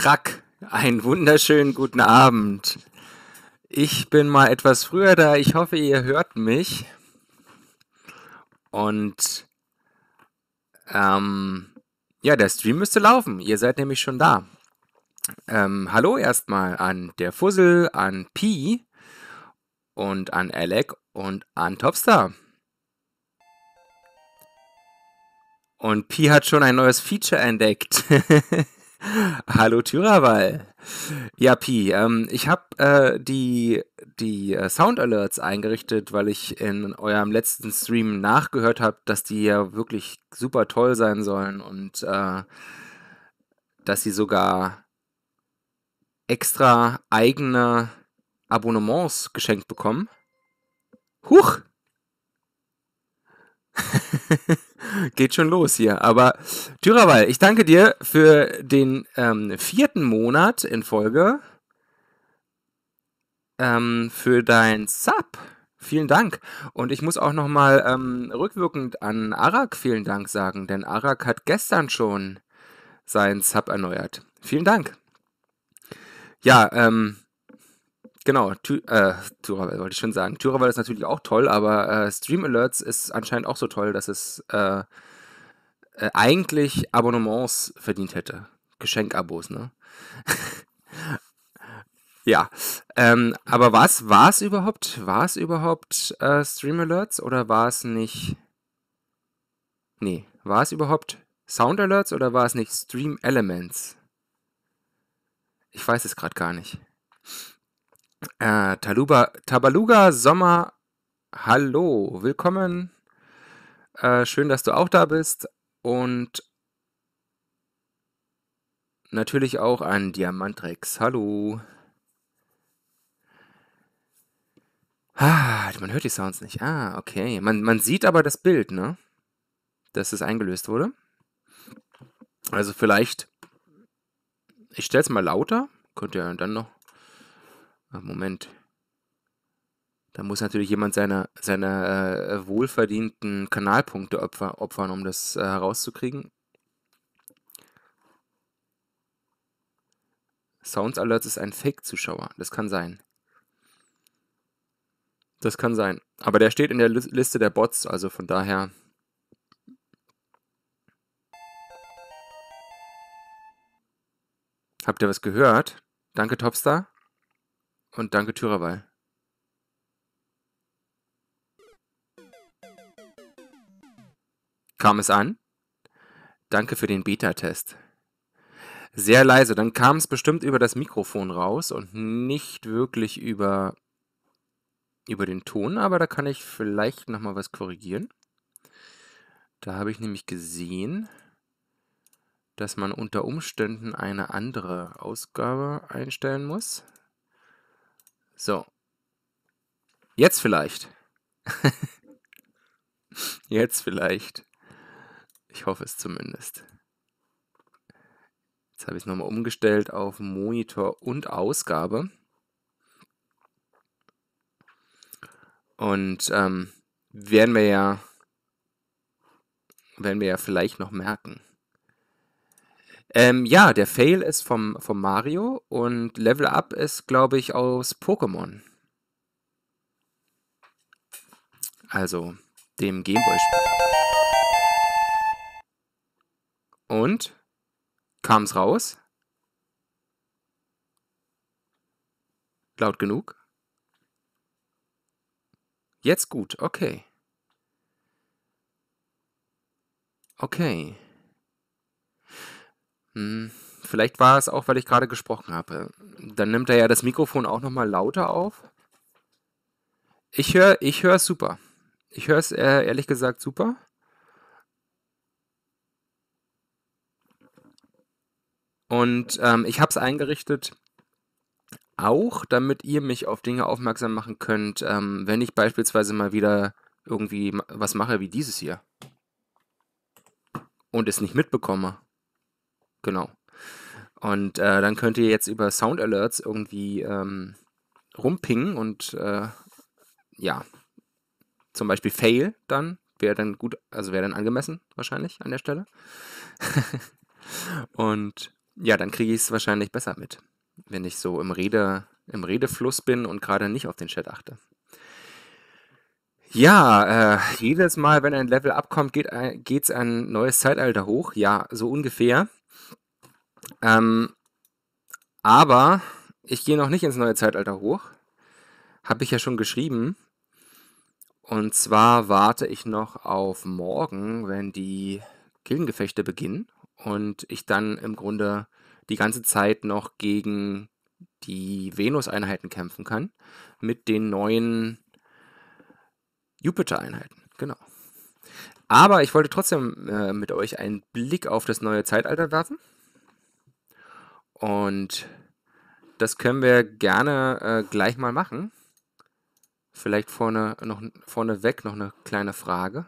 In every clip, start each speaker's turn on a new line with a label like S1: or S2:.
S1: Krack, einen wunderschönen guten Abend. Ich bin mal etwas früher da, ich hoffe, ihr hört mich. Und ähm, ja, der Stream müsste laufen, ihr seid nämlich schon da. Ähm, hallo erstmal an der Fussel, an Pi und an Alec und an Topstar. Und Pi hat schon ein neues Feature entdeckt. Hallo Tyrawall. Ja, Pi, ähm, ich habe äh, die, die äh, Sound Alerts eingerichtet, weil ich in eurem letzten Stream nachgehört habe, dass die ja wirklich super toll sein sollen und äh, dass sie sogar extra eigene Abonnements geschenkt bekommen. Huch! Geht schon los hier. Aber Tyrawal, ich danke dir für den ähm, vierten Monat in Folge. Ähm, für dein Sub. Vielen Dank. Und ich muss auch nochmal ähm, rückwirkend an Arak vielen Dank sagen, denn Arak hat gestern schon seinen Sub erneuert. Vielen Dank. Ja, ähm, genau, Tü äh, Turavel wollte ich schon sagen. Turavel ist natürlich auch toll, aber äh, Stream Alerts ist anscheinend auch so toll, dass es äh, äh eigentlich Abonnements verdient hätte. Geschenkabos, ne? ja. Ähm, aber was war es überhaupt? War es überhaupt äh, Stream Alerts oder war es nicht? Nee, war es überhaupt Sound Alerts oder war es nicht Stream Elements? Ich weiß es gerade gar nicht. Äh, Taluba, Tabaluga Sommer, hallo, willkommen. Äh, schön, dass du auch da bist. Und natürlich auch an Diamantrex, hallo. Ah, man hört die Sounds nicht. Ah, okay. Man, man sieht aber das Bild, ne? Dass es eingelöst wurde. Also vielleicht. Ich stelle es mal lauter. Könnt ihr dann noch Ah, Moment. Da muss natürlich jemand seine, seine äh, wohlverdienten Kanalpunkte opfer, opfern, um das äh, herauszukriegen. Sounds Alerts ist ein Fake-Zuschauer. Das kann sein. Das kann sein. Aber der steht in der Liste der Bots, also von daher. Habt ihr was gehört? Danke, Topstar. Und danke Thürawall. Kam es an? Danke für den Beta-Test. Sehr leise, dann kam es bestimmt über das Mikrofon raus und nicht wirklich über, über den Ton, aber da kann ich vielleicht nochmal was korrigieren. Da habe ich nämlich gesehen, dass man unter Umständen eine andere Ausgabe einstellen muss. So. Jetzt vielleicht. Jetzt vielleicht. Ich hoffe es zumindest. Jetzt habe ich es nochmal umgestellt auf Monitor und Ausgabe. Und ähm, werden wir ja, werden wir ja vielleicht noch merken. Ähm, ja, der Fail ist vom, vom Mario und Level Up ist, glaube ich, aus Pokémon. Also dem Gameboy-Spiel. Und? Kam's raus? Laut genug? Jetzt gut, okay. Okay. Hm, vielleicht war es auch, weil ich gerade gesprochen habe. Dann nimmt er ja das Mikrofon auch nochmal lauter auf. Ich höre ich hör super. Ich höre es äh, ehrlich gesagt super. Und ähm, ich habe es eingerichtet, auch damit ihr mich auf Dinge aufmerksam machen könnt, ähm, wenn ich beispielsweise mal wieder irgendwie was mache wie dieses hier. Und es nicht mitbekomme. Genau. Und äh, dann könnt ihr jetzt über Sound Alerts irgendwie ähm, rumpingen und äh, ja, zum Beispiel Fail dann, wäre dann gut, also wäre dann angemessen wahrscheinlich an der Stelle. und ja, dann kriege ich es wahrscheinlich besser mit, wenn ich so im, Rede, im Redefluss bin und gerade nicht auf den Chat achte. Ja, äh, jedes Mal, wenn ein Level abkommt, geht es ein neues Zeitalter hoch. Ja, so ungefähr. Ähm, aber ich gehe noch nicht ins neue Zeitalter hoch. Habe ich ja schon geschrieben. Und zwar warte ich noch auf morgen, wenn die Gildengefechte beginnen und ich dann im Grunde die ganze Zeit noch gegen die Venus-Einheiten kämpfen kann mit den neuen Jupiter-Einheiten. Genau. Aber ich wollte trotzdem äh, mit euch einen Blick auf das neue Zeitalter werfen. Und das können wir gerne äh, gleich mal machen. Vielleicht vorne noch, vorneweg noch eine kleine Frage.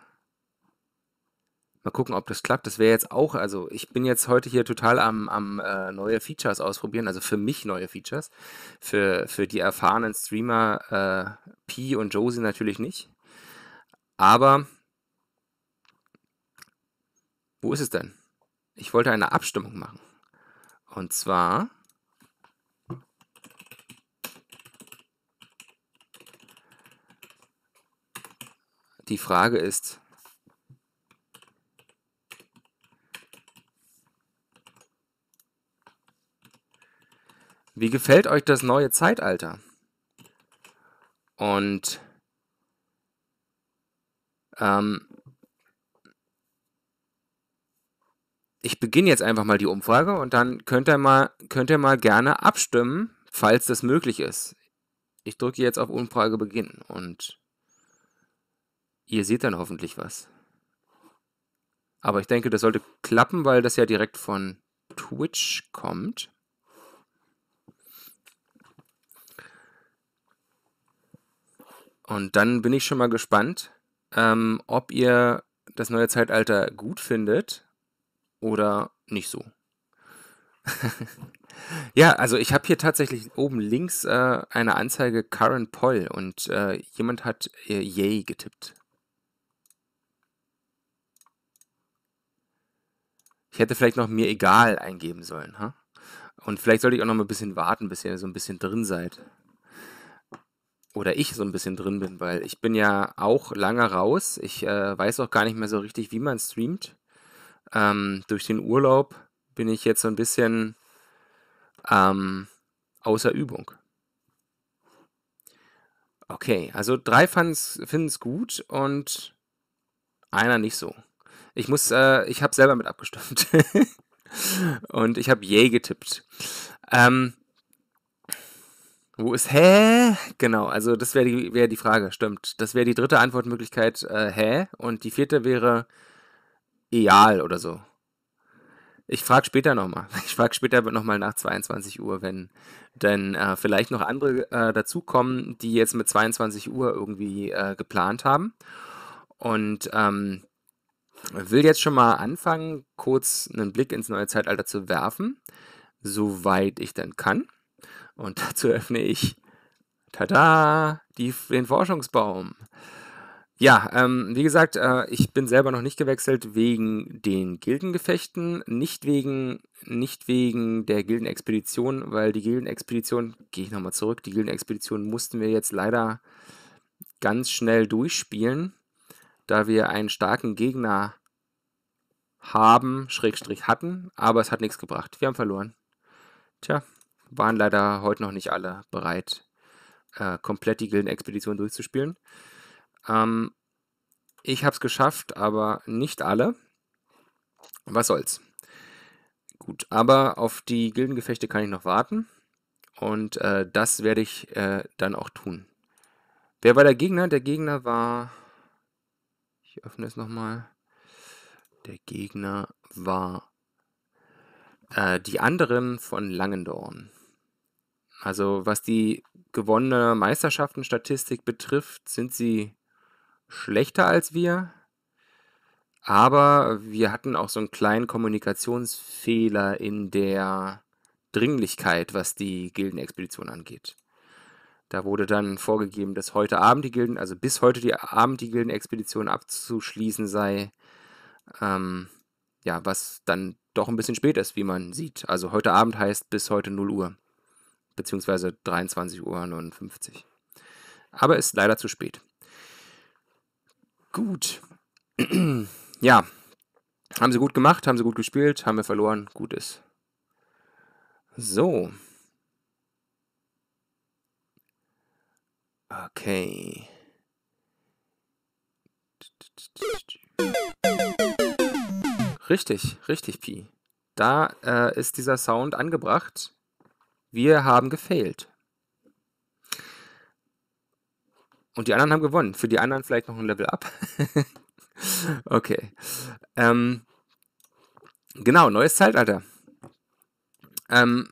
S1: Mal gucken, ob das klappt. Das wäre jetzt auch, also ich bin jetzt heute hier total am, am äh, neue Features ausprobieren, also für mich neue Features. Für, für die erfahrenen Streamer äh, Pi und Josie natürlich nicht. Aber wo ist es denn? Ich wollte eine Abstimmung machen. Und zwar die Frage ist, wie gefällt euch das neue Zeitalter? Und ähm, ich beginne jetzt einfach mal die Umfrage und dann könnt ihr mal, könnt ihr mal gerne abstimmen, falls das möglich ist. Ich drücke jetzt auf Umfrage beginnen und ihr seht dann hoffentlich was. Aber ich denke, das sollte klappen, weil das ja direkt von Twitch kommt. Und dann bin ich schon mal gespannt, ähm, ob ihr das neue Zeitalter gut findet oder nicht so. ja, also ich habe hier tatsächlich oben links äh, eine Anzeige Current Poll und äh, jemand hat äh, Yay getippt. Ich hätte vielleicht noch mir egal eingeben sollen. Ha? Und vielleicht sollte ich auch noch mal ein bisschen warten, bis ihr so ein bisschen drin seid. Oder ich so ein bisschen drin bin, weil ich bin ja auch lange raus. Ich äh, weiß auch gar nicht mehr so richtig, wie man streamt. Ähm, durch den Urlaub bin ich jetzt so ein bisschen ähm, außer Übung. Okay, also drei finden es gut und einer nicht so. Ich muss, äh, ich habe selber mit abgestimmt. und ich habe Yay getippt. Ähm, wo ist hä? Genau, also das wäre die, wär die Frage, stimmt. Das wäre die dritte Antwortmöglichkeit äh, hä und die vierte wäre Eal oder so. Ich frage später nochmal. Ich frage später nochmal nach 22 Uhr, wenn denn äh, vielleicht noch andere äh, dazukommen, die jetzt mit 22 Uhr irgendwie äh, geplant haben. Und ähm, will jetzt schon mal anfangen, kurz einen Blick ins neue Zeitalter zu werfen, soweit ich dann kann. Und dazu öffne ich, tada, die, den Forschungsbaum. Ja, ähm, wie gesagt, äh, ich bin selber noch nicht gewechselt wegen den Gildengefechten, nicht wegen, nicht wegen der Gildenexpedition, weil die Gildenexpedition, gehe ich nochmal zurück, die Gildenexpedition mussten wir jetzt leider ganz schnell durchspielen, da wir einen starken Gegner haben, Schrägstrich hatten, aber es hat nichts gebracht. Wir haben verloren. Tja, waren leider heute noch nicht alle bereit, äh, komplett die Gildenexpedition durchzuspielen. Ähm, ich habe es geschafft, aber nicht alle. Was soll's. Gut, aber auf die Gildengefechte kann ich noch warten. Und äh, das werde ich äh, dann auch tun. Wer war der Gegner? Der Gegner war. Ich öffne es nochmal. Der Gegner war äh, die anderen von Langendorn. Also was die gewonnene Meisterschaftenstatistik betrifft, sind sie schlechter als wir, aber wir hatten auch so einen kleinen Kommunikationsfehler in der Dringlichkeit, was die Gildenexpedition angeht. Da wurde dann vorgegeben, dass heute Abend die Gilden, also bis heute die Abend die Gildenexpedition abzuschließen sei. Ähm, ja, was dann doch ein bisschen spät ist, wie man sieht. Also heute Abend heißt bis heute 0 Uhr, beziehungsweise 23.59 Uhr. Aber ist leider zu spät. Gut. ja. Haben sie gut gemacht, haben sie gut gespielt, haben wir verloren. Gut ist. So. Okay. Richtig, richtig, Pi. Da äh, ist dieser Sound angebracht. Wir haben gefailt. Und die anderen haben gewonnen. Für die anderen vielleicht noch ein Level up. okay. Ähm, genau, neues Zeitalter. Ähm,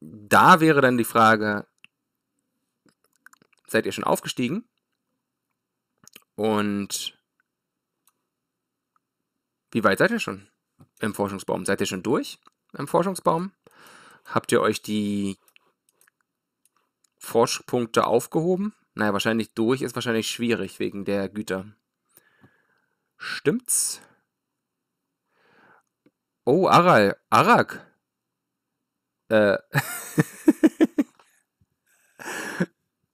S1: da wäre dann die Frage, seid ihr schon aufgestiegen? Und wie weit seid ihr schon im Forschungsbaum? Seid ihr schon durch im Forschungsbaum? Habt ihr euch die Forschpunkte aufgehoben? Naja, wahrscheinlich durch ist wahrscheinlich schwierig wegen der Güter. Stimmt's? Oh, Aral. Arak. Äh.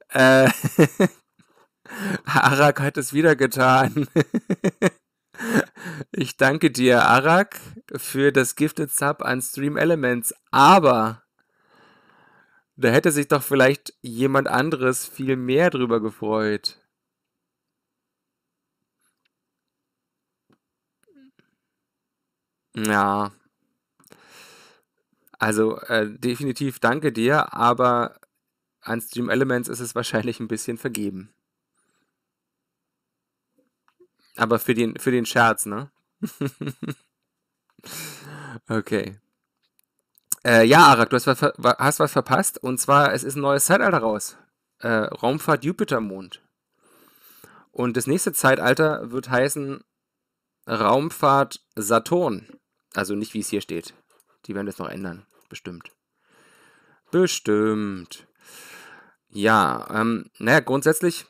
S1: äh. Arak hat es wieder getan. ich danke dir, Arak, für das Gifted Sub an Stream Elements. Aber da hätte sich doch vielleicht jemand anderes viel mehr drüber gefreut. Ja. Also äh, definitiv danke dir, aber an Stream Elements ist es wahrscheinlich ein bisschen vergeben. Aber für den, für den Scherz, ne? okay. Äh, ja, Arak, du hast was, hast was, verpasst. Und zwar, es ist ein neues Zeitalter raus. Äh, Raumfahrt Jupitermond. Und das nächste Zeitalter wird heißen Raumfahrt Saturn. Also nicht, wie es hier steht. Die werden das noch ändern. Bestimmt. Bestimmt. Ja, ähm, naja, grundsätzlich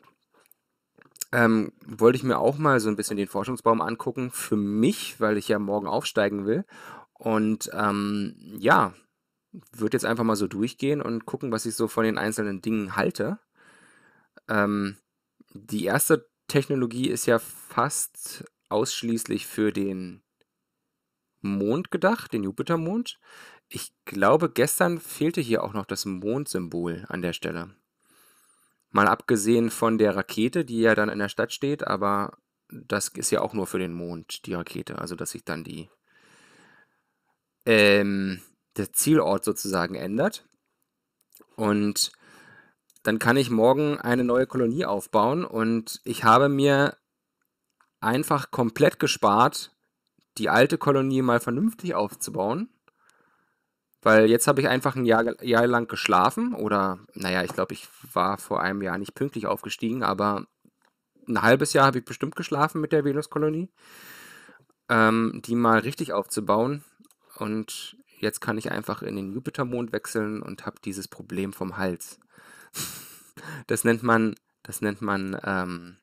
S1: ähm, wollte ich mir auch mal so ein bisschen den Forschungsbaum angucken für mich, weil ich ja morgen aufsteigen will und ähm, ja, würde jetzt einfach mal so durchgehen und gucken, was ich so von den einzelnen Dingen halte. Ähm, die erste Technologie ist ja fast ausschließlich für den Mond gedacht, den Jupitermond. Ich glaube, gestern fehlte hier auch noch das Mondsymbol an der Stelle. Mal abgesehen von der Rakete, die ja dann in der Stadt steht, aber das ist ja auch nur für den Mond, die Rakete, also dass sich dann die ähm, der Zielort sozusagen ändert. Und dann kann ich morgen eine neue Kolonie aufbauen und ich habe mir einfach komplett gespart, die alte Kolonie mal vernünftig aufzubauen. Weil jetzt habe ich einfach ein Jahr, Jahr lang geschlafen oder, naja, ich glaube, ich war vor einem Jahr nicht pünktlich aufgestiegen, aber ein halbes Jahr habe ich bestimmt geschlafen mit der Venuskolonie. Ähm, die mal richtig aufzubauen, und jetzt kann ich einfach in den Jupitermond wechseln und habe dieses Problem vom Hals. das nennt man, das nennt man, ähm,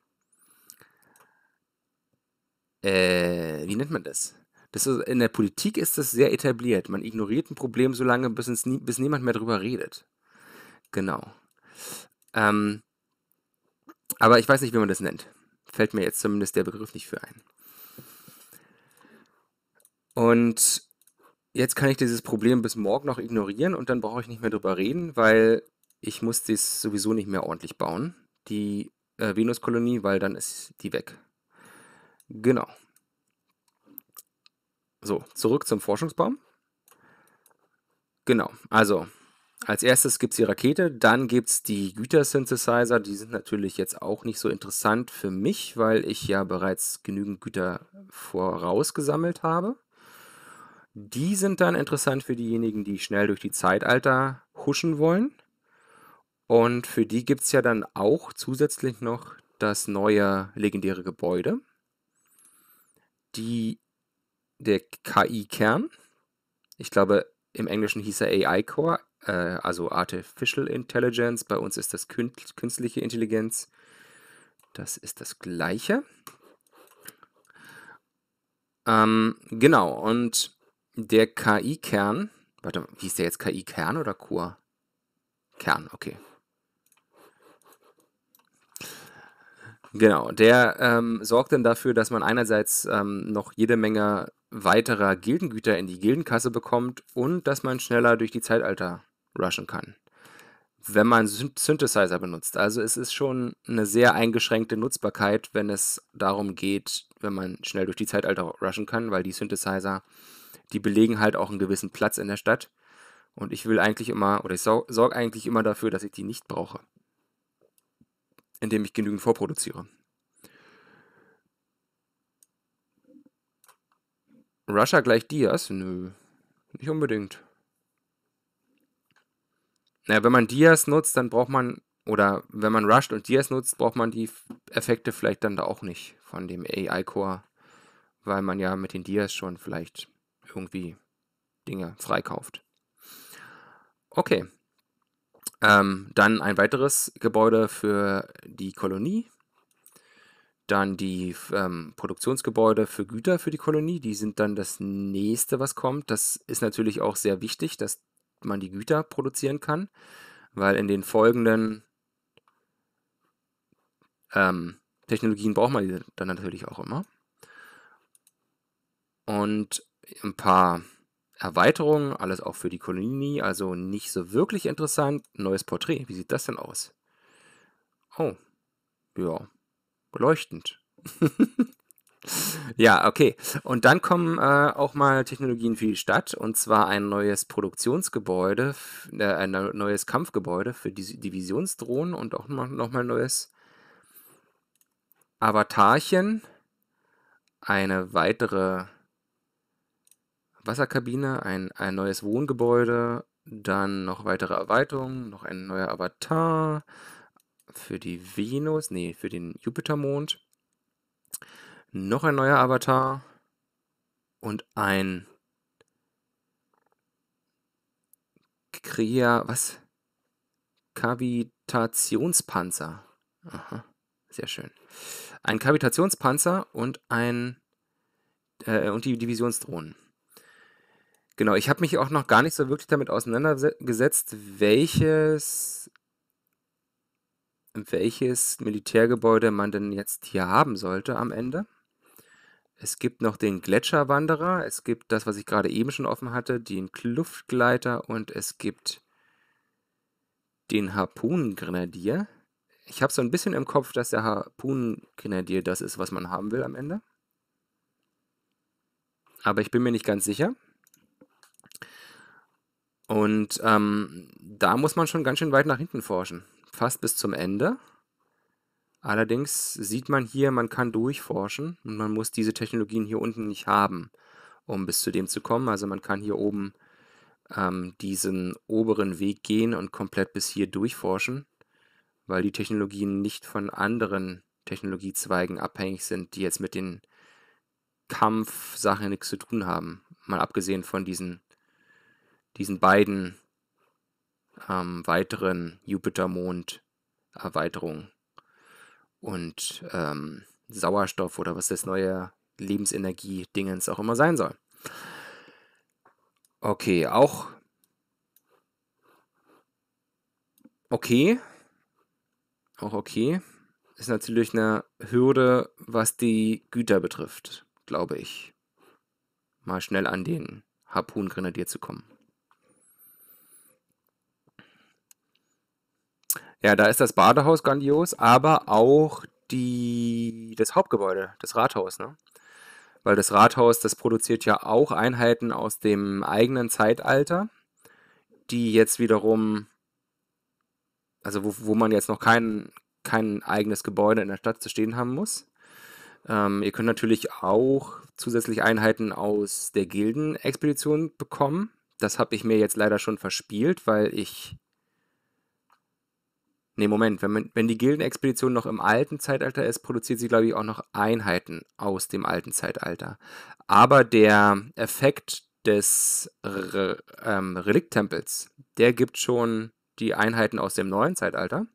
S1: äh, wie nennt man das? das ist, in der Politik ist das sehr etabliert. Man ignoriert ein Problem so lange, bis, ins, bis niemand mehr drüber redet. Genau. Ähm, aber ich weiß nicht, wie man das nennt. Fällt mir jetzt zumindest der Begriff nicht für ein. Und jetzt kann ich dieses Problem bis morgen noch ignorieren und dann brauche ich nicht mehr drüber reden, weil ich muss das sowieso nicht mehr ordentlich bauen, die äh, Venuskolonie, weil dann ist die weg. Genau. So, zurück zum Forschungsbaum. Genau, also als erstes gibt es die Rakete, dann gibt es die Gütersynthesizer. Die sind natürlich jetzt auch nicht so interessant für mich, weil ich ja bereits genügend Güter vorausgesammelt habe. Die sind dann interessant für diejenigen, die schnell durch die Zeitalter huschen wollen. Und für die gibt es ja dann auch zusätzlich noch das neue legendäre Gebäude. Die, der KI-Kern. Ich glaube, im Englischen hieß er AI Core, äh, also Artificial Intelligence. Bei uns ist das künstliche Intelligenz. Das ist das gleiche. Ähm, genau, und der KI-Kern, warte, hieß der jetzt KI-Kern oder Core? Kern, okay. Genau, der ähm, sorgt dann dafür, dass man einerseits ähm, noch jede Menge weiterer Gildengüter in die Gildenkasse bekommt und dass man schneller durch die Zeitalter rushen kann, wenn man Synthesizer benutzt. Also es ist schon eine sehr eingeschränkte Nutzbarkeit, wenn es darum geht, wenn man schnell durch die Zeitalter rushen kann, weil die Synthesizer die belegen halt auch einen gewissen Platz in der Stadt. Und ich will eigentlich immer, oder ich sorge eigentlich immer dafür, dass ich die nicht brauche. Indem ich genügend vorproduziere. Russia gleich Diaz? Nö, nicht unbedingt. Naja, wenn man Diaz nutzt, dann braucht man, oder wenn man Rushed und Diaz nutzt, braucht man die Effekte vielleicht dann da auch nicht von dem AI-Core, weil man ja mit den Diaz schon vielleicht irgendwie Dinge freikauft. Okay. Ähm, dann ein weiteres Gebäude für die Kolonie. Dann die ähm, Produktionsgebäude für Güter für die Kolonie. Die sind dann das nächste, was kommt. Das ist natürlich auch sehr wichtig, dass man die Güter produzieren kann, weil in den folgenden ähm, Technologien braucht man die dann natürlich auch immer. Und ein paar Erweiterungen, alles auch für die Kolonie, also nicht so wirklich interessant. Neues Porträt, wie sieht das denn aus? Oh, ja, beleuchtend. ja, okay. Und dann kommen äh, auch mal Technologien für die Stadt und zwar ein neues Produktionsgebäude, äh, ein neues Kampfgebäude für die Divisionsdrohnen und auch nochmal ein neues Avatarchen. Eine weitere Wasserkabine, ein, ein neues Wohngebäude, dann noch weitere Erweiterungen, noch ein neuer Avatar für die Venus, nee, für den Jupitermond, noch ein neuer Avatar und ein Kria, was? Kavitationspanzer. Aha, sehr schön. Ein Kavitationspanzer und ein äh, und die Divisionsdrohnen. Genau, ich habe mich auch noch gar nicht so wirklich damit auseinandergesetzt, welches, welches Militärgebäude man denn jetzt hier haben sollte am Ende. Es gibt noch den Gletscherwanderer, es gibt das, was ich gerade eben schon offen hatte, den Kluftgleiter und es gibt den Harpunengrenadier. Ich habe so ein bisschen im Kopf, dass der Harpunengrenadier das ist, was man haben will am Ende. Aber ich bin mir nicht ganz sicher. Und ähm, da muss man schon ganz schön weit nach hinten forschen. Fast bis zum Ende. Allerdings sieht man hier, man kann durchforschen und man muss diese Technologien hier unten nicht haben, um bis zu dem zu kommen. Also man kann hier oben ähm, diesen oberen Weg gehen und komplett bis hier durchforschen, weil die Technologien nicht von anderen Technologiezweigen abhängig sind, die jetzt mit den Kampfsachen nichts zu tun haben. Mal abgesehen von diesen diesen beiden ähm, weiteren Jupiter-Mond-Erweiterungen. Und ähm, Sauerstoff oder was das neue Lebensenergie-Dingens auch immer sein soll. Okay, auch. Okay. Auch okay. Ist natürlich eine Hürde, was die Güter betrifft, glaube ich. Mal schnell an den Harpun-Grenadier zu kommen. Ja, da ist das Badehaus grandios, aber auch die, das Hauptgebäude, das Rathaus, ne? Weil das Rathaus, das produziert ja auch Einheiten aus dem eigenen Zeitalter, die jetzt wiederum, also wo, wo man jetzt noch kein, kein eigenes Gebäude in der Stadt zu stehen haben muss. Ähm, ihr könnt natürlich auch zusätzlich Einheiten aus der Gildenexpedition bekommen. Das habe ich mir jetzt leider schon verspielt, weil ich Nee, Moment, wenn, man, wenn die Gildenexpedition noch im alten Zeitalter ist, produziert sie, glaube ich, auch noch Einheiten aus dem alten Zeitalter. Aber der Effekt des Re ähm, Relikttempels, der gibt schon die Einheiten aus dem neuen Zeitalter.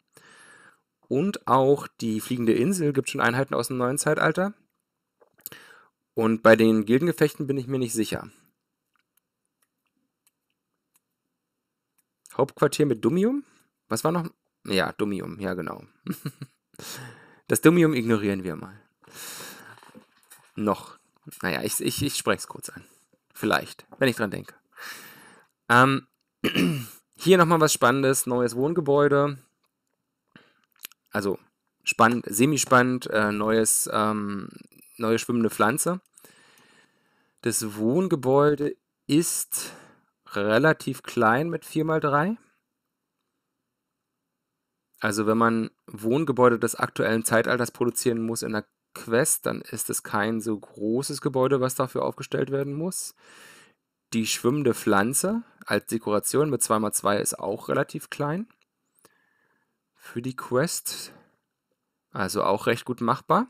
S1: Und auch die fliegende Insel gibt schon Einheiten aus dem neuen Zeitalter. Und bei den Gildengefechten bin ich mir nicht sicher. Hauptquartier mit Dummium? Was war noch? Ja, Dummium, ja genau. das Dummium ignorieren wir mal. Noch. Naja, ich, ich, ich spreche es kurz an. Vielleicht, wenn ich dran denke. Ähm, hier nochmal was Spannendes, neues Wohngebäude. Also spannend, semi-spannend, äh, neues, ähm, neue schwimmende Pflanze. Das Wohngebäude ist relativ klein mit 4x3. Also wenn man Wohngebäude des aktuellen Zeitalters produzieren muss in der Quest, dann ist es kein so großes Gebäude, was dafür aufgestellt werden muss. Die schwimmende Pflanze als Dekoration mit 2x2 ist auch relativ klein für die Quest. Also auch recht gut machbar.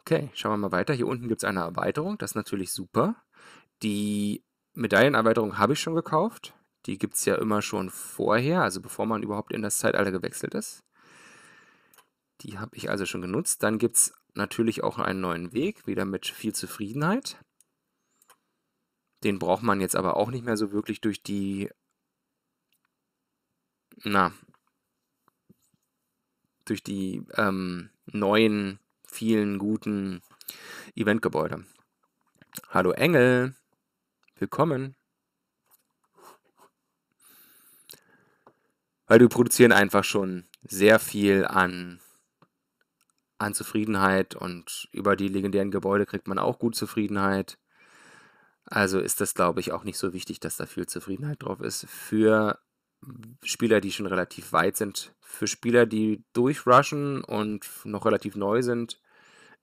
S1: Okay, schauen wir mal weiter. Hier unten gibt es eine Erweiterung, das ist natürlich super. Die Medaillenerweiterung habe ich schon gekauft. Die gibt es ja immer schon vorher, also bevor man überhaupt in das Zeitalter gewechselt ist. Die habe ich also schon genutzt. Dann gibt es natürlich auch einen neuen Weg, wieder mit viel Zufriedenheit. Den braucht man jetzt aber auch nicht mehr so wirklich durch die... Na. Durch die ähm, neuen, vielen guten Eventgebäude. Hallo Engel. Willkommen. weil wir produzieren einfach schon sehr viel an, an Zufriedenheit und über die legendären Gebäude kriegt man auch gut Zufriedenheit. Also ist das, glaube ich, auch nicht so wichtig, dass da viel Zufriedenheit drauf ist. Für Spieler, die schon relativ weit sind, für Spieler, die durchrushen und noch relativ neu sind,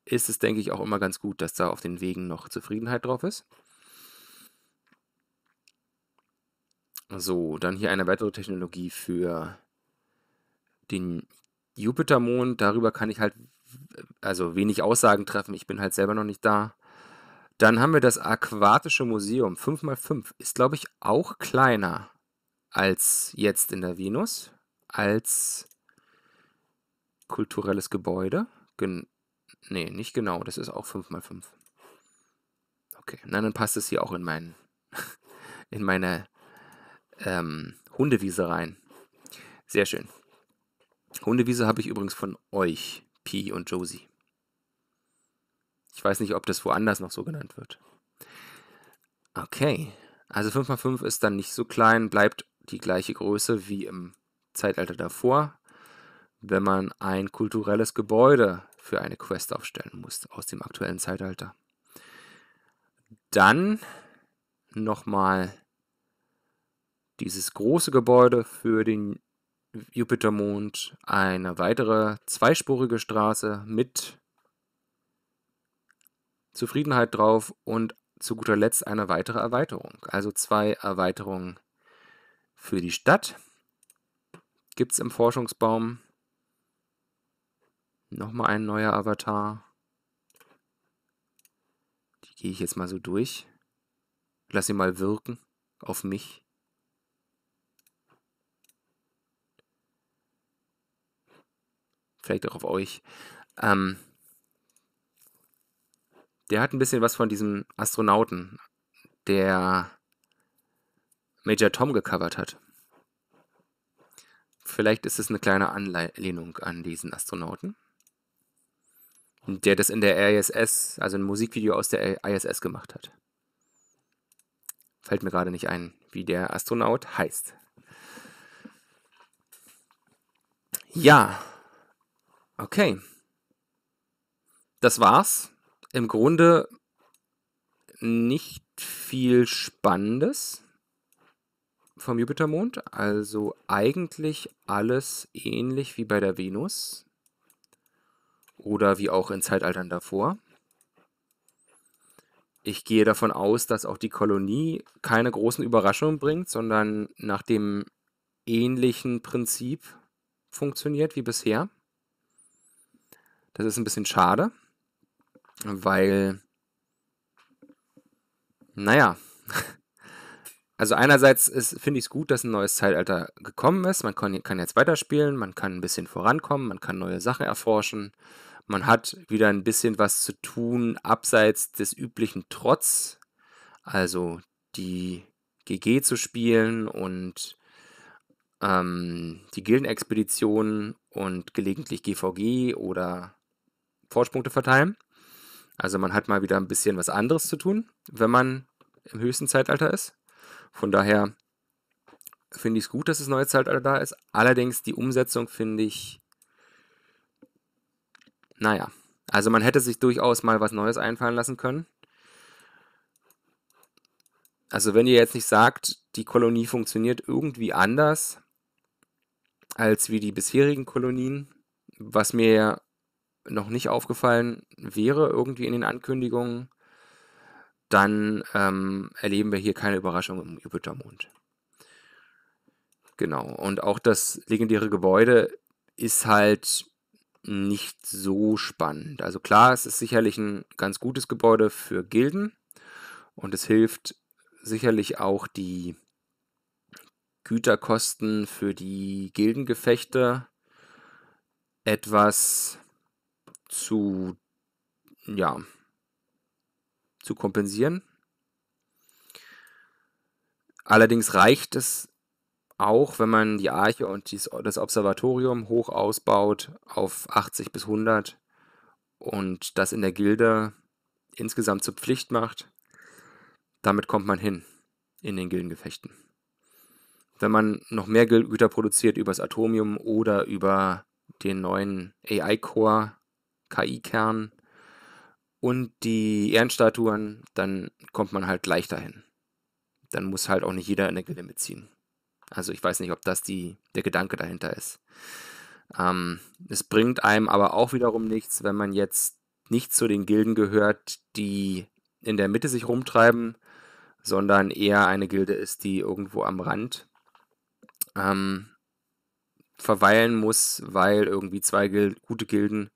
S1: ist es, denke ich, auch immer ganz gut, dass da auf den Wegen noch Zufriedenheit drauf ist. So, dann hier eine weitere Technologie für den Jupitermond. Darüber kann ich halt also wenig Aussagen treffen. Ich bin halt selber noch nicht da. Dann haben wir das Aquatische Museum. 5x5 ist, glaube ich, auch kleiner als jetzt in der Venus, als kulturelles Gebäude. Gen nee, nicht genau. Das ist auch 5x5. Okay, na dann passt es hier auch in, mein, in meine ähm, Hundewiese rein. Sehr schön. Hundewiese habe ich übrigens von euch, Pi und Josie. Ich weiß nicht, ob das woanders noch so genannt wird. Okay, also 5x5 ist dann nicht so klein, bleibt die gleiche Größe wie im Zeitalter davor, wenn man ein kulturelles Gebäude für eine Quest aufstellen muss aus dem aktuellen Zeitalter. Dann nochmal dieses große Gebäude für den Jupitermond eine weitere zweispurige Straße mit Zufriedenheit drauf und zu guter Letzt eine weitere Erweiterung. Also zwei Erweiterungen für die Stadt gibt es im Forschungsbaum. Nochmal ein neuer Avatar. Die gehe ich jetzt mal so durch. Lass sie mal wirken auf mich. vielleicht auch auf euch. Ähm, der hat ein bisschen was von diesem Astronauten, der Major Tom gecovert hat. Vielleicht ist es eine kleine Anlehnung an diesen Astronauten, der das in der ISS, also ein Musikvideo aus der ISS gemacht hat. Fällt mir gerade nicht ein, wie der Astronaut heißt. Ja, Okay. Das war's. Im Grunde nicht viel Spannendes vom Jupitermond. Also eigentlich alles ähnlich wie bei der Venus. Oder wie auch in Zeitaltern davor. Ich gehe davon aus, dass auch die Kolonie keine großen Überraschungen bringt, sondern nach dem ähnlichen Prinzip funktioniert wie bisher. Das ist ein bisschen schade, weil, naja, also einerseits finde ich es gut, dass ein neues Zeitalter gekommen ist. Man kann, kann jetzt weiterspielen, man kann ein bisschen vorankommen, man kann neue Sachen erforschen. Man hat wieder ein bisschen was zu tun abseits des üblichen Trotz, also die GG zu spielen und ähm, die Gildenexpeditionen und gelegentlich GVG oder Forschpunkte verteilen. Also man hat mal wieder ein bisschen was anderes zu tun, wenn man im höchsten Zeitalter ist. Von daher finde ich es gut, dass das neue Zeitalter da ist. Allerdings die Umsetzung finde ich, naja, also man hätte sich durchaus mal was Neues einfallen lassen können. Also wenn ihr jetzt nicht sagt, die Kolonie funktioniert irgendwie anders als wie die bisherigen Kolonien, was mir noch nicht aufgefallen wäre, irgendwie in den Ankündigungen, dann ähm, erleben wir hier keine Überraschung im Jupitermond. Genau. Und auch das legendäre Gebäude ist halt nicht so spannend. Also klar, es ist sicherlich ein ganz gutes Gebäude für Gilden und es hilft sicherlich auch die Güterkosten für die Gildengefechte etwas zu, ja, zu kompensieren. Allerdings reicht es auch, wenn man die Arche und dies, das Observatorium hoch ausbaut auf 80 bis 100 und das in der Gilde insgesamt zur Pflicht macht. Damit kommt man hin in den Gildengefechten. Wenn man noch mehr Güter produziert über das Atomium oder über den neuen AI-Core, KI-Kern und die Ehrenstatuen, dann kommt man halt leichter hin. Dann muss halt auch nicht jeder in der Gilde mitziehen. Also ich weiß nicht, ob das die, der Gedanke dahinter ist. Ähm, es bringt einem aber auch wiederum nichts, wenn man jetzt nicht zu den Gilden gehört, die in der Mitte sich rumtreiben, sondern eher eine Gilde ist, die irgendwo am Rand ähm, verweilen muss, weil irgendwie zwei Gil gute Gilden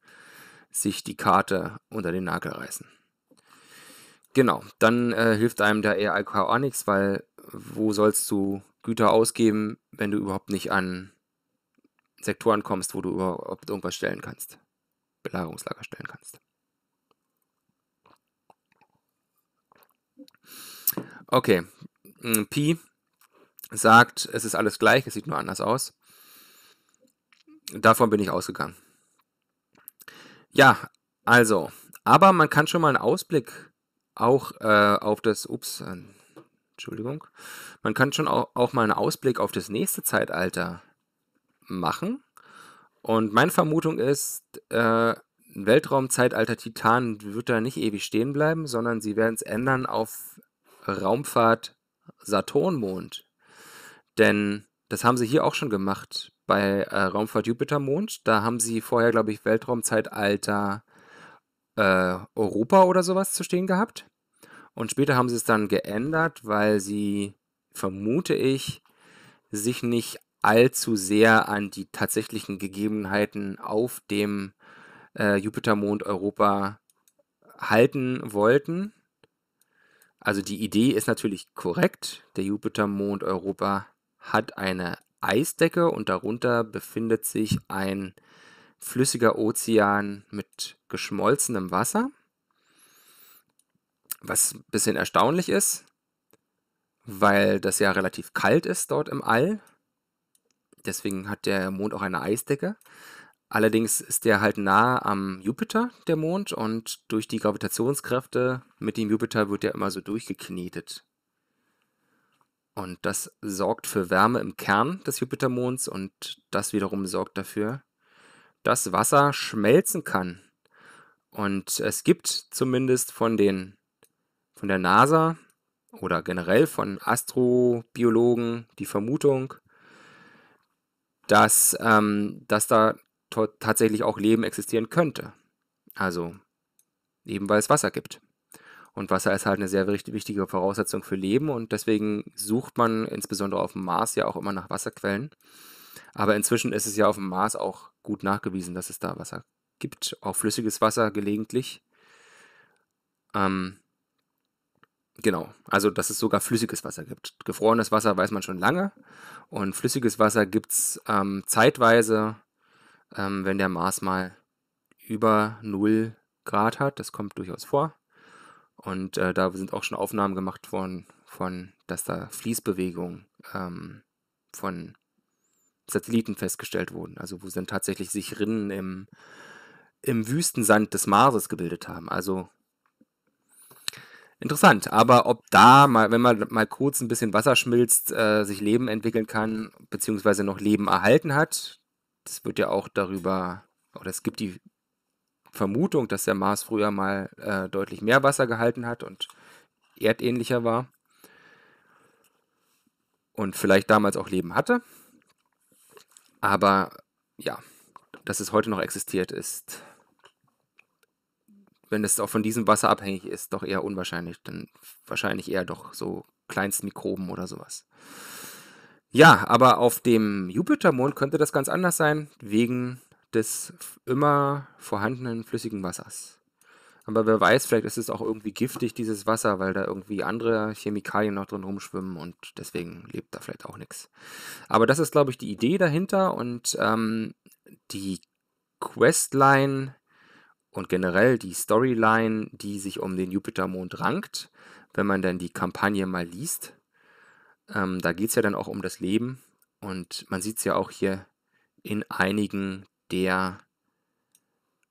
S1: sich die Karte unter den Nagel reißen. Genau, dann äh, hilft einem da eher Alkohol auch nichts, weil wo sollst du Güter ausgeben, wenn du überhaupt nicht an Sektoren kommst, wo du überhaupt irgendwas stellen kannst, Belagerungslager stellen kannst. Okay, hm, Pi sagt, es ist alles gleich, es sieht nur anders aus. Davon bin ich ausgegangen. Ja, also, aber man kann schon mal einen Ausblick auch äh, auf das, ups, äh, Entschuldigung, man kann schon auch, auch mal einen Ausblick auf das nächste Zeitalter machen. Und meine Vermutung ist, äh, Weltraumzeitalter Titan wird da nicht ewig stehen bleiben, sondern sie werden es ändern auf Raumfahrt Saturnmond. Denn das haben sie hier auch schon gemacht bei äh, Raumfahrt Jupitermond. Da haben sie vorher, glaube ich, Weltraumzeitalter äh, Europa oder sowas zu stehen gehabt. Und später haben sie es dann geändert, weil sie, vermute ich, sich nicht allzu sehr an die tatsächlichen Gegebenheiten auf dem äh, Jupitermond Europa halten wollten. Also die Idee ist natürlich korrekt. Der Jupitermond Europa hat eine Eisdecke und darunter befindet sich ein flüssiger Ozean mit geschmolzenem Wasser. Was ein bisschen erstaunlich ist, weil das ja relativ kalt ist dort im All. Deswegen hat der Mond auch eine Eisdecke. Allerdings ist der halt nah am Jupiter, der Mond, und durch die Gravitationskräfte mit dem Jupiter wird er immer so durchgeknetet. Und das sorgt für Wärme im Kern des Jupitermonds und das wiederum sorgt dafür, dass Wasser schmelzen kann. Und es gibt zumindest von, den, von der NASA oder generell von Astrobiologen die Vermutung, dass, ähm, dass da tatsächlich auch Leben existieren könnte. Also eben weil es Wasser gibt. Und Wasser ist halt eine sehr wichtige Voraussetzung für Leben und deswegen sucht man insbesondere auf dem Mars ja auch immer nach Wasserquellen. Aber inzwischen ist es ja auf dem Mars auch gut nachgewiesen, dass es da Wasser gibt, auch flüssiges Wasser gelegentlich. Ähm, genau, also dass es sogar flüssiges Wasser gibt. Gefrorenes Wasser weiß man schon lange und flüssiges Wasser gibt es ähm, zeitweise, ähm, wenn der Mars mal über 0 Grad hat. Das kommt durchaus vor. Und äh, da sind auch schon Aufnahmen gemacht worden, von, dass da Fließbewegungen ähm, von Satelliten festgestellt wurden. Also wo dann tatsächlich sich Rinnen im, im Wüstensand des Marses gebildet haben. Also interessant. Aber ob da mal, wenn man mal kurz ein bisschen Wasser schmilzt, äh, sich Leben entwickeln kann, beziehungsweise noch Leben erhalten hat, das wird ja auch darüber, oder es gibt die Vermutung, dass der Mars früher mal äh, deutlich mehr Wasser gehalten hat und erdähnlicher war und vielleicht damals auch Leben hatte. Aber ja, dass es heute noch existiert ist, wenn es auch von diesem Wasser abhängig ist, doch eher unwahrscheinlich. Dann wahrscheinlich eher doch so Kleinstmikroben oder sowas. Ja, aber auf dem Jupitermond könnte das ganz anders sein, wegen des immer vorhandenen flüssigen Wassers. Aber wer weiß, vielleicht ist es auch irgendwie giftig, dieses Wasser, weil da irgendwie andere Chemikalien noch drin rumschwimmen und deswegen lebt da vielleicht auch nichts. Aber das ist, glaube ich, die Idee dahinter und ähm, die Questline und generell die Storyline, die sich um den Jupitermond rankt, wenn man dann die Kampagne mal liest. Ähm, da geht es ja dann auch um das Leben und man sieht es ja auch hier in einigen der,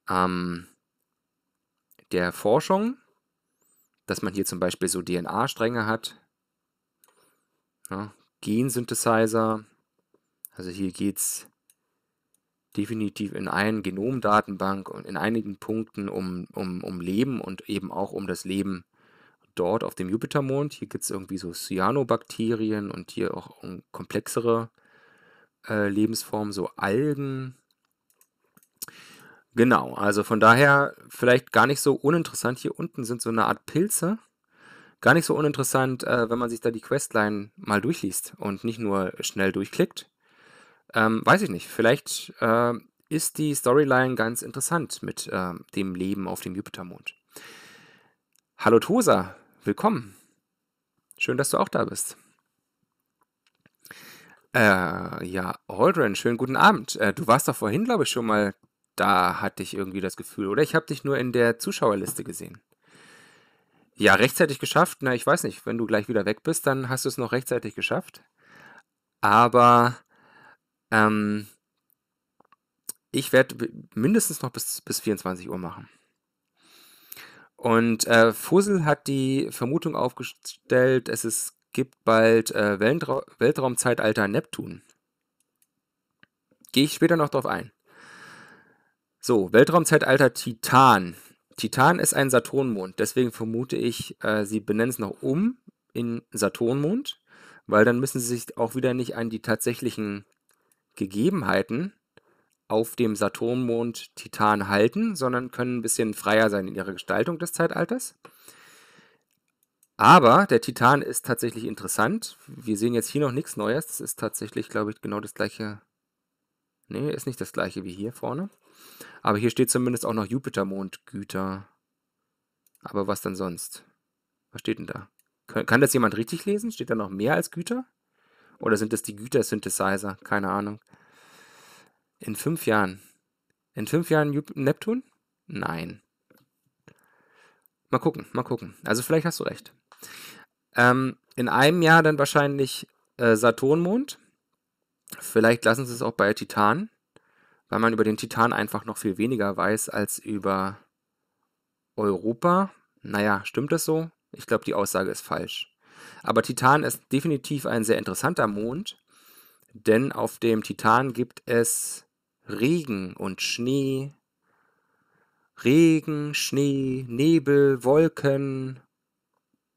S1: ähm, der Forschung, dass man hier zum Beispiel so DNA-Stränge hat, ja, ne? Gensynthesizer, also hier geht es definitiv in allen Genomdatenbank und in einigen Punkten um, um, um Leben und eben auch um das Leben dort auf dem Jupitermond. Hier gibt es irgendwie so Cyanobakterien und hier auch um komplexere äh, Lebensformen, so Algen Genau, also von daher vielleicht gar nicht so uninteressant. Hier unten sind so eine Art Pilze. Gar nicht so uninteressant, äh, wenn man sich da die Questline mal durchliest und nicht nur schnell durchklickt. Ähm, weiß ich nicht, vielleicht äh, ist die Storyline ganz interessant mit äh, dem Leben auf dem Jupitermond. Hallo Tosa, willkommen. Schön, dass du auch da bist. Äh, ja, Aldrin, schönen guten Abend. Äh, du warst doch vorhin, glaube ich, schon mal da hatte ich irgendwie das Gefühl. Oder ich habe dich nur in der Zuschauerliste gesehen. Ja, rechtzeitig geschafft. Na, ich weiß nicht, wenn du gleich wieder weg bist, dann hast du es noch rechtzeitig geschafft. Aber ähm, ich werde mindestens noch bis, bis 24 Uhr machen. Und äh, Fussel hat die Vermutung aufgestellt, es ist, gibt bald äh, Weltraumzeitalter Neptun. Gehe ich später noch drauf ein. So, Weltraumzeitalter Titan. Titan ist ein Saturnmond, deswegen vermute ich, äh, sie benennen es noch um in Saturnmond, weil dann müssen sie sich auch wieder nicht an die tatsächlichen Gegebenheiten auf dem Saturnmond Titan halten, sondern können ein bisschen freier sein in ihrer Gestaltung des Zeitalters. Aber der Titan ist tatsächlich interessant. Wir sehen jetzt hier noch nichts Neues. Das ist tatsächlich, glaube ich, genau das gleiche. Nee, ist nicht das gleiche wie hier vorne. Aber hier steht zumindest auch noch jupiter Jupitermondgüter. Aber was denn sonst? Was steht denn da? Kann, kann das jemand richtig lesen? Steht da noch mehr als Güter? Oder sind das die Güter-Synthesizer? Keine Ahnung. In fünf Jahren. In fünf Jahren Jup Neptun? Nein. Mal gucken, mal gucken. Also vielleicht hast du recht. Ähm, in einem Jahr dann wahrscheinlich äh, Saturnmond. Vielleicht lassen sie es auch bei Titan weil man über den Titan einfach noch viel weniger weiß als über Europa. Naja, stimmt das so? Ich glaube, die Aussage ist falsch. Aber Titan ist definitiv ein sehr interessanter Mond, denn auf dem Titan gibt es Regen und Schnee. Regen, Schnee, Nebel, Wolken.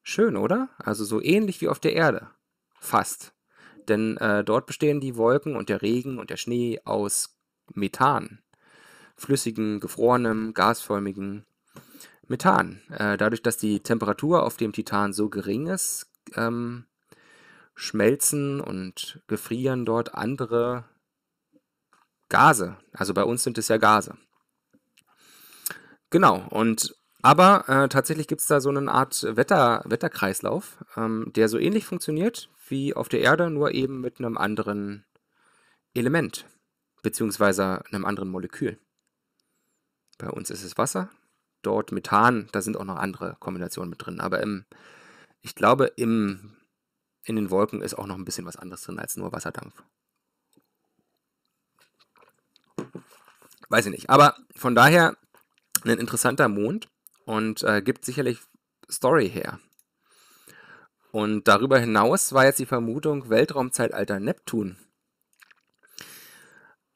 S1: Schön, oder? Also so ähnlich wie auf der Erde. Fast. Denn äh, dort bestehen die Wolken und der Regen und der Schnee aus Methan. Flüssigen, gefrorenem, gasförmigen Methan. Äh, dadurch, dass die Temperatur auf dem Titan so gering ist, ähm, schmelzen und gefrieren dort andere Gase. Also bei uns sind es ja Gase. Genau, und aber äh, tatsächlich gibt es da so eine Art Wetter, Wetterkreislauf, ähm, der so ähnlich funktioniert wie auf der Erde, nur eben mit einem anderen Element beziehungsweise einem anderen Molekül. Bei uns ist es Wasser, dort Methan, da sind auch noch andere Kombinationen mit drin. Aber im, ich glaube, im, in den Wolken ist auch noch ein bisschen was anderes drin als nur Wasserdampf. Weiß ich nicht. Aber von daher ein interessanter Mond und äh, gibt sicherlich Story her. Und darüber hinaus war jetzt die Vermutung Weltraumzeitalter Neptun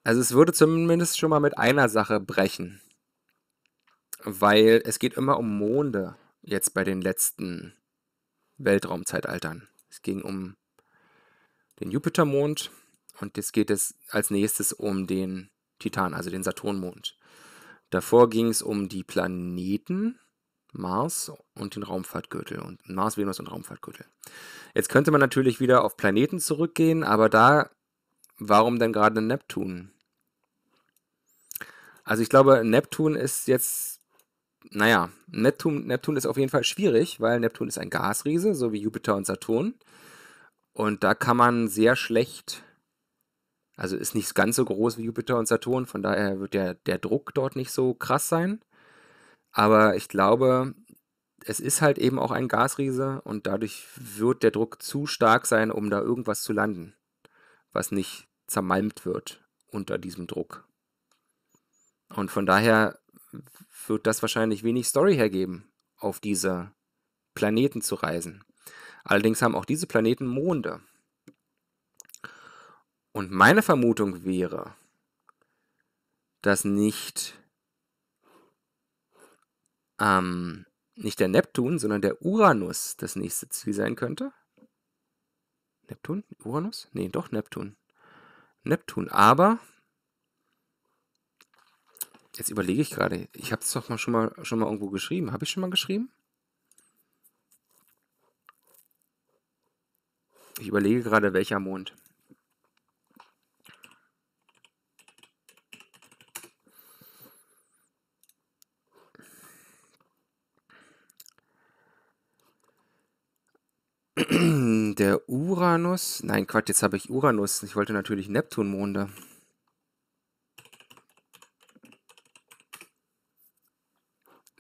S1: also es würde zumindest schon mal mit einer Sache brechen. Weil es geht immer um Monde jetzt bei den letzten Weltraumzeitaltern. Es ging um den Jupitermond und jetzt geht es als nächstes um den Titan, also den Saturnmond. Davor ging es um die Planeten Mars und den Raumfahrtgürtel und Mars, Venus und Raumfahrtgürtel. Jetzt könnte man natürlich wieder auf Planeten zurückgehen, aber da, warum denn gerade Neptun? Also ich glaube, Neptun ist jetzt, naja, Neptun, Neptun ist auf jeden Fall schwierig, weil Neptun ist ein Gasriese, so wie Jupiter und Saturn. Und da kann man sehr schlecht, also ist nicht ganz so groß wie Jupiter und Saturn, von daher wird der, der Druck dort nicht so krass sein. Aber ich glaube, es ist halt eben auch ein Gasriese und dadurch wird der Druck zu stark sein, um da irgendwas zu landen, was nicht zermalmt wird unter diesem Druck. Und von daher wird das wahrscheinlich wenig Story hergeben, auf diese Planeten zu reisen. Allerdings haben auch diese Planeten Monde. Und meine Vermutung wäre, dass nicht, ähm, nicht der Neptun, sondern der Uranus das nächste Ziel sein könnte. Neptun? Uranus? Nee, doch Neptun. Neptun. Aber Jetzt überlege ich gerade. Ich habe es doch mal schon, mal schon mal irgendwo geschrieben. Habe ich schon mal geschrieben? Ich überlege gerade, welcher Mond. Der Uranus. Nein, Quatsch, jetzt habe ich Uranus. Ich wollte natürlich Neptunmonde.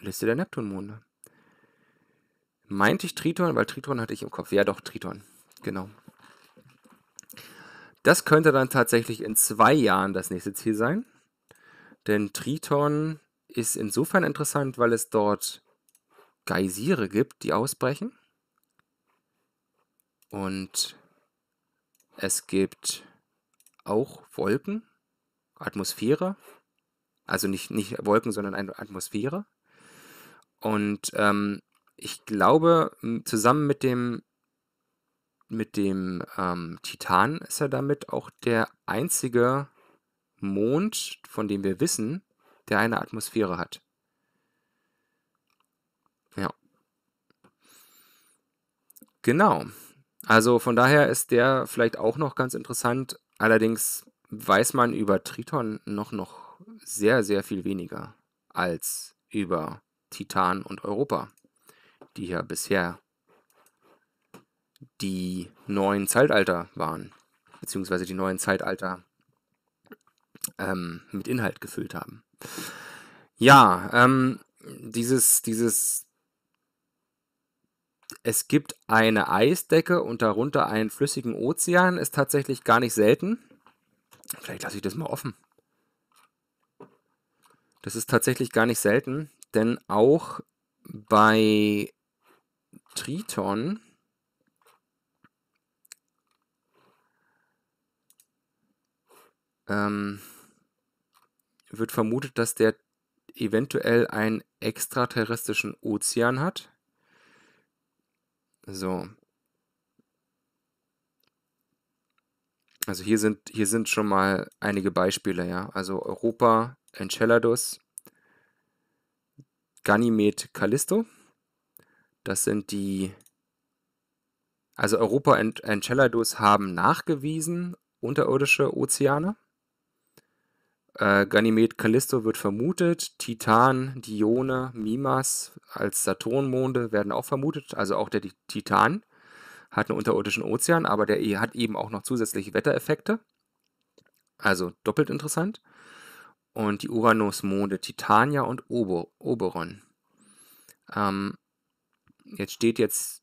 S1: Liste der Neptunmonde. Meinte ich Triton, weil Triton hatte ich im Kopf. Ja, doch, Triton. Genau. Das könnte dann tatsächlich in zwei Jahren das nächste Ziel sein. Denn Triton ist insofern interessant, weil es dort Geysire gibt, die ausbrechen. Und es gibt auch Wolken, Atmosphäre. Also nicht, nicht Wolken, sondern eine Atmosphäre. Und ähm, ich glaube, zusammen mit dem, mit dem ähm, Titan ist er damit auch der einzige Mond, von dem wir wissen, der eine Atmosphäre hat. Ja. Genau. Also von daher ist der vielleicht auch noch ganz interessant. Allerdings weiß man über Triton noch, noch sehr, sehr viel weniger als über Titan und Europa, die ja bisher die neuen Zeitalter waren, beziehungsweise die neuen Zeitalter ähm, mit Inhalt gefüllt haben. Ja, ähm, dieses, dieses, es gibt eine Eisdecke und darunter einen flüssigen Ozean, ist tatsächlich gar nicht selten. Vielleicht lasse ich das mal offen. Das ist tatsächlich gar nicht selten. Denn auch bei Triton ähm, wird vermutet, dass der eventuell einen extraterrestrischen Ozean hat. So. Also hier sind, hier sind schon mal einige Beispiele, ja. Also Europa, Enceladus, Ganymed Callisto. Das sind die. Also Europa und Enceladus haben nachgewiesen unterirdische Ozeane. Äh, Ganymed Callisto wird vermutet. Titan, Dione, Mimas als Saturnmonde werden auch vermutet. Also auch der Titan hat einen unterirdischen Ozean, aber der e-, hat eben auch noch zusätzliche Wettereffekte. Also doppelt interessant und die Uranus-Monde Titania und Ober Oberon. Ähm, jetzt steht jetzt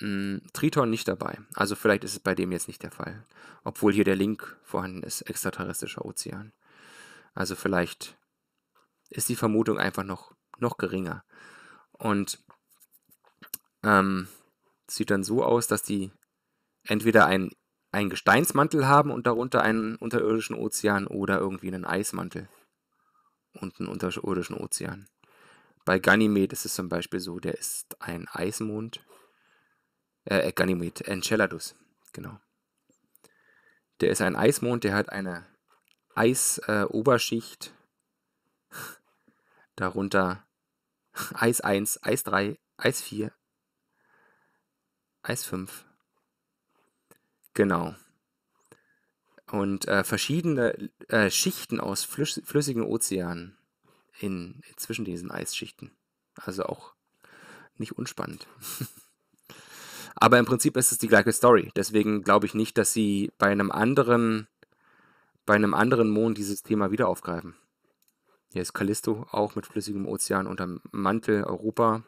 S1: mh, hm, Triton nicht dabei. Also vielleicht ist es bei dem jetzt nicht der Fall. Obwohl hier der Link vorhanden ist, extraterrestrischer Ozean. Also vielleicht ist die Vermutung einfach noch, noch geringer. Und ähm, sieht dann so aus, dass die entweder einen einen Gesteinsmantel haben und darunter einen unterirdischen Ozean oder irgendwie einen Eismantel und einen unterirdischen Ozean. Bei Ganymed ist es zum Beispiel so, der ist ein Eismond. Äh, äh Ganymed, Enceladus, genau. Der ist ein Eismond, der hat eine Eisoberschicht, äh, darunter Eis 1, Eis 3, Eis 4, Eis 5, Genau. Und äh, verschiedene äh, Schichten aus flüss flüssigen Ozeanen in, zwischen diesen Eisschichten. Also auch nicht unspannend. Aber im Prinzip ist es die gleiche Story. Deswegen glaube ich nicht, dass sie bei einem anderen, bei einem anderen Mond dieses Thema wieder aufgreifen. Hier ist Callisto auch mit flüssigem Ozean unterm Mantel Europa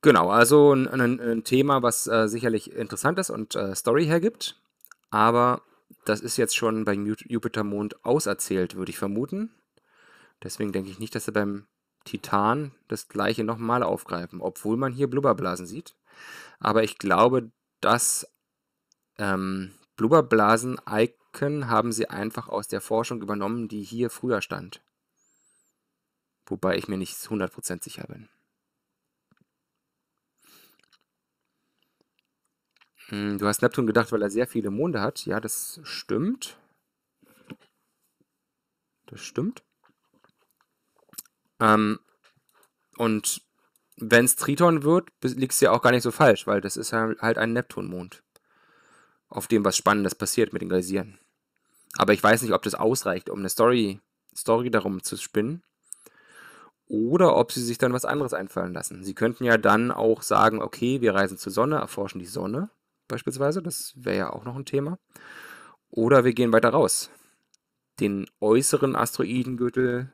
S1: Genau, also ein, ein, ein Thema, was äh, sicherlich interessant ist und äh, Story hergibt, aber das ist jetzt schon beim Jupitermond auserzählt, würde ich vermuten. Deswegen denke ich nicht, dass sie beim Titan das gleiche nochmal aufgreifen, obwohl man hier Blubberblasen sieht. Aber ich glaube, das ähm, Blubberblasen-Icon haben sie einfach aus der Forschung übernommen, die hier früher stand. Wobei ich mir nicht 100% sicher bin. Hm, du hast Neptun gedacht, weil er sehr viele Monde hat. Ja, das stimmt. Das stimmt. Ähm, und wenn es Triton wird, liegt es ja auch gar nicht so falsch, weil das ist halt, halt ein Neptunmond, auf dem was Spannendes passiert mit den Geysiren. Aber ich weiß nicht, ob das ausreicht, um eine Story, Story darum zu spinnen. Oder ob sie sich dann was anderes einfallen lassen. Sie könnten ja dann auch sagen, okay, wir reisen zur Sonne, erforschen die Sonne beispielsweise, das wäre ja auch noch ein Thema. Oder wir gehen weiter raus. Den äußeren Asteroidengürtel,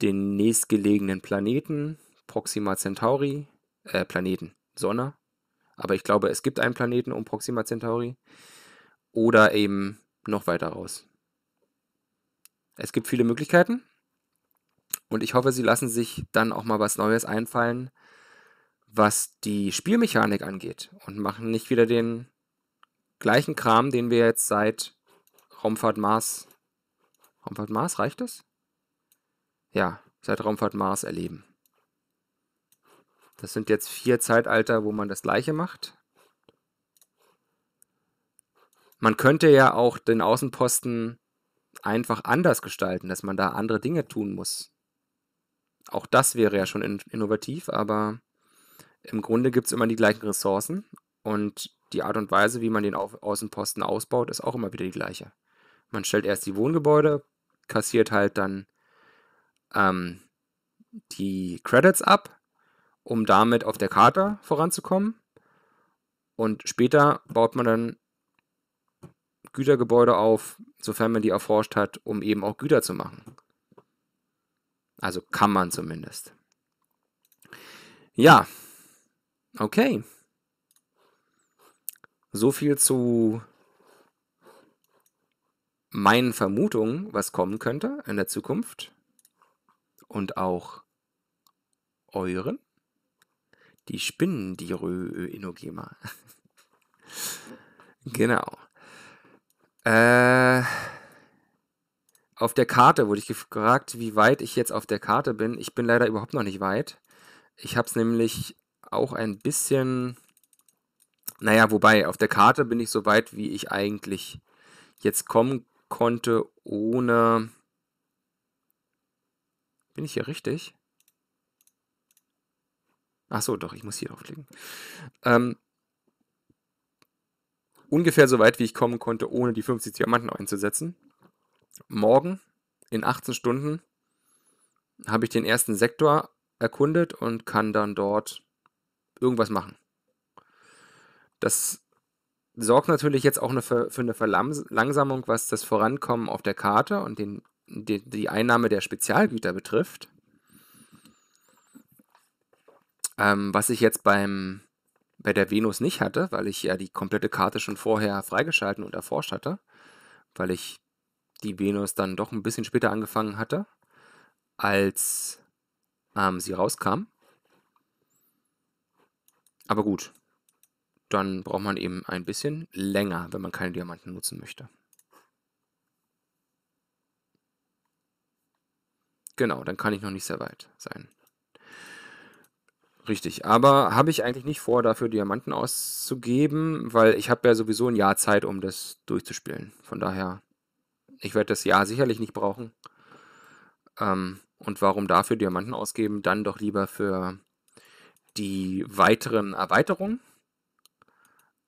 S1: den nächstgelegenen Planeten, Proxima Centauri, äh, Planeten, Sonne. Aber ich glaube, es gibt einen Planeten um Proxima Centauri. Oder eben noch weiter raus. Es gibt viele Möglichkeiten. Und ich hoffe, Sie lassen sich dann auch mal was Neues einfallen, was die Spielmechanik angeht und machen nicht wieder den gleichen Kram, den wir jetzt seit Raumfahrt Mars. Raumfahrt Mars, reicht das? Ja, seit Raumfahrt Mars erleben. Das sind jetzt vier Zeitalter, wo man das gleiche macht. Man könnte ja auch den Außenposten einfach anders gestalten, dass man da andere Dinge tun muss. Auch das wäre ja schon innovativ, aber im Grunde gibt es immer die gleichen Ressourcen und die Art und Weise, wie man den Au Außenposten ausbaut, ist auch immer wieder die gleiche. Man stellt erst die Wohngebäude, kassiert halt dann ähm, die Credits ab, um damit auf der Karte voranzukommen. Und später baut man dann Gütergebäude auf, sofern man die erforscht hat, um eben auch Güter zu machen. Also kann man zumindest. Ja, Okay. So viel zu meinen Vermutungen, was kommen könnte in der Zukunft und auch euren. Die Spinnen, die Rö Inogema. genau. Äh, auf der Karte wurde ich gefragt, wie weit ich jetzt auf der Karte bin. Ich bin leider überhaupt noch nicht weit. Ich habe es nämlich auch ein bisschen. Naja, wobei, auf der Karte bin ich so weit, wie ich eigentlich jetzt kommen konnte, ohne. Bin ich hier richtig? Ach so, doch, ich muss hier draufklicken. Ähm, ungefähr so weit, wie ich kommen konnte, ohne die 50 Diamanten einzusetzen. Morgen, in 18 Stunden, habe ich den ersten Sektor erkundet und kann dann dort irgendwas machen. Das sorgt natürlich jetzt auch für eine Verlangsamung, was das Vorankommen auf der Karte und den, die, die Einnahme der Spezialgüter betrifft. Ähm, was ich jetzt beim, bei der Venus nicht hatte, weil ich ja die komplette Karte schon vorher freigeschalten und erforscht hatte, weil ich die Venus dann doch ein bisschen später angefangen hatte, als ähm, sie rauskam. Aber gut, dann braucht man eben ein bisschen länger, wenn man keine Diamanten nutzen möchte. Genau, dann kann ich noch nicht sehr weit sein. Richtig, aber habe ich eigentlich nicht vor, dafür Diamanten auszugeben, weil ich habe ja sowieso ein Jahr Zeit, um das durchzuspielen. Von daher, ich werde das Jahr sicherlich nicht brauchen. Ähm, und warum dafür Diamanten ausgeben? Dann doch lieber für die weiteren Erweiterungen,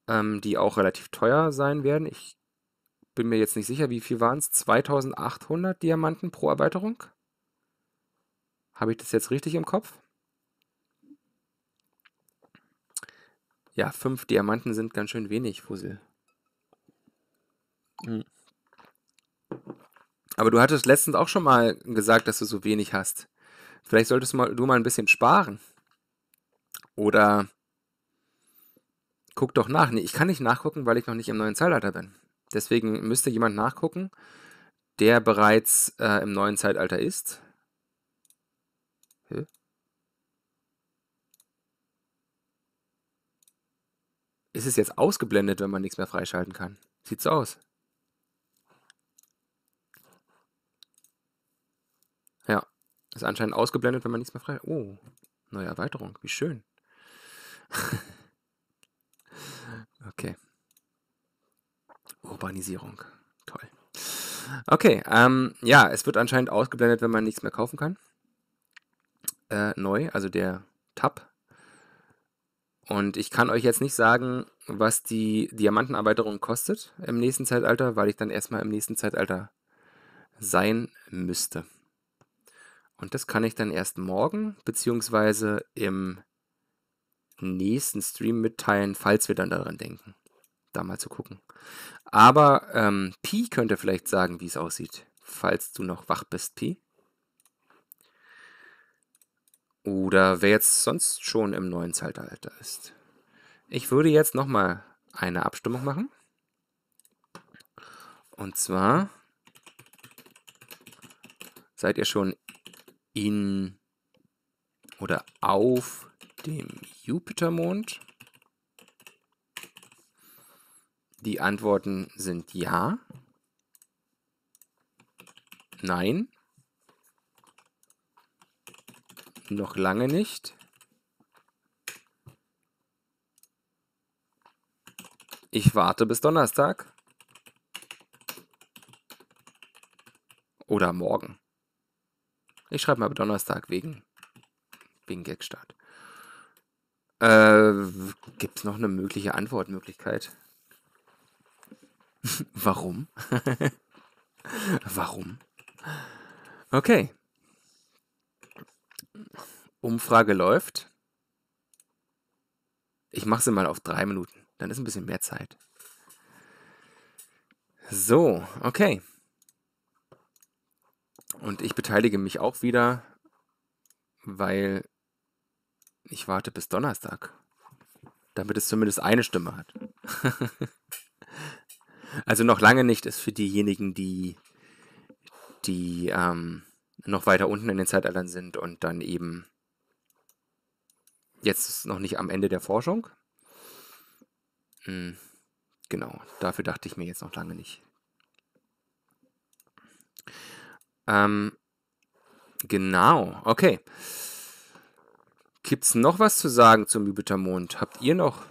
S1: ähm, die auch relativ teuer sein werden. Ich bin mir jetzt nicht sicher, wie viel waren es? 2800 Diamanten pro Erweiterung? Habe ich das jetzt richtig im Kopf? Ja, fünf Diamanten sind ganz schön wenig, Fusil. Hm. Aber du hattest letztens auch schon mal gesagt, dass du so wenig hast. Vielleicht solltest du mal, du mal ein bisschen sparen. Oder guck doch nach. Nee, ich kann nicht nachgucken, weil ich noch nicht im neuen Zeitalter bin. Deswegen müsste jemand nachgucken, der bereits äh, im neuen Zeitalter ist. Hä? Ist es jetzt ausgeblendet, wenn man nichts mehr freischalten kann? Sieht so aus. Ja, ist anscheinend ausgeblendet, wenn man nichts mehr frei. Oh, neue Erweiterung, wie schön. okay. Urbanisierung. Toll. Okay, ähm, ja, es wird anscheinend ausgeblendet, wenn man nichts mehr kaufen kann. Äh, neu, also der Tab. Und ich kann euch jetzt nicht sagen, was die Diamantenerweiterung kostet im nächsten Zeitalter, weil ich dann erstmal im nächsten Zeitalter sein müsste. Und das kann ich dann erst morgen, beziehungsweise im nächsten Stream mitteilen, falls wir dann daran denken, da mal zu gucken. Aber ähm, Pi könnte vielleicht sagen, wie es aussieht, falls du noch wach bist, Pi. Oder wer jetzt sonst schon im neuen Zeitalter ist. Ich würde jetzt nochmal eine Abstimmung machen. Und zwar seid ihr schon in oder auf dem Jupitermond? Die Antworten sind ja, nein, noch lange nicht. Ich warte bis Donnerstag. Oder morgen. Ich schreibe mal Donnerstag wegen, wegen Gagstart. Äh, Gibt es noch eine mögliche Antwortmöglichkeit? Warum? Warum? Okay. Umfrage läuft. Ich mache sie mal auf drei Minuten. Dann ist ein bisschen mehr Zeit. So, okay. Und ich beteilige mich auch wieder, weil ich warte bis Donnerstag, damit es zumindest eine Stimme hat. also noch lange nicht ist für diejenigen, die, die ähm, noch weiter unten in den Zeitaltern sind und dann eben jetzt noch nicht am Ende der Forschung. Hm, genau, dafür dachte ich mir jetzt noch lange nicht. Ähm, genau, okay. Gibt es noch was zu sagen zum Mond? Habt ihr noch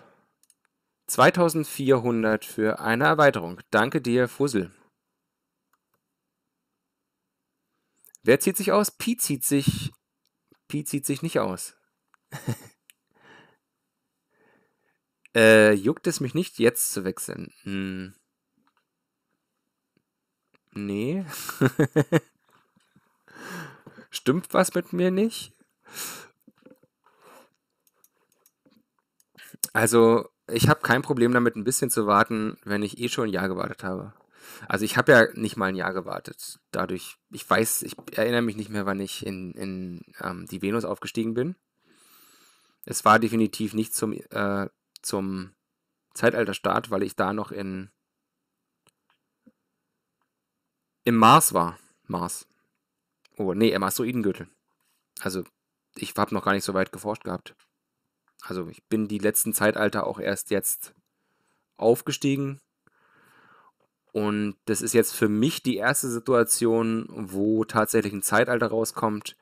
S1: 2400 für eine Erweiterung? Danke dir, Fussel. Wer zieht sich aus? Pi zieht sich. Pi zieht sich nicht aus. äh, juckt es mich nicht, jetzt zu wechseln? Hm. Nee. Stimmt was mit mir nicht? Also, ich habe kein Problem damit, ein bisschen zu warten, wenn ich eh schon ein Jahr gewartet habe. Also ich habe ja nicht mal ein Jahr gewartet. Dadurch, ich weiß, ich erinnere mich nicht mehr, wann ich in, in ähm, die Venus aufgestiegen bin. Es war definitiv nicht zum, äh, zum Zeitalterstart, weil ich da noch in im Mars war. Mars. Oh, nee, im Asteroidengürtel. Also, ich habe noch gar nicht so weit geforscht gehabt. Also ich bin die letzten Zeitalter auch erst jetzt aufgestiegen. Und das ist jetzt für mich die erste Situation, wo tatsächlich ein Zeitalter rauskommt,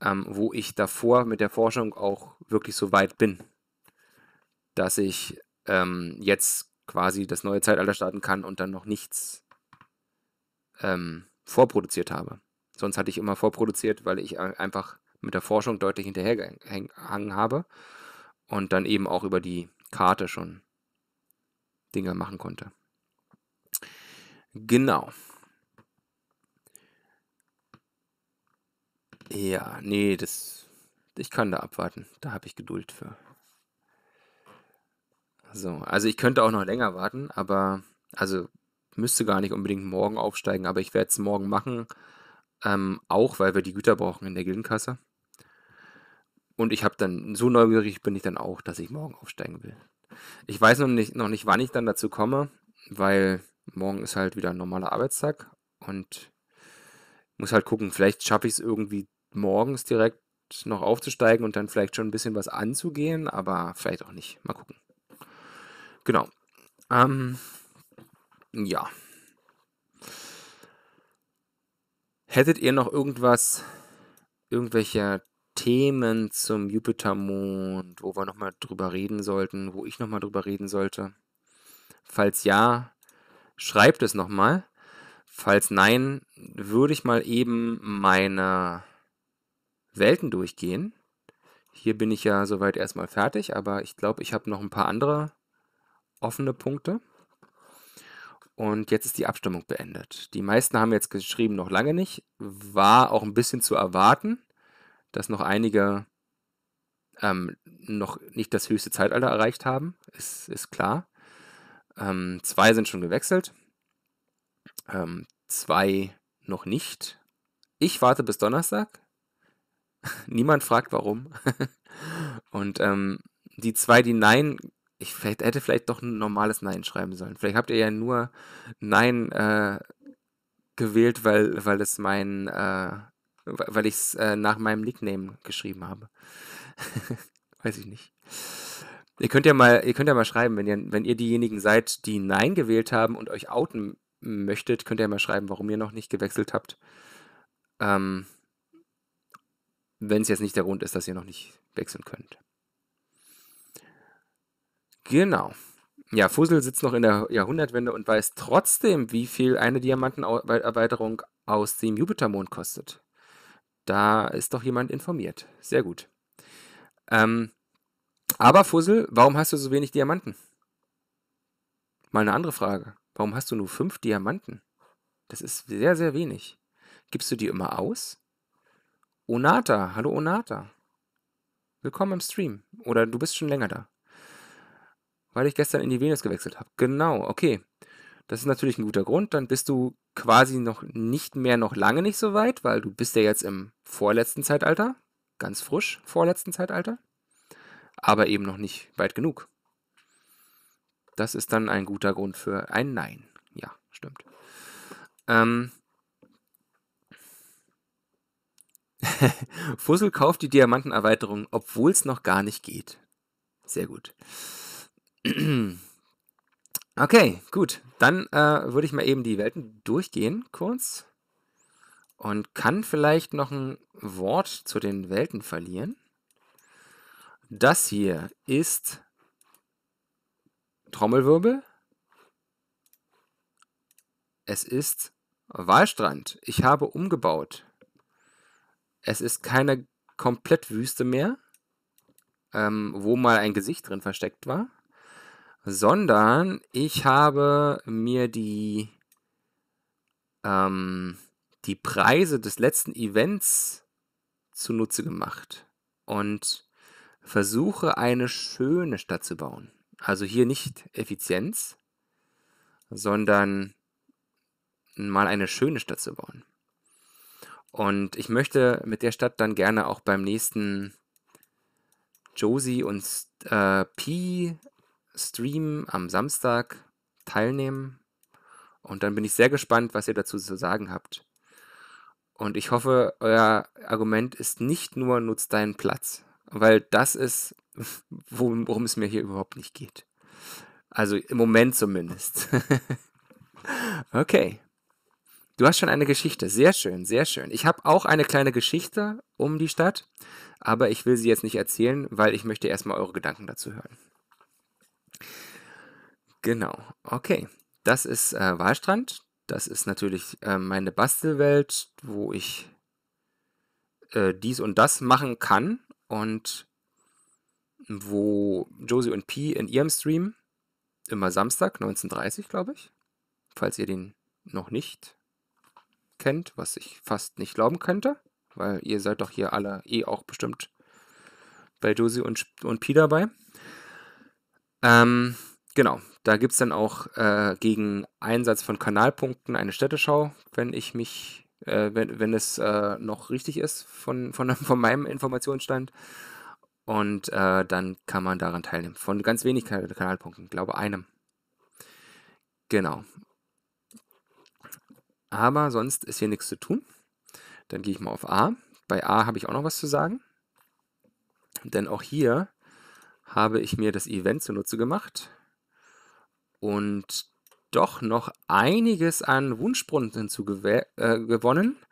S1: ähm, wo ich davor mit der Forschung auch wirklich so weit bin, dass ich ähm, jetzt quasi das neue Zeitalter starten kann und dann noch nichts ähm, vorproduziert habe. Sonst hatte ich immer vorproduziert, weil ich einfach mit der Forschung deutlich hinterhergehangen habe und dann eben auch über die Karte schon Dinge machen konnte. Genau. Ja, nee, das. Ich kann da abwarten. Da habe ich Geduld für. So, also ich könnte auch noch länger warten, aber. Also müsste gar nicht unbedingt morgen aufsteigen, aber ich werde es morgen machen. Ähm, auch weil wir die Güter brauchen in der Gildenkasse. Und ich habe dann, so neugierig bin ich dann auch, dass ich morgen aufsteigen will. Ich weiß noch nicht, noch nicht, wann ich dann dazu komme, weil morgen ist halt wieder ein normaler Arbeitstag und muss halt gucken, vielleicht schaffe ich es irgendwie morgens direkt noch aufzusteigen und dann vielleicht schon ein bisschen was anzugehen, aber vielleicht auch nicht. Mal gucken. Genau. Ähm, ja. Hättet ihr noch irgendwas, irgendwelche Themen zum Jupitermond, wo wir nochmal drüber reden sollten, wo ich nochmal drüber reden sollte? Falls ja, schreibt es nochmal. Falls nein, würde ich mal eben meine Welten durchgehen. Hier bin ich ja soweit erstmal fertig, aber ich glaube, ich habe noch ein paar andere offene Punkte. Und jetzt ist die Abstimmung beendet. Die meisten haben jetzt geschrieben, noch lange nicht. War auch ein bisschen zu erwarten dass noch einige ähm, noch nicht das höchste Zeitalter erreicht haben, ist, ist klar. Ähm, zwei sind schon gewechselt, ähm, zwei noch nicht. Ich warte bis Donnerstag. Niemand fragt warum. Und ähm, die zwei, die Nein, ich vielleicht, hätte vielleicht doch ein normales Nein schreiben sollen. Vielleicht habt ihr ja nur Nein äh, gewählt, weil, weil es mein äh, weil ich es äh, nach meinem Nickname geschrieben habe. Weiß ich nicht. Ihr könnt ja mal, ihr könnt ja mal schreiben, wenn ihr, wenn ihr diejenigen seid, die Nein gewählt haben und euch outen möchtet, könnt ihr mal schreiben, warum ihr noch nicht gewechselt habt. Ähm, wenn es jetzt nicht der Grund ist, dass ihr noch nicht wechseln könnt. Genau. Ja, Fussel sitzt noch in der Jahrhundertwende und weiß trotzdem, wie viel eine Diamantenerweiterung aus dem Jupitermond kostet. Da ist doch jemand informiert. Sehr gut. Ähm, aber Fussel, warum hast du so wenig Diamanten? Mal eine andere Frage. Warum hast du nur fünf Diamanten? Das ist sehr, sehr wenig. Gibst du die immer aus? Onata, hallo Onata. Willkommen im Stream. Oder du bist schon länger da. Weil ich gestern in die Venus gewechselt habe. Genau, okay. Das ist natürlich ein guter Grund. Dann bist du quasi noch nicht mehr, noch lange nicht so weit, weil du bist ja jetzt im vorletzten Zeitalter, ganz frisch vorletzten Zeitalter, aber eben noch nicht weit genug. Das ist dann ein guter Grund für ein Nein. Ja, stimmt. Ähm, Fussel kauft die Diamantenerweiterung, obwohl es noch gar nicht geht. Sehr gut. Okay, gut. Dann äh, würde ich mal eben die Welten durchgehen, kurz. Und kann vielleicht noch ein Wort zu den Welten verlieren. Das hier ist Trommelwirbel. Es ist Wahlstrand. Ich habe umgebaut. Es ist keine Komplettwüste mehr, ähm, wo mal ein Gesicht drin versteckt war sondern ich habe mir die, ähm, die Preise des letzten Events zunutze gemacht und versuche eine schöne Stadt zu bauen. Also hier nicht Effizienz, sondern mal eine schöne Stadt zu bauen. Und ich möchte mit der Stadt dann gerne auch beim nächsten Josie und äh, Pi Stream am Samstag teilnehmen. Und dann bin ich sehr gespannt, was ihr dazu zu sagen habt. Und ich hoffe, euer Argument ist nicht nur nutzt deinen Platz, weil das ist, worum es mir hier überhaupt nicht geht. Also im Moment zumindest. okay. Du hast schon eine Geschichte. Sehr schön, sehr schön. Ich habe auch eine kleine Geschichte um die Stadt, aber ich will sie jetzt nicht erzählen, weil ich möchte erstmal eure Gedanken dazu hören. Genau, okay. Das ist äh, Wahlstrand. Das ist natürlich äh, meine Bastelwelt, wo ich äh, dies und das machen kann und wo Josie und P in ihrem Stream immer Samstag 19:30, glaube ich, falls ihr den noch nicht kennt, was ich fast nicht glauben könnte, weil ihr seid doch hier alle eh auch bestimmt bei Josie und, und Pi dabei. Ähm, Genau, da gibt es dann auch äh, gegen Einsatz von Kanalpunkten eine Städteschau, wenn ich mich, äh, wenn, wenn es äh, noch richtig ist von, von, von meinem Informationsstand. Und äh, dann kann man daran teilnehmen. Von ganz wenig Kanalpunkten, glaube einem. Genau. Aber sonst ist hier nichts zu tun. Dann gehe ich mal auf A. Bei A habe ich auch noch was zu sagen. Denn auch hier habe ich mir das Event zunutze gemacht und doch noch einiges an Wunschbrunnen hinzugewonnen, äh,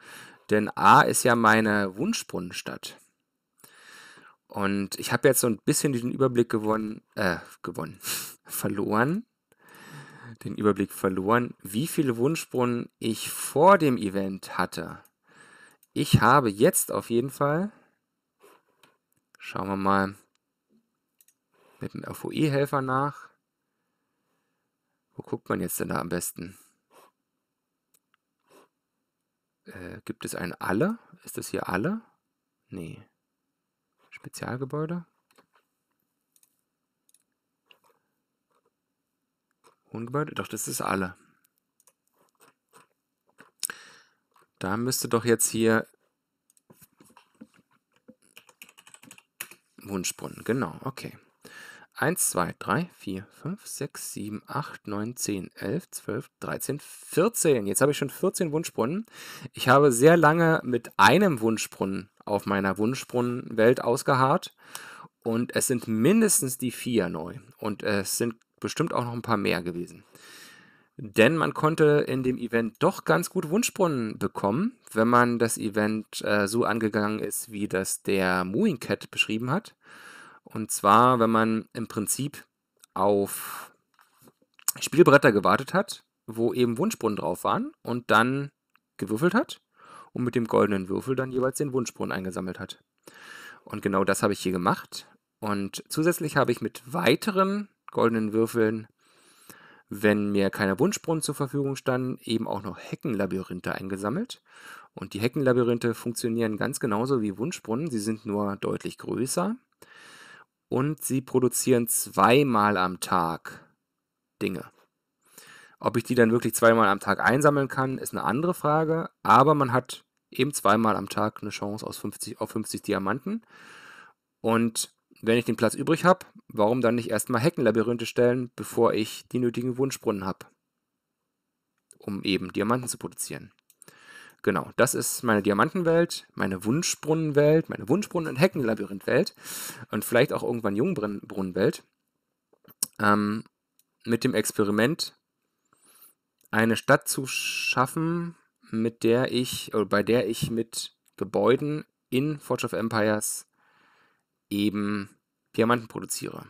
S1: denn A ist ja meine Wunschbrunnenstadt. Und ich habe jetzt so ein bisschen den Überblick gewonnen, äh, gewonnen, verloren, den Überblick verloren, wie viele Wunschbrunnen ich vor dem Event hatte. Ich habe jetzt auf jeden Fall, schauen wir mal mit dem FOE-Helfer nach, wo guckt man jetzt denn da am besten? Äh, gibt es ein Alle? Ist das hier Alle? Nee. Spezialgebäude? Wohngebäude? Doch, das ist Alle. Da müsste doch jetzt hier Wunschbrunnen, genau, okay. 1, 2, 3, 4, 5, 6, 7, 8, 9, 10, 11, 12, 13, 14. Jetzt habe ich schon 14 Wunschbrunnen. Ich habe sehr lange mit einem Wunschbrunnen auf meiner Wunschbrunnenwelt ausgeharrt. Und es sind mindestens die vier neu. Und es sind bestimmt auch noch ein paar mehr gewesen. Denn man konnte in dem Event doch ganz gut Wunschbrunnen bekommen, wenn man das Event äh, so angegangen ist, wie das der Mooing Cat beschrieben hat. Und zwar, wenn man im Prinzip auf Spielbretter gewartet hat, wo eben Wunschbrunnen drauf waren und dann gewürfelt hat und mit dem goldenen Würfel dann jeweils den Wunschbrunnen eingesammelt hat. Und genau das habe ich hier gemacht. Und zusätzlich habe ich mit weiteren goldenen Würfeln, wenn mir keine Wunschbrunnen zur Verfügung standen, eben auch noch Heckenlabyrinthe eingesammelt. Und die Heckenlabyrinthe funktionieren ganz genauso wie Wunschbrunnen, sie sind nur deutlich größer und sie produzieren zweimal am Tag Dinge. Ob ich die dann wirklich zweimal am Tag einsammeln kann, ist eine andere Frage, aber man hat eben zweimal am Tag eine Chance aus 50, auf 50 Diamanten. Und wenn ich den Platz übrig habe, warum dann nicht erstmal Heckenlabyrinthe stellen, bevor ich die nötigen Wunschbrunnen habe, um eben Diamanten zu produzieren? Genau, das ist meine Diamantenwelt, meine Wunschbrunnenwelt, meine Wunschbrunnen- und Heckenlabyrinthwelt und vielleicht auch irgendwann Jungbrunnenwelt. Ähm, mit dem Experiment, eine Stadt zu schaffen, mit der ich, oder bei der ich mit Gebäuden in Forge of Empires eben Diamanten produziere.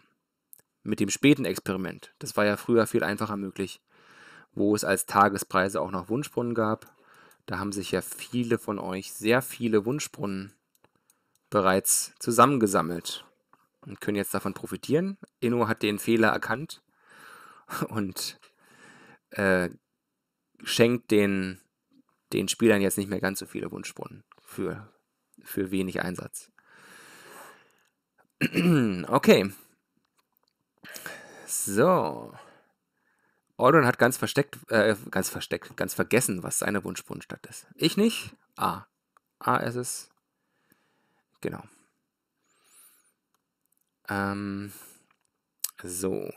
S1: Mit dem späten Experiment. Das war ja früher viel einfacher möglich, wo es als Tagespreise auch noch Wunschbrunnen gab. Da haben sich ja viele von euch sehr viele Wunschbrunnen bereits zusammengesammelt und können jetzt davon profitieren. Inno hat den Fehler erkannt und äh, schenkt den, den Spielern jetzt nicht mehr ganz so viele Wunschbrunnen für, für wenig Einsatz. okay. So. Euron hat ganz versteckt, äh, ganz versteckt, ganz vergessen, was seine Wunschbundstadt ist. Ich nicht. A. A ist es. Genau. Ähm, so.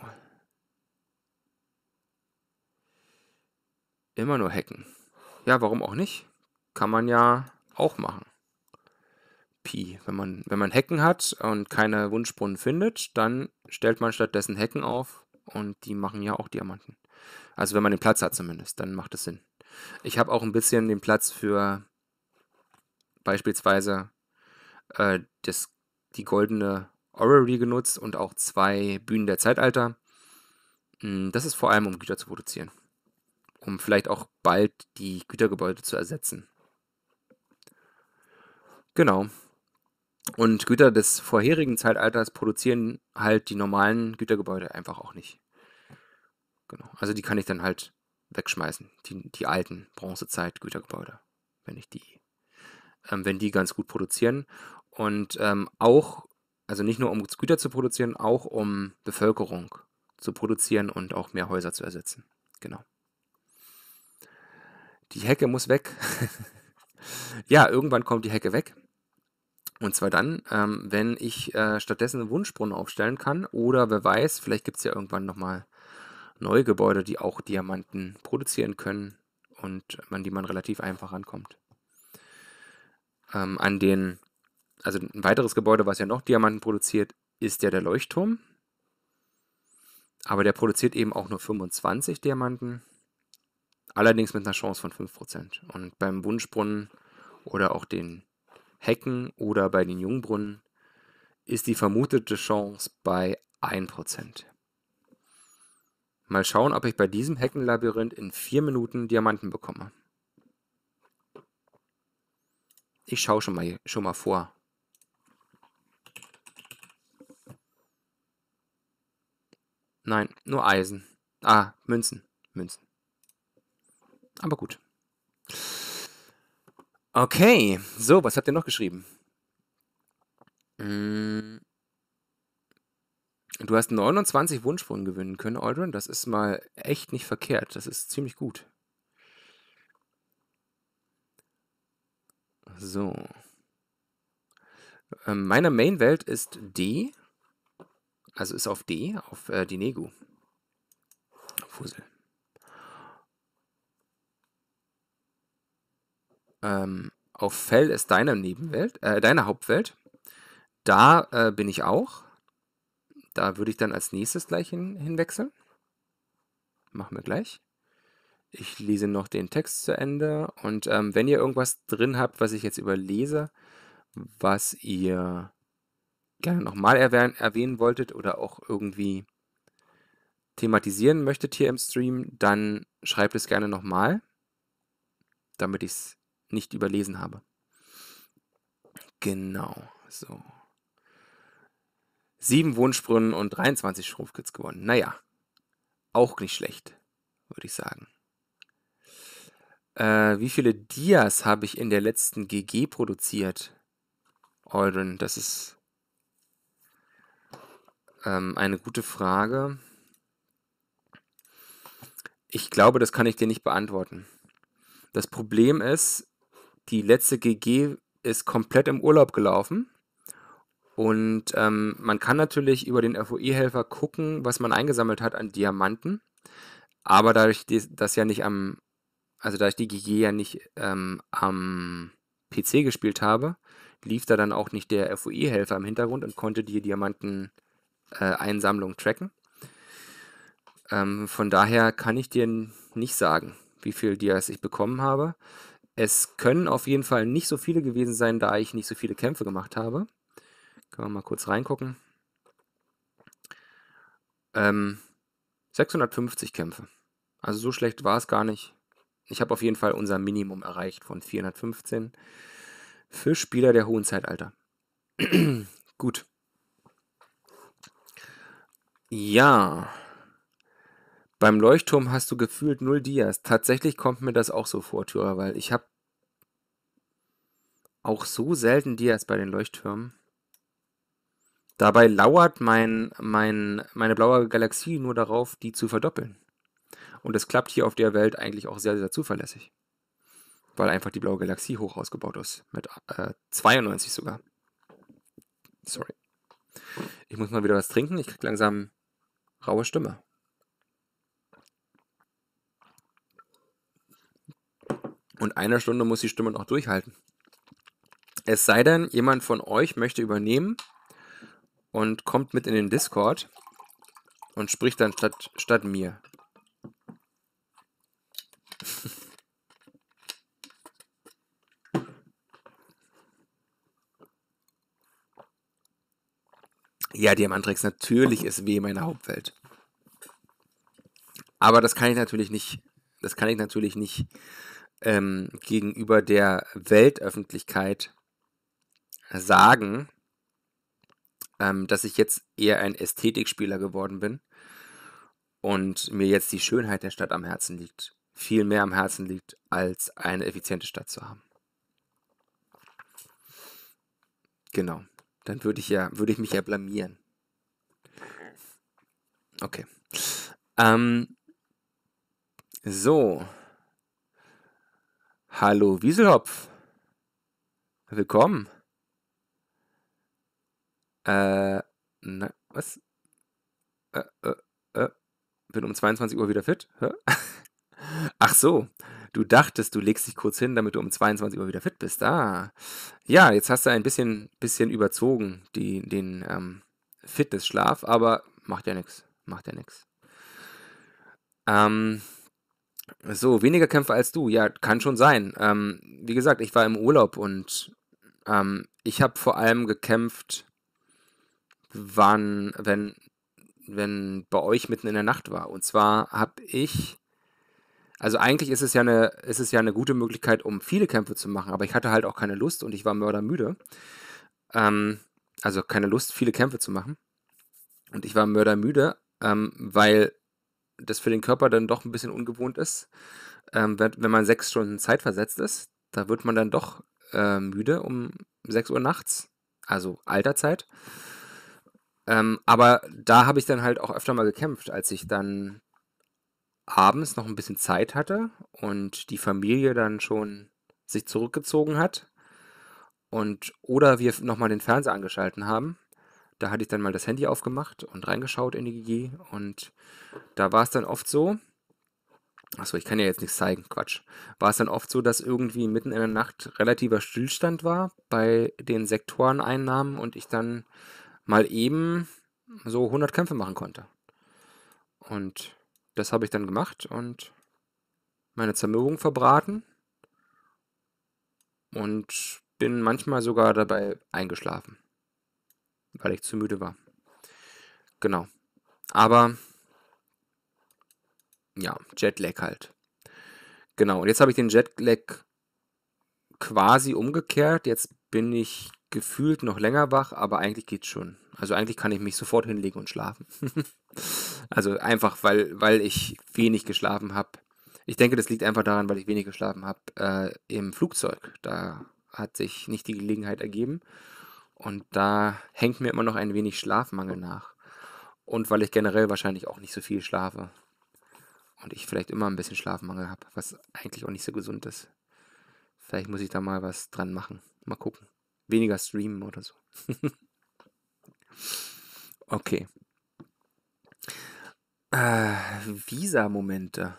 S1: Immer nur hacken. Ja, warum auch nicht? Kann man ja auch machen. Pi. Wenn man, wenn man Hacken hat und keine Wunschbrunnen findet, dann stellt man stattdessen Hecken auf und die machen ja auch Diamanten. Also wenn man den Platz hat zumindest, dann macht es Sinn. Ich habe auch ein bisschen den Platz für beispielsweise äh, das, die goldene Orrery genutzt und auch zwei Bühnen der Zeitalter. Hm, das ist vor allem, um Güter zu produzieren. Um vielleicht auch bald die Gütergebäude zu ersetzen. Genau. Und Güter des vorherigen Zeitalters produzieren halt die normalen Gütergebäude einfach auch nicht. Genau. Also die kann ich dann halt wegschmeißen, die, die alten Bronzezeit-Gütergebäude, wenn ich die, ähm, wenn die ganz gut produzieren. Und ähm, auch, also nicht nur um Güter zu produzieren, auch um Bevölkerung zu produzieren und auch mehr Häuser zu ersetzen. Genau. Die Hecke muss weg. ja, irgendwann kommt die Hecke weg. Und zwar dann, ähm, wenn ich äh, stattdessen einen Wunschbrunnen aufstellen kann oder wer weiß, vielleicht gibt es ja irgendwann nochmal neue Gebäude, die auch Diamanten produzieren können und an die man relativ einfach rankommt. Ähm, an den, also ein weiteres Gebäude, was ja noch Diamanten produziert, ist ja der Leuchtturm. Aber der produziert eben auch nur 25 Diamanten, allerdings mit einer Chance von 5%. Und beim Wunschbrunnen oder auch den Hecken oder bei den Jungbrunnen ist die vermutete Chance bei 1%. Mal schauen, ob ich bei diesem Heckenlabyrinth in vier Minuten Diamanten bekomme. Ich schaue schon mal, schon mal vor. Nein, nur Eisen. Ah, Münzen. Münzen. Aber gut. Okay, so, was habt ihr noch geschrieben? Hm. Du hast 29 Wunschbrunnen gewinnen können, Aldrin. Das ist mal echt nicht verkehrt. Das ist ziemlich gut. So. Ähm, meine Mainwelt ist D. Also ist auf D, auf äh, die Negu. Fussel. Ähm, auf Fell ist deine Nebenwelt, äh, deine Hauptwelt. Da äh, bin ich auch. Da würde ich dann als nächstes gleich hin, hinwechseln. Machen wir gleich. Ich lese noch den Text zu Ende und ähm, wenn ihr irgendwas drin habt, was ich jetzt überlese, was ihr gerne nochmal erwähnen, erwähnen wolltet oder auch irgendwie thematisieren möchtet hier im Stream, dann schreibt es gerne nochmal, damit ich es nicht überlesen habe. Genau, so sieben Wunschbrunnen und 23 Schrumpfkits gewonnen. Naja, auch nicht schlecht, würde ich sagen. Äh, wie viele Dias habe ich in der letzten GG produziert? Aldrin, das ist ähm, eine gute Frage. Ich glaube, das kann ich dir nicht beantworten. Das Problem ist, die letzte GG ist komplett im Urlaub gelaufen. Und ähm, man kann natürlich über den foe helfer gucken, was man eingesammelt hat an Diamanten. Aber dadurch, dass ja nicht am, also da ich die GG ja nicht ähm, am PC gespielt habe, lief da dann auch nicht der foe helfer im Hintergrund und konnte die Diamanten-Einsammlung äh, tracken. Ähm, von daher kann ich dir nicht sagen, wie viel Dias ich bekommen habe. Es können auf jeden Fall nicht so viele gewesen sein, da ich nicht so viele Kämpfe gemacht habe. Können wir mal kurz reingucken. Ähm, 650 Kämpfe. Also so schlecht war es gar nicht. Ich habe auf jeden Fall unser Minimum erreicht von 415 für Spieler der hohen Zeitalter. Gut. Ja. Beim Leuchtturm hast du gefühlt null Dias. Tatsächlich kommt mir das auch so vor, Türer, weil ich habe auch so selten Dias bei den Leuchttürmen. Dabei lauert mein, mein, meine blaue Galaxie nur darauf, die zu verdoppeln. Und es klappt hier auf der Welt eigentlich auch sehr, sehr zuverlässig. Weil einfach die blaue Galaxie hoch ausgebaut ist. Mit äh, 92 sogar. Sorry. Ich muss mal wieder was trinken. Ich krieg langsam raue Stimme. Und eine Stunde muss die Stimme noch durchhalten. Es sei denn, jemand von euch möchte übernehmen und kommt mit in den Discord und spricht dann statt, statt mir. ja, Diamantrex, natürlich ist W meine Hauptwelt. Aber das kann ich natürlich nicht, das kann ich natürlich nicht ähm, gegenüber der Weltöffentlichkeit sagen, ähm, dass ich jetzt eher ein Ästhetikspieler geworden bin und mir jetzt die Schönheit der Stadt am Herzen liegt. Viel mehr am Herzen liegt, als eine effiziente Stadt zu haben. Genau. Dann würde ich ja, würde ich mich ja blamieren. Okay. Ähm, so. Hallo Wieselhopf. Willkommen. Äh, nein, was? Äh, äh, äh, bin um 22 Uhr wieder fit? Hä? Ach so, du dachtest, du legst dich kurz hin, damit du um 22 Uhr wieder fit bist. Ah, ja, jetzt hast du ein bisschen, bisschen überzogen die, den ähm, Fitnessschlaf, aber macht ja nichts, macht ja nichts. Ähm, so, weniger Kämpfe als du, ja, kann schon sein. Ähm, wie gesagt, ich war im Urlaub und ähm, ich habe vor allem gekämpft wann, wenn, wenn bei euch mitten in der Nacht war. Und zwar habe ich, also eigentlich ist es, ja eine, ist es ja eine gute Möglichkeit, um viele Kämpfe zu machen, aber ich hatte halt auch keine Lust und ich war mördermüde. Ähm, also keine Lust, viele Kämpfe zu machen. Und ich war mördermüde, ähm, weil das für den Körper dann doch ein bisschen ungewohnt ist, ähm, wenn, wenn, man sechs Stunden Zeit versetzt ist. Da wird man dann doch äh, müde um sechs Uhr nachts, also alter Zeit. Ähm, aber da habe ich dann halt auch öfter mal gekämpft, als ich dann abends noch ein bisschen Zeit hatte und die Familie dann schon sich zurückgezogen hat und oder wir nochmal den Fernseher angeschalten haben. Da hatte ich dann mal das Handy aufgemacht und reingeschaut in die GG und da war es dann oft so, achso, ich kann ja jetzt nichts zeigen, Quatsch, war es dann oft so, dass irgendwie mitten in der Nacht relativer Stillstand war bei den Sektoreneinnahmen und ich dann mal eben so 100 Kämpfe machen konnte. Und das habe ich dann gemacht und meine Zermürbung verbraten und bin manchmal sogar dabei eingeschlafen, weil ich zu müde war. Genau. Aber ja, Jetlag halt. Genau, und jetzt habe ich den Jetlag quasi umgekehrt. Jetzt bin ich gefühlt noch länger wach, aber eigentlich geht's schon. Also eigentlich kann ich mich sofort hinlegen und schlafen. also einfach, weil, weil ich wenig geschlafen habe. Ich denke, das liegt einfach daran, weil ich wenig geschlafen habe äh, im Flugzeug. Da hat sich nicht die Gelegenheit ergeben. Und da hängt mir immer noch ein wenig Schlafmangel nach. Und weil ich generell wahrscheinlich auch nicht so viel schlafe. Und ich vielleicht immer ein bisschen Schlafmangel habe, was eigentlich auch nicht so gesund ist. Vielleicht muss ich da mal was dran machen. Mal gucken weniger streamen oder so. okay. Äh, Visa-Momente.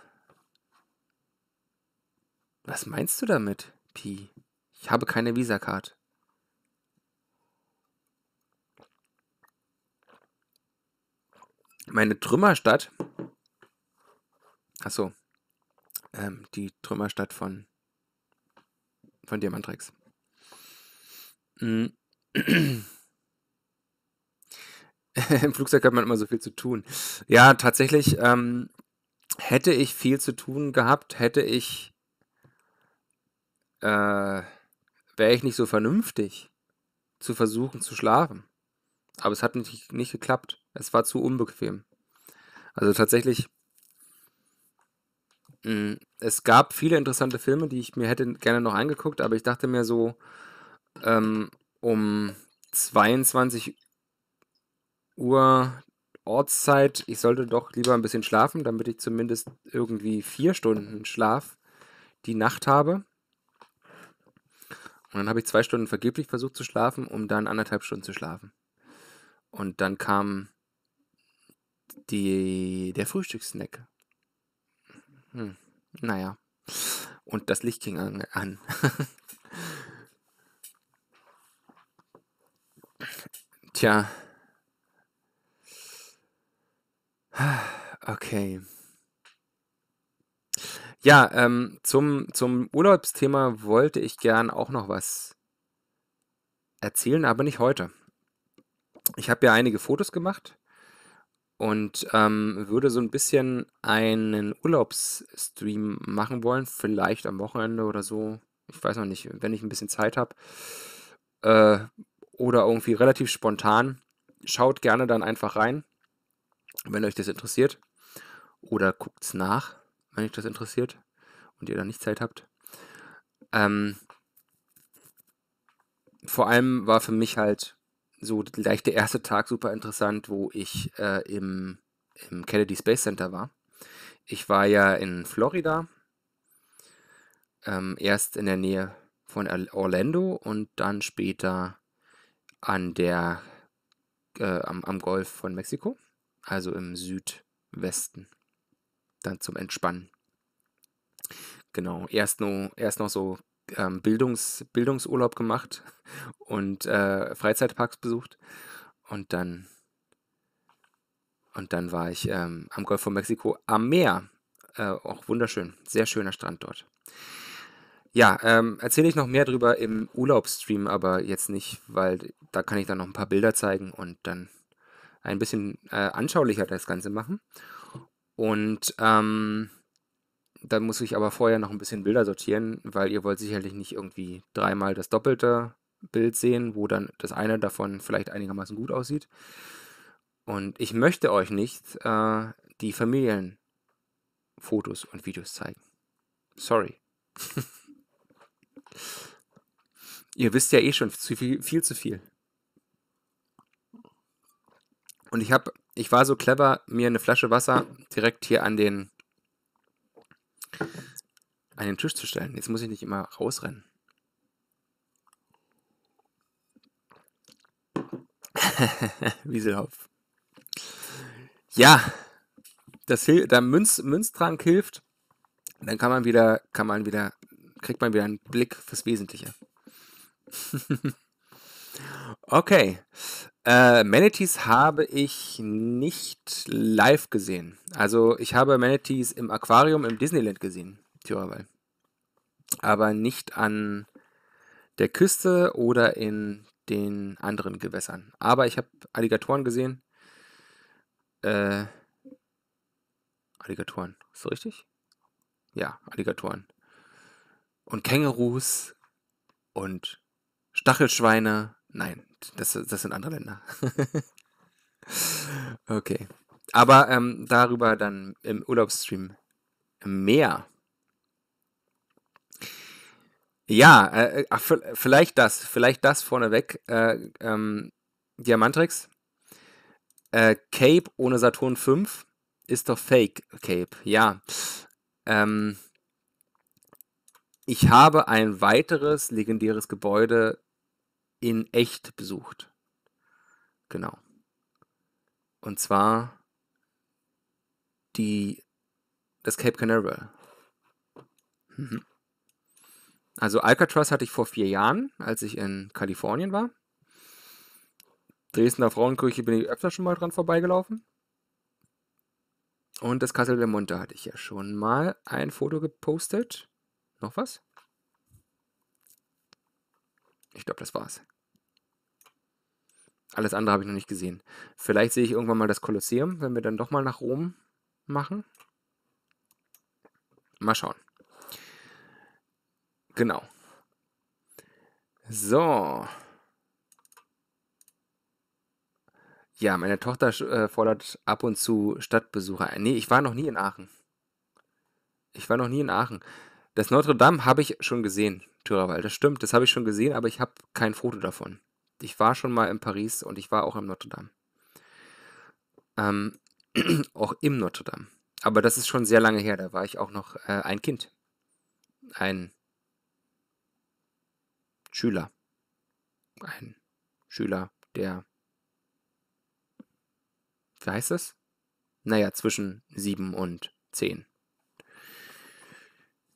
S1: Was meinst du damit, Pi? Ich habe keine Visa-Card. Meine Trümmerstadt. Achso. Ähm, die Trümmerstadt von, von Diamantrex. Hm. Im Flugzeug hat man immer so viel zu tun. Ja, tatsächlich, ähm, hätte ich viel zu tun gehabt, hätte ich äh, wäre ich nicht so vernünftig zu versuchen zu schlafen. Aber es hat nicht, nicht geklappt. Es war zu unbequem. Also tatsächlich, mh, hm, es gab viele interessante Filme, die ich mir hätte gerne noch angeguckt, aber ich dachte mir so, ähm, um 22 Uhr Ortszeit. Ich sollte doch lieber ein bisschen schlafen, damit ich zumindest irgendwie vier Stunden Schlaf die Nacht habe. Und dann habe ich zwei Stunden vergeblich versucht zu schlafen, um dann anderthalb Stunden zu schlafen. Und dann kam die, der Frühstückssnack. Hm, naja. Und das Licht ging an. an. Tja. Okay. Ja, ähm, zum, zum Urlaubsthema wollte ich gern auch noch was erzählen, aber nicht heute. Ich habe ja einige Fotos gemacht und ähm, würde so ein bisschen einen Urlaubsstream machen wollen, vielleicht am Wochenende oder so. Ich weiß noch nicht, wenn ich ein bisschen Zeit habe. Äh, oder irgendwie relativ spontan. Schaut gerne dann einfach rein, wenn euch das interessiert. Oder guckt es nach, wenn euch das interessiert und ihr da nicht Zeit habt. Ähm, vor allem war für mich halt so gleich der erste Tag super interessant, wo ich äh, im, im Kennedy Space Center war. Ich war ja in Florida, ähm, erst in der Nähe von Orlando und dann später an der, äh, am, am Golf von Mexiko, also im Südwesten, dann zum Entspannen. Genau, erst, no, erst noch so ähm, Bildungs, Bildungsurlaub gemacht und äh, Freizeitparks besucht und dann und dann war ich ähm, am Golf von Mexiko am Meer. Äh, auch wunderschön, sehr schöner Strand dort. Ja, ähm, erzähle ich noch mehr drüber im Urlaubsstream, aber jetzt nicht, weil da kann ich dann noch ein paar Bilder zeigen und dann ein bisschen äh, anschaulicher das Ganze machen. Und ähm, dann muss ich aber vorher noch ein bisschen Bilder sortieren, weil ihr wollt sicherlich nicht irgendwie dreimal das doppelte Bild sehen, wo dann das eine davon vielleicht einigermaßen gut aussieht. Und ich möchte euch nicht äh, die Familienfotos und Videos zeigen. Sorry. Ihr wisst ja eh schon zu viel, viel zu viel. Und ich habe, ich war so clever, mir eine Flasche Wasser direkt hier an den an den Tisch zu stellen. Jetzt muss ich nicht immer rausrennen. Wieselhopf. Ja, das der Münz, Münztrank hilft. Dann kann man wieder, kann man wieder kriegt man wieder einen Blick fürs Wesentliche. okay. Äh, Manatees habe ich nicht live gesehen. Also ich habe Manatees im Aquarium im Disneyland gesehen, Tirol. Aber nicht an der Küste oder in den anderen Gewässern. Aber ich habe Alligatoren gesehen. Äh, Alligatoren, ist das richtig? Ja, Alligatoren und Kängurus und Stachelschweine. Nein, das, das sind andere Länder. okay. Aber ähm, darüber dann im Urlaubsstream mehr. Ja, äh, vielleicht das, vielleicht das vorneweg. Äh, ähm, Diamantrex. Äh, Cape ohne Saturn 5 ist doch Fake Cape, ja. Ähm, ich habe ein weiteres legendäres Gebäude in echt besucht. Genau. Und zwar die, das Cape Canaveral. Mhm. Also Alcatraz hatte ich vor vier Jahren, als ich in Kalifornien war. Dresdner Frauenkirche bin ich öfter schon mal dran vorbeigelaufen. Und das Castle del Monte hatte ich ja schon mal ein Foto gepostet. Noch was? Ich glaube, das war's. Alles andere habe ich noch nicht gesehen. Vielleicht sehe ich irgendwann mal das Kolosseum, wenn wir dann doch mal nach Rom machen. Mal schauen. Genau. So. Ja, meine Tochter äh, fordert ab und zu Stadtbesucher ein. Nee, ich war noch nie in Aachen. Ich war noch nie in Aachen. Das Notre Dame habe ich schon gesehen, Thürerwald. Das stimmt, das habe ich schon gesehen, aber ich habe kein Foto davon. Ich war schon mal in Paris und ich war auch im Notre Dame. Ähm, auch im Notre Dame. Aber das ist schon sehr lange her. Da war ich auch noch äh, ein Kind. Ein Schüler. Ein Schüler, der. Wie heißt das? Naja, zwischen sieben und zehn.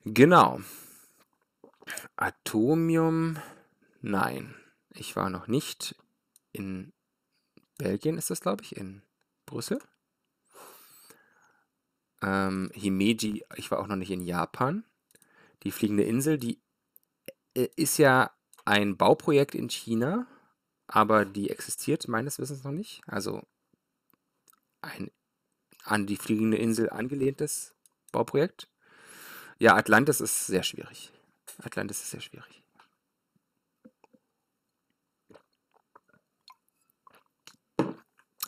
S1: Genau. Atomium, nein. Ich war noch nicht in Belgien, ist das, glaube ich, in Brüssel. Ähm, Himeji, ich war auch noch nicht in Japan. Die fliegende Insel, die äh, ist ja ein Bauprojekt in China, aber die existiert meines Wissens noch nicht. Also ein an die fliegende Insel angelehntes Bauprojekt. Ja, Atlantis ist sehr schwierig. Atlantis ist sehr schwierig.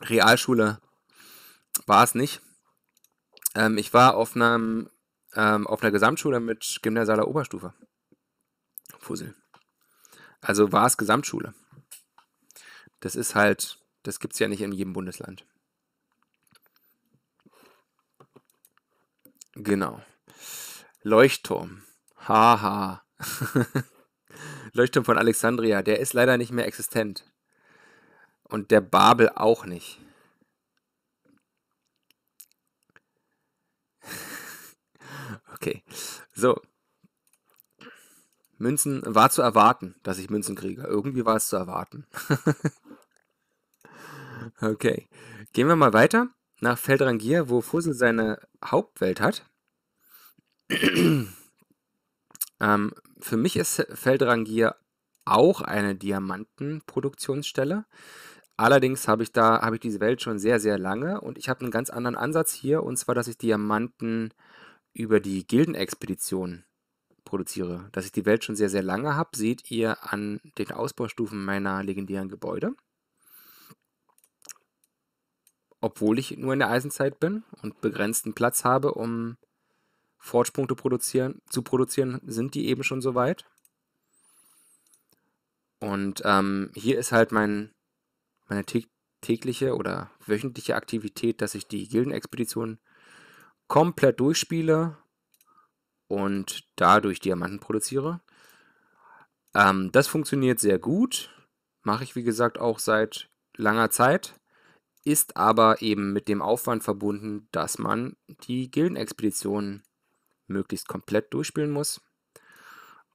S1: Realschule war es nicht. Ähm, ich war auf, einem, ähm, auf einer Gesamtschule mit gymnasialer Oberstufe. Fussel. Also war es Gesamtschule. Das ist halt, das gibt es ja nicht in jedem Bundesland. Genau. Leuchtturm. Haha. Ha. Leuchtturm von Alexandria, der ist leider nicht mehr existent. Und der Babel auch nicht. okay, so. Münzen war zu erwarten, dass ich Münzen kriege. Irgendwie war es zu erwarten. okay, gehen wir mal weiter nach Feldrangier, wo Fussel seine Hauptwelt hat. ähm, für mich ist Feldrangier auch eine Diamantenproduktionsstelle. Allerdings habe ich da habe ich diese Welt schon sehr sehr lange und ich habe einen ganz anderen Ansatz hier und zwar, dass ich Diamanten über die Gildenexpedition produziere. Dass ich die Welt schon sehr sehr lange habe, seht ihr an den Ausbaustufen meiner legendären Gebäude. Obwohl ich nur in der Eisenzeit bin und begrenzten Platz habe, um Fortspunkte produzieren, zu produzieren, sind die eben schon soweit. Und ähm, hier ist halt mein, meine tägliche oder wöchentliche Aktivität, dass ich die Gildenexpedition komplett durchspiele und dadurch Diamanten produziere. Ähm, das funktioniert sehr gut. Mache ich, wie gesagt, auch seit langer Zeit. Ist aber eben mit dem Aufwand verbunden, dass man die Gildenexpeditionen möglichst komplett durchspielen muss.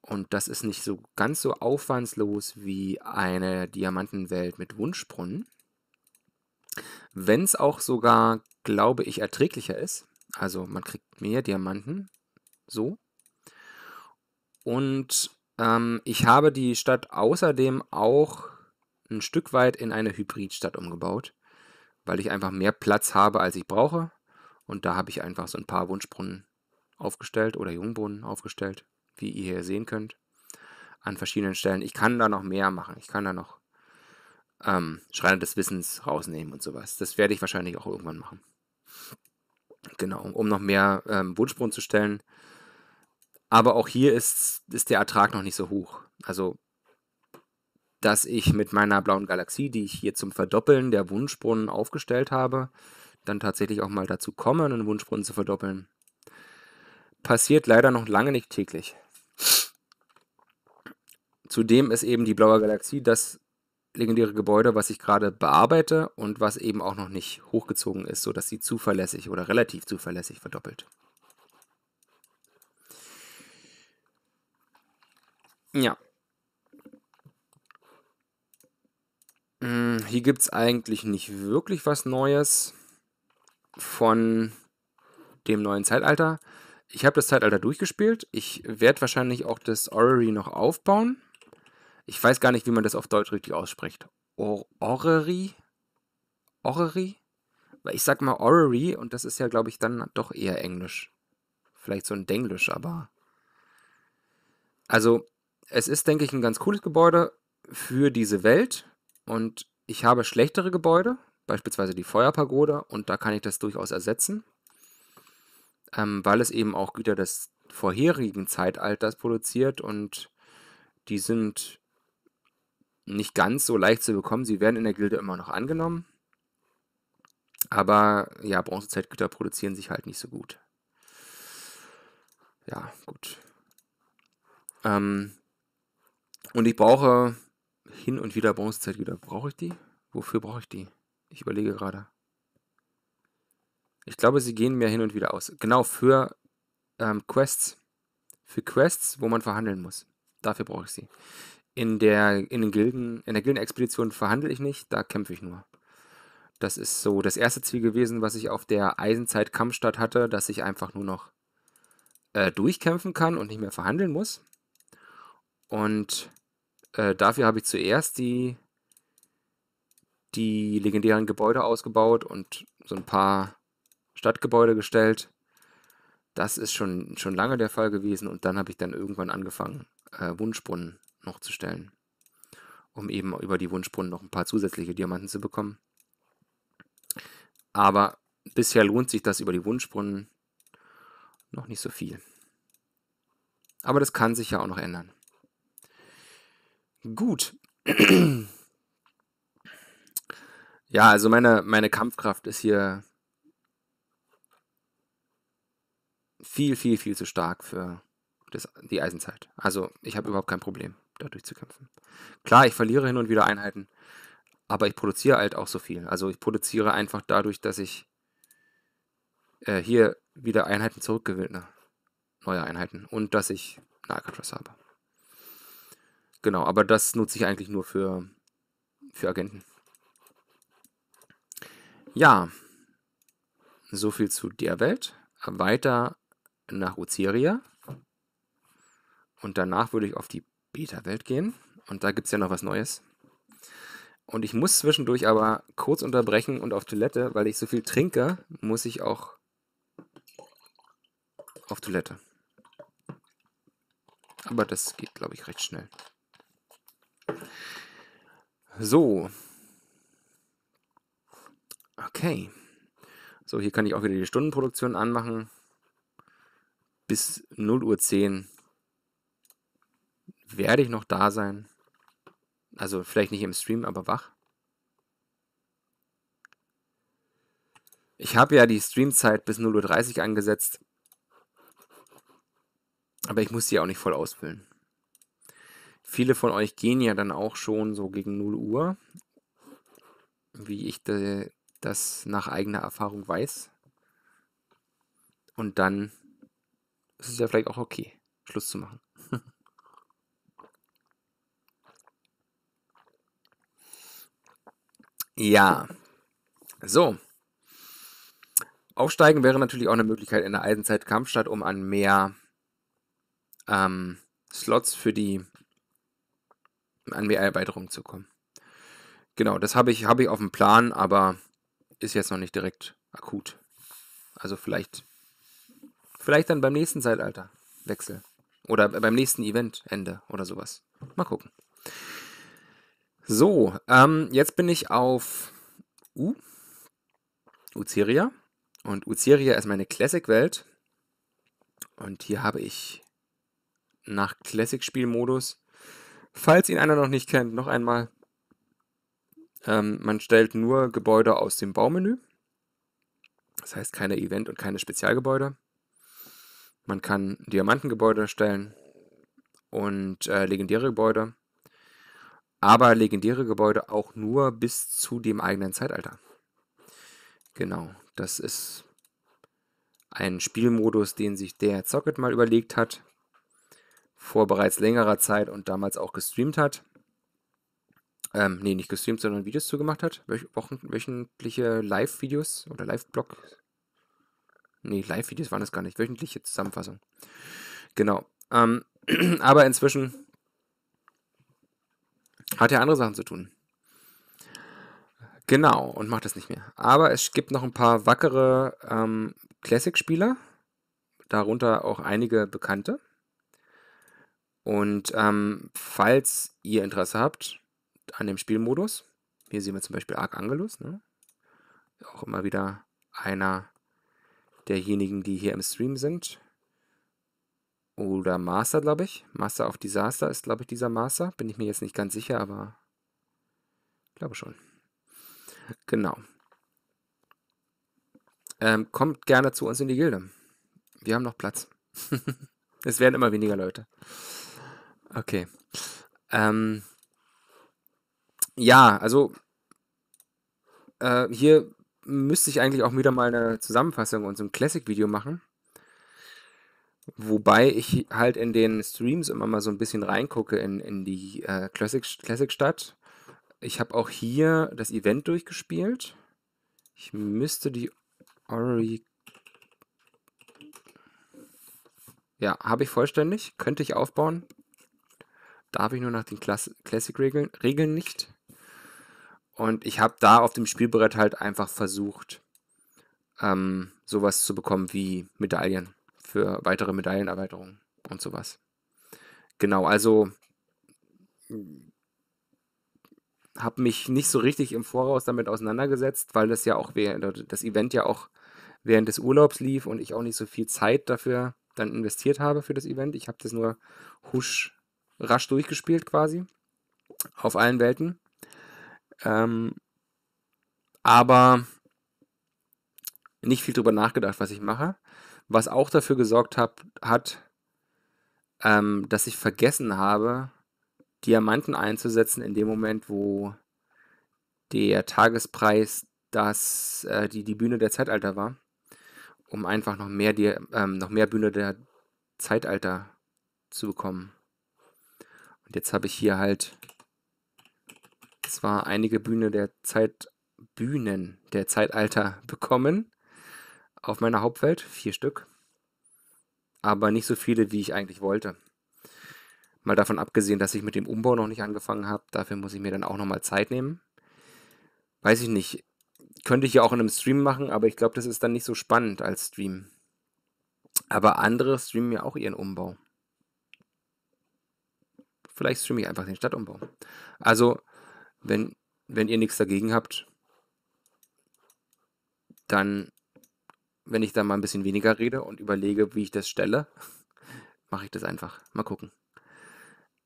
S1: Und das ist nicht so ganz so aufwandslos wie eine Diamantenwelt mit Wunschbrunnen. Wenn es auch sogar, glaube ich, erträglicher ist. Also man kriegt mehr Diamanten. So. Und ähm, ich habe die Stadt außerdem auch ein Stück weit in eine Hybridstadt umgebaut, weil ich einfach mehr Platz habe, als ich brauche. Und da habe ich einfach so ein paar Wunschbrunnen aufgestellt oder Jungbohnen aufgestellt, wie ihr hier sehen könnt, an verschiedenen Stellen. Ich kann da noch mehr machen. Ich kann da noch ähm, Schreiner des Wissens rausnehmen und sowas. Das werde ich wahrscheinlich auch irgendwann machen. Genau, um noch mehr ähm, Wunschbrunnen zu stellen. Aber auch hier ist, ist der Ertrag noch nicht so hoch. Also, dass ich mit meiner blauen Galaxie, die ich hier zum Verdoppeln der Wunschbrunnen aufgestellt habe, dann tatsächlich auch mal dazu komme, einen Wunschbrunnen zu verdoppeln, passiert leider noch lange nicht täglich. Zudem ist eben die blaue Galaxie das legendäre Gebäude, was ich gerade bearbeite und was eben auch noch nicht hochgezogen ist, sodass sie zuverlässig oder relativ zuverlässig verdoppelt. Ja. Hm, hier gibt es eigentlich nicht wirklich was Neues von dem neuen Zeitalter ich habe das Zeitalter durchgespielt. Ich werde wahrscheinlich auch das Orrery noch aufbauen. Ich weiß gar nicht, wie man das auf Deutsch richtig ausspricht. Orrery? Orrery? Weil ich sag mal Orrery und das ist ja, glaube ich, dann doch eher Englisch. Vielleicht so ein Denglisch, aber. Also, es ist, denke ich, ein ganz cooles Gebäude für diese Welt. Und ich habe schlechtere Gebäude, beispielsweise die Feuerpagode, und da kann ich das durchaus ersetzen ähm, weil es eben auch Güter des vorherigen Zeitalters produziert und die sind nicht ganz so leicht zu bekommen. Sie werden in der Gilde immer noch angenommen. Aber ja, Bronzezeitgüter produzieren sich halt nicht so gut. Ja, gut. Ähm, und ich brauche hin und wieder Bronzezeitgüter. Brauche ich die? Wofür brauche ich die? Ich überlege gerade. Ich glaube, sie gehen mir hin und wieder aus. Genau für ähm, Quests. Für Quests, wo man verhandeln muss. Dafür brauche ich sie. In der, in den Gilden, in der Gildenexpedition verhandle ich nicht, da kämpfe ich nur. Das ist so das erste Ziel gewesen, was ich auf der Eisenzeit Kampfstadt hatte, dass ich einfach nur noch äh, durchkämpfen kann und nicht mehr verhandeln muss. Und äh, dafür habe ich zuerst die, die legendären Gebäude ausgebaut und so ein paar Stadtgebäude gestellt. Das ist schon, schon lange der Fall gewesen und dann habe ich dann irgendwann angefangen, äh, Wunschbrunnen noch zu stellen, um eben über die Wunschbrunnen noch ein paar zusätzliche Diamanten zu bekommen. Aber bisher lohnt sich das über die Wunschbrunnen noch nicht so viel. Aber das kann sich ja auch noch ändern. Gut. ja, also meine, meine Kampfkraft ist hier viel, viel, viel zu stark für das, die Eisenzeit. Also ich habe überhaupt kein Problem, dadurch zu kämpfen. Klar, ich verliere hin und wieder Einheiten, aber ich produziere halt auch so viel. Also ich produziere einfach dadurch, dass ich äh, hier wieder Einheiten zurückgewinne. Neue Einheiten. Und dass ich eine Alcatraz habe. Genau, aber das nutze ich eigentlich nur für, für Agenten. Ja, so viel zu der Welt. Weiter nach Oceria. Und danach würde ich auf die Beta-Welt gehen. Und da gibt es ja noch was Neues. Und ich muss zwischendurch aber kurz unterbrechen und auf Toilette, weil ich so viel trinke, muss ich auch auf Toilette. Aber das geht, glaube ich, recht schnell. So. Okay. So, hier kann ich auch wieder die Stundenproduktion anmachen bis 0 Uhr 10 werde ich noch da sein. Also vielleicht nicht im Stream, aber wach. Ich habe ja die Streamzeit bis 0.30 Uhr angesetzt. Aber ich muss die auch nicht voll ausfüllen. Viele von euch gehen ja dann auch schon so gegen 0 Uhr, wie ich das nach eigener Erfahrung weiß. Und dann ist es ja vielleicht auch okay, Schluss zu machen. ja. So. Aufsteigen wäre natürlich auch eine Möglichkeit in der Eisenzeit Kampfstadt, um an mehr ähm, Slots für die an mehr Erweiterungen zu kommen. Genau, das habe ich, hab ich auf dem Plan, aber ist jetzt noch nicht direkt akut. Also vielleicht Vielleicht dann beim nächsten Zeitalterwechsel. Oder beim nächsten Eventende oder sowas. Mal gucken. So, ähm, jetzt bin ich auf U. Uziria. Und Uziria ist meine Classic-Welt. Und hier habe ich nach Classic-Spielmodus, falls ihn einer noch nicht kennt, noch einmal. Ähm, man stellt nur Gebäude aus dem Baumenü. Das heißt keine Event- und keine Spezialgebäude. Man kann Diamantengebäude erstellen und äh, legendäre Gebäude. Aber legendäre Gebäude auch nur bis zu dem eigenen Zeitalter. Genau, das ist ein Spielmodus, den sich der Zocket mal überlegt hat, vor bereits längerer Zeit und damals auch gestreamt hat. Ähm, nee, nicht gestreamt, sondern Videos zugemacht hat, wöchentliche Live-Videos oder live blogs Nee, Live-Videos waren das gar nicht. Wöchentliche Zusammenfassung. Genau. Ähm, aber inzwischen hat er andere Sachen zu tun. Genau, und macht das nicht mehr. Aber es gibt noch ein paar wackere ähm, Classic-Spieler, darunter auch einige bekannte. Und ähm, falls ihr Interesse habt an dem Spielmodus, hier sehen wir zum Beispiel Arc Angelus, ne? auch immer wieder einer derjenigen, die hier im Stream sind. Oder Master, glaube ich. Master of Disaster ist, glaube ich, dieser Master. Bin ich mir jetzt nicht ganz sicher, aber glaube schon. Genau. Ähm, kommt gerne zu uns in die Gilde. Wir haben noch Platz. es werden immer weniger Leute. Okay. Ähm, ja, also äh, hier müsste ich eigentlich auch wieder mal eine Zusammenfassung und so ein Classic-Video machen. Wobei ich halt in den Streams immer mal so ein bisschen reingucke in, in die äh, Classic-Stadt. Classic ich habe auch hier das Event durchgespielt. Ich müsste die Ori. Ja, habe ich vollständig. Könnte ich aufbauen. Darf ich nur nach den Classic-Regeln nicht. Und ich habe da auf dem Spielbrett halt einfach versucht, ähm, sowas zu bekommen wie Medaillen für weitere Medaillenerweiterungen und sowas. Genau, also hm, habe mich nicht so richtig im Voraus damit auseinandergesetzt, weil das ja auch während, das Event ja auch während des Urlaubs lief und ich auch nicht so viel Zeit dafür dann investiert habe für das Event. Ich habe das nur husch rasch durchgespielt quasi auf allen Welten. Ähm, aber nicht viel drüber nachgedacht, was ich mache. Was auch dafür gesorgt hab, hat, ähm, dass ich vergessen habe, Diamanten einzusetzen in dem Moment, wo der Tagespreis das, äh, die, die Bühne der Zeitalter war, um einfach noch mehr, die, ähm, noch mehr Bühne der Zeitalter zu bekommen. Und jetzt habe ich hier halt zwar einige Bühne der Zeit, Bühnen der Zeitalter bekommen. Auf meiner Hauptwelt, vier Stück. Aber nicht so viele, wie ich eigentlich wollte. Mal davon abgesehen, dass ich mit dem Umbau noch nicht angefangen habe. Dafür muss ich mir dann auch nochmal Zeit nehmen. Weiß ich nicht. Könnte ich ja auch in einem Stream machen, aber ich glaube, das ist dann nicht so spannend als Stream. Aber andere streamen ja auch ihren Umbau. Vielleicht streame ich einfach den Stadtumbau. Also wenn, wenn ihr nichts dagegen habt, dann, wenn ich da mal ein bisschen weniger rede und überlege, wie ich das stelle, mache ich das einfach. Mal gucken.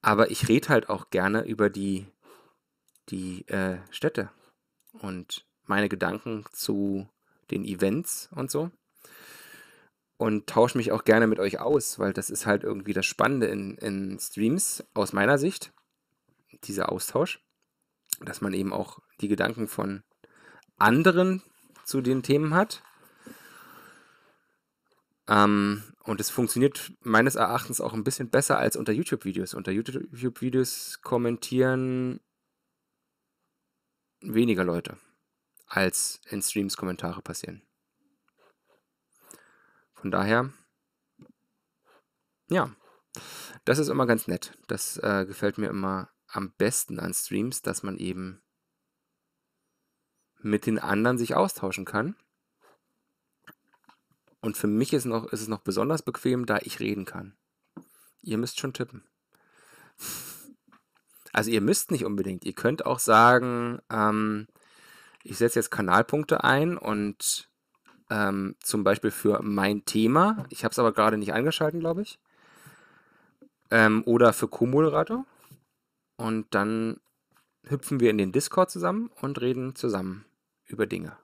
S1: Aber ich rede halt auch gerne über die, die äh, Städte und meine Gedanken zu den Events und so. Und tausche mich auch gerne mit euch aus, weil das ist halt irgendwie das Spannende in, in Streams aus meiner Sicht, dieser Austausch dass man eben auch die Gedanken von anderen zu den Themen hat. Ähm, und es funktioniert meines Erachtens auch ein bisschen besser als unter YouTube-Videos. Unter YouTube-Videos kommentieren weniger Leute, als in Streams Kommentare passieren. Von daher, ja, das ist immer ganz nett. Das äh, gefällt mir immer am besten an Streams, dass man eben mit den anderen sich austauschen kann. Und für mich ist, noch, ist es noch besonders bequem, da ich reden kann. Ihr müsst schon tippen. Also ihr müsst nicht unbedingt. Ihr könnt auch sagen, ähm, ich setze jetzt Kanalpunkte ein und ähm, zum Beispiel für mein Thema. Ich habe es aber gerade nicht eingeschaltet, glaube ich. Ähm, oder für Co-Moderator. Und dann hüpfen wir in den Discord zusammen und reden zusammen über Dinge.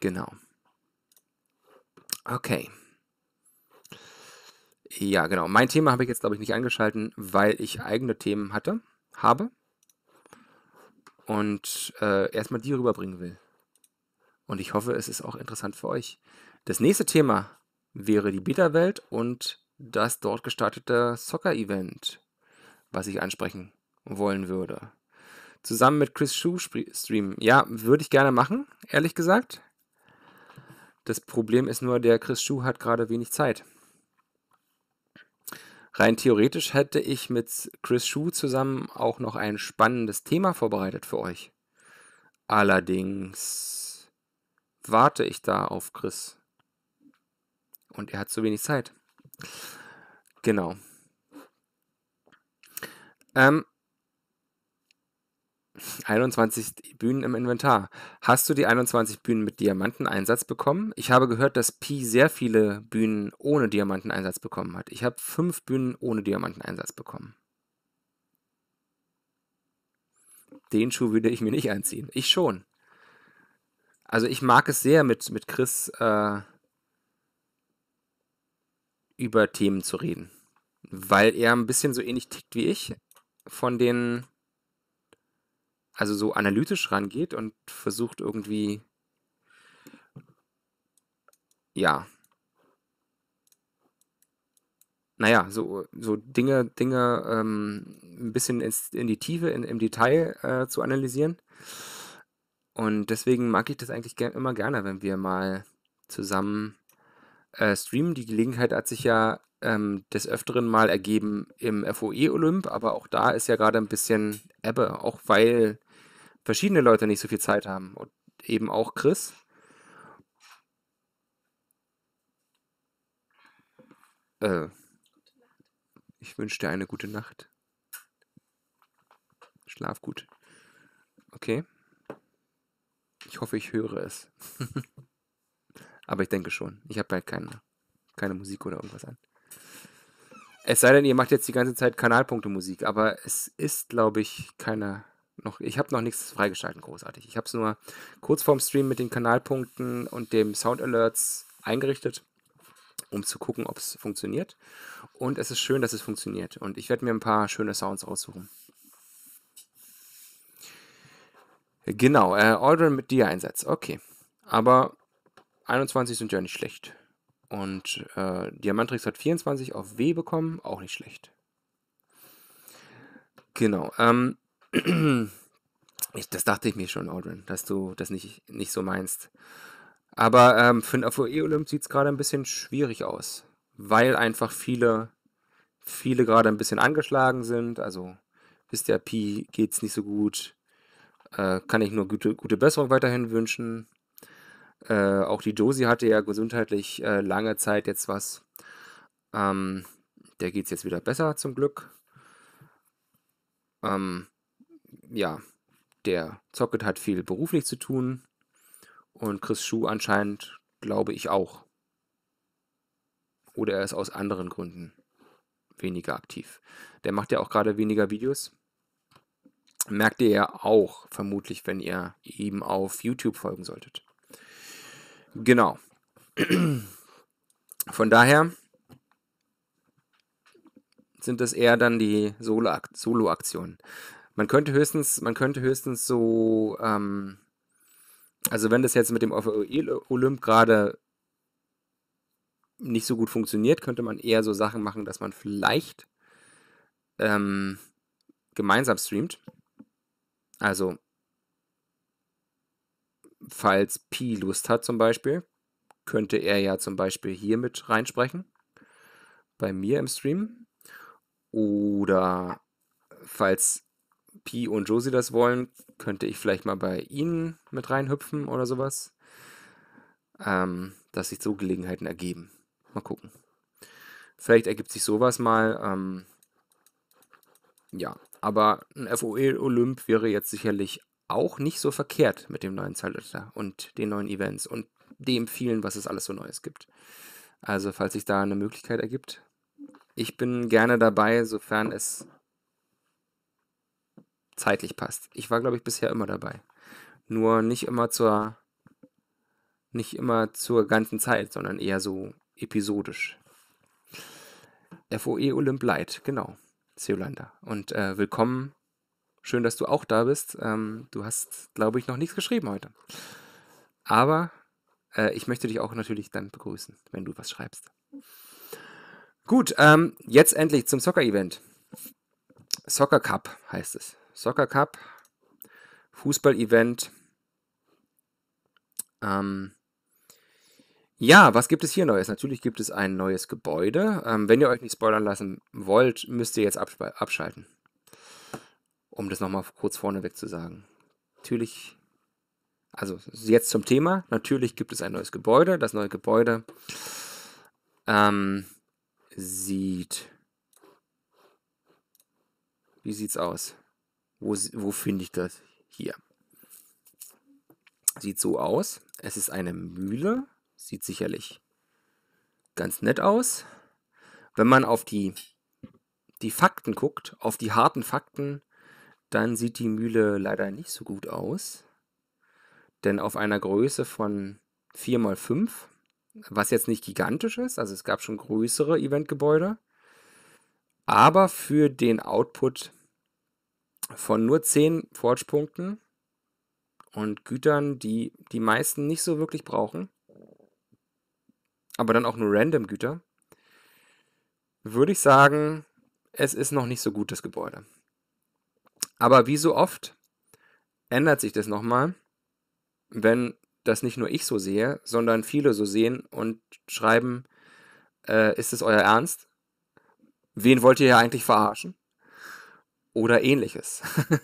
S1: Genau. Okay. Ja, genau. Mein Thema habe ich jetzt, glaube ich, nicht angeschalten, weil ich eigene Themen hatte, habe. Und äh, erstmal die rüberbringen will. Und ich hoffe, es ist auch interessant für euch. Das nächste Thema wäre die Beta-Welt und das dort gestartete Soccer-Event was ich ansprechen wollen würde. Zusammen mit Chris Shu streamen. Ja, würde ich gerne machen, ehrlich gesagt. Das Problem ist nur, der Chris Schuh hat gerade wenig Zeit. Rein theoretisch hätte ich mit Chris Schuh zusammen auch noch ein spannendes Thema vorbereitet für euch. Allerdings warte ich da auf Chris. Und er hat zu wenig Zeit. Genau. Ähm, 21 Bühnen im Inventar. Hast du die 21 Bühnen mit Diamanteneinsatz bekommen? Ich habe gehört, dass Pi sehr viele Bühnen ohne Diamanteneinsatz bekommen hat. Ich habe fünf Bühnen ohne Diamanteneinsatz bekommen. Den Schuh würde ich mir nicht anziehen. Ich schon. Also ich mag es sehr, mit, mit Chris äh, über Themen zu reden. Weil er ein bisschen so ähnlich tickt wie ich von den, also so analytisch rangeht und versucht irgendwie, ja, naja, so, so Dinge, Dinge ähm, ein bisschen ins, in die Tiefe, in, im Detail äh, zu analysieren. Und deswegen mag ich das eigentlich ger immer gerne, wenn wir mal zusammen äh, streamen. Die Gelegenheit hat sich ja ähm, des Öfteren mal ergeben im FOE-Olymp, aber auch da ist ja gerade ein bisschen Ebbe, auch weil verschiedene Leute nicht so viel Zeit haben und eben auch Chris. Äh, ich wünsche dir eine gute Nacht. Schlaf gut. Okay. Ich hoffe, ich höre es. aber ich denke schon. Ich habe halt keine, keine Musik oder irgendwas an. Es sei denn, ihr macht jetzt die ganze Zeit Kanalpunkte-Musik, aber es ist, glaube ich, keiner. Noch, ich habe noch nichts freigeschalten, großartig. Ich habe es nur kurz vorm Stream mit den Kanalpunkten und dem Sound Alerts eingerichtet, um zu gucken, ob es funktioniert. Und es ist schön, dass es funktioniert. Und ich werde mir ein paar schöne Sounds raussuchen. Genau, äh, Aldrin mit dir Einsatz. Okay. Aber 21 sind ja nicht schlecht. Und äh, Diamantrix hat 24 auf W bekommen, auch nicht schlecht. Genau. Ähm, ich, das dachte ich mir schon, Audrin, dass du das nicht, nicht so meinst. Aber ähm, für den AVE Olymp sieht es gerade ein bisschen schwierig aus, weil einfach viele, viele gerade ein bisschen angeschlagen sind. Also, wisst ihr, Pi geht es nicht so gut. Äh, kann ich nur gute, gute Besserung weiterhin wünschen. Äh, auch die Josie hatte ja gesundheitlich äh, lange Zeit jetzt was. Ähm, der geht es jetzt wieder besser, zum Glück. Ähm, ja, der Zocket hat viel beruflich zu tun. Und Chris Schuh anscheinend, glaube ich, auch. Oder er ist aus anderen Gründen weniger aktiv. Der macht ja auch gerade weniger Videos. Merkt ihr ja auch vermutlich, wenn ihr ihm auf YouTube folgen solltet. Genau. Von daher sind das eher dann die Solo-Aktionen. Man könnte höchstens, man könnte höchstens so, ähm, also wenn das jetzt mit dem Olymp gerade nicht so gut funktioniert, könnte man eher so Sachen machen, dass man vielleicht ähm, gemeinsam streamt. Also falls Pi Lust hat zum Beispiel, könnte er ja zum Beispiel hier mit reinsprechen, bei mir im Stream. Oder falls Pi und Josie das wollen, könnte ich vielleicht mal bei ihnen mit reinhüpfen oder sowas. Ähm, dass sich so Gelegenheiten ergeben. Mal gucken. Vielleicht ergibt sich sowas mal. Ähm, ja, aber ein FOE-Olymp wäre jetzt sicherlich auch nicht so verkehrt mit dem neuen Zeitalter und den neuen Events und dem vielen, was es alles so Neues gibt. Also falls sich da eine Möglichkeit ergibt, ich bin gerne dabei, sofern es zeitlich passt. Ich war, glaube ich, bisher immer dabei. Nur nicht immer zur nicht immer zur ganzen Zeit, sondern eher so episodisch. FOE Olymp Light, genau. Seolanda. Und äh, willkommen Schön, dass du auch da bist. Ähm, du hast, glaube ich, noch nichts geschrieben heute. Aber äh, ich möchte dich auch natürlich dann begrüßen, wenn du was schreibst. Gut, ähm, jetzt endlich zum Soccer-Event. Soccer Cup heißt es. Soccer Cup, Fußball-Event. Ähm, ja, was gibt es hier Neues? Natürlich gibt es ein neues Gebäude. Ähm, wenn ihr euch nicht spoilern lassen wollt, müsst ihr jetzt abschalten um das nochmal kurz vorneweg zu sagen. Natürlich, also jetzt zum Thema, natürlich gibt es ein neues Gebäude. Das neue Gebäude ähm, sieht, wie sieht's aus? Wo, wo finde ich das? Hier. Sieht so aus. Es ist eine Mühle. Sieht sicherlich ganz nett aus. Wenn man auf die, die Fakten guckt, auf die harten Fakten, dann sieht die Mühle leider nicht so gut aus. Denn auf einer Größe von 4x5, was jetzt nicht gigantisch ist, also es gab schon größere Eventgebäude, aber für den Output von nur 10 Forge-Punkten und Gütern, die die meisten nicht so wirklich brauchen, aber dann auch nur random Güter, würde ich sagen, es ist noch nicht so gut, das Gebäude. Aber wie so oft ändert sich das nochmal, wenn das nicht nur ich so sehe, sondern viele so sehen und schreiben, äh, ist es euer Ernst? Wen wollt ihr ja eigentlich verarschen? Oder ähnliches.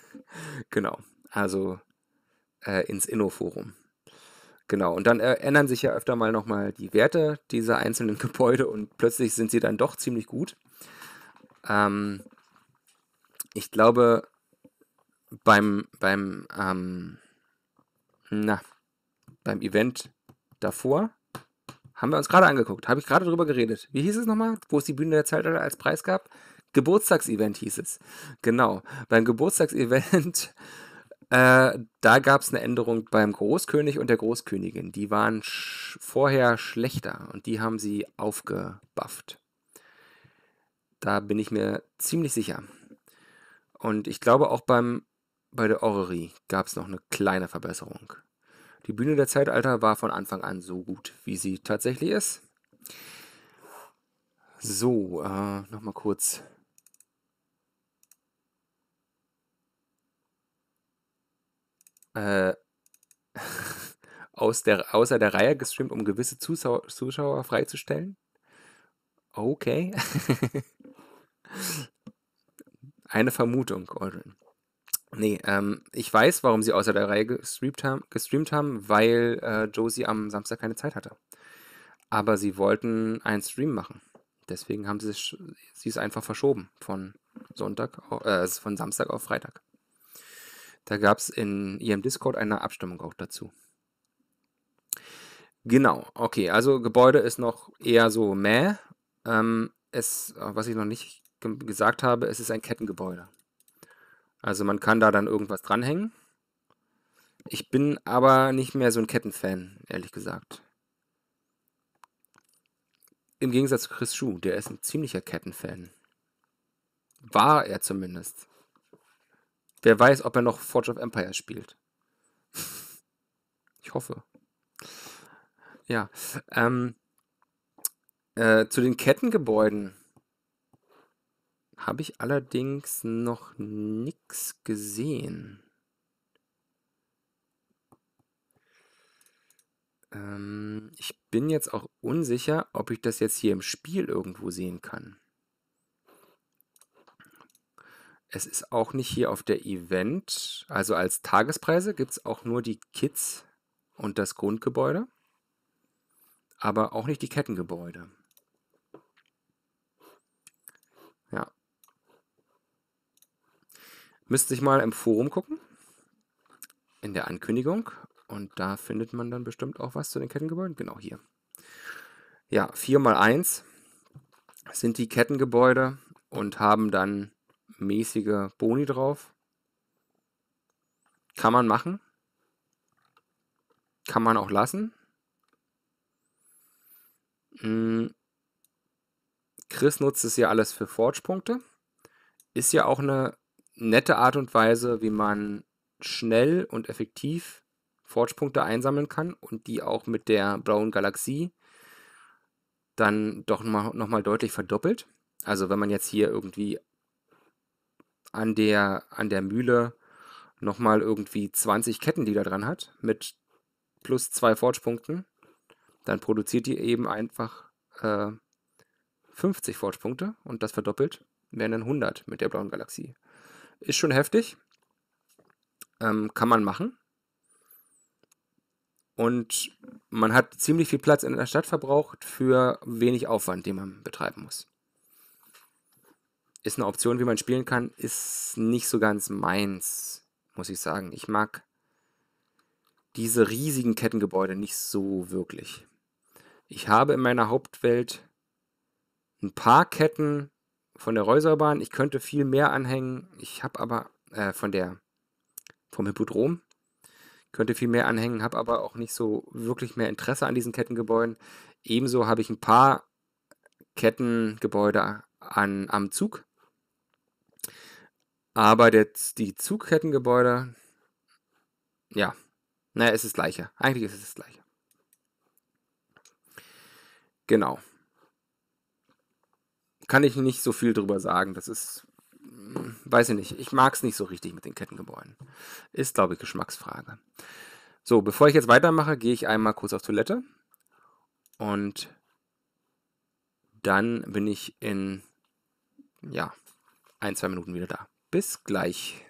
S1: genau. Also äh, ins Innoforum. Genau. Und dann äh, ändern sich ja öfter mal nochmal die Werte dieser einzelnen Gebäude und plötzlich sind sie dann doch ziemlich gut. Ähm, ich glaube, beim, beim, ähm, na, beim Event davor haben wir uns gerade angeguckt, habe ich gerade drüber geredet. Wie hieß es nochmal, wo es die Bühne der Zeitalter als Preis gab? Geburtstagsevent hieß es. Genau, beim Geburtstagsevent, äh, da gab es eine Änderung beim Großkönig und der Großkönigin. Die waren sch vorher schlechter und die haben sie aufgebufft. Da bin ich mir ziemlich sicher. Und ich glaube auch beim bei der Orrerie gab es noch eine kleine Verbesserung. Die Bühne der Zeitalter war von Anfang an so gut, wie sie tatsächlich ist. So, äh, nochmal kurz. Äh, aus der, außer der Reihe gestreamt, um gewisse Zuschauer, Zuschauer freizustellen. Okay. Eine Vermutung, Aldrin. Nee, ähm, ich weiß, warum sie außer der Reihe gestreamt haben, gestreamt haben weil äh, Josie am Samstag keine Zeit hatte. Aber sie wollten einen Stream machen. Deswegen haben sie, sich, sie es einfach verschoben von Sonntag, äh, also von Samstag auf Freitag. Da gab es in ihrem Discord eine Abstimmung auch dazu. Genau, okay, also Gebäude ist noch eher so mäh. Ähm, es, was ich noch nicht gesagt habe, es ist ein Kettengebäude. Also man kann da dann irgendwas dranhängen. Ich bin aber nicht mehr so ein Kettenfan, ehrlich gesagt. Im Gegensatz zu Chris Schuh, der ist ein ziemlicher Kettenfan. War er zumindest. Wer weiß, ob er noch Forge of Empires spielt. ich hoffe. Ja. Ähm, äh, zu den Kettengebäuden habe ich allerdings noch nichts gesehen. Ähm, ich bin jetzt auch unsicher, ob ich das jetzt hier im Spiel irgendwo sehen kann. Es ist auch nicht hier auf der Event, also als Tagespreise gibt es auch nur die Kids und das Grundgebäude, aber auch nicht die Kettengebäude. Müsste sich mal im Forum gucken, in der Ankündigung. Und da findet man dann bestimmt auch was zu den Kettengebäuden. Genau hier. Ja, 4x1 sind die Kettengebäude und haben dann mäßige Boni drauf. Kann man machen. Kann man auch lassen. Hm. Chris nutzt es ja alles für Forge-Punkte. Ist ja auch eine nette Art und Weise, wie man schnell und effektiv Forge-Punkte einsammeln kann und die auch mit der blauen Galaxie dann doch nochmal noch mal deutlich verdoppelt. Also wenn man jetzt hier irgendwie an der, an der Mühle nochmal irgendwie 20 Ketten, die da dran hat, mit plus zwei Forge-Punkten, dann produziert die eben einfach äh, 50 Forge-Punkte und das verdoppelt, wären dann 100 mit der blauen Galaxie. Ist schon heftig. Ähm, kann man machen. Und man hat ziemlich viel Platz in der Stadt verbraucht für wenig Aufwand, den man betreiben muss. Ist eine Option, wie man spielen kann, ist nicht so ganz meins, muss ich sagen. Ich mag diese riesigen Kettengebäude nicht so wirklich. Ich habe in meiner Hauptwelt ein paar Ketten, von der Reuserbahn. Ich könnte viel mehr anhängen. Ich habe aber äh, von der vom Hippodrom könnte viel mehr anhängen, habe aber auch nicht so wirklich mehr Interesse an diesen Kettengebäuden. Ebenso habe ich ein paar Kettengebäude an, am Zug. Aber der, die Zugkettengebäude, ja, naja, es ist gleicher. Eigentlich ist es das gleiche. Genau kann ich nicht so viel drüber sagen. Das ist, hm, weiß ich nicht. Ich mag es nicht so richtig mit den Kettengebäuden. Ist, glaube ich, Geschmacksfrage. So, bevor ich jetzt weitermache, gehe ich einmal kurz auf Toilette. Und dann bin ich in, ja, ein, zwei Minuten wieder da. Bis gleich.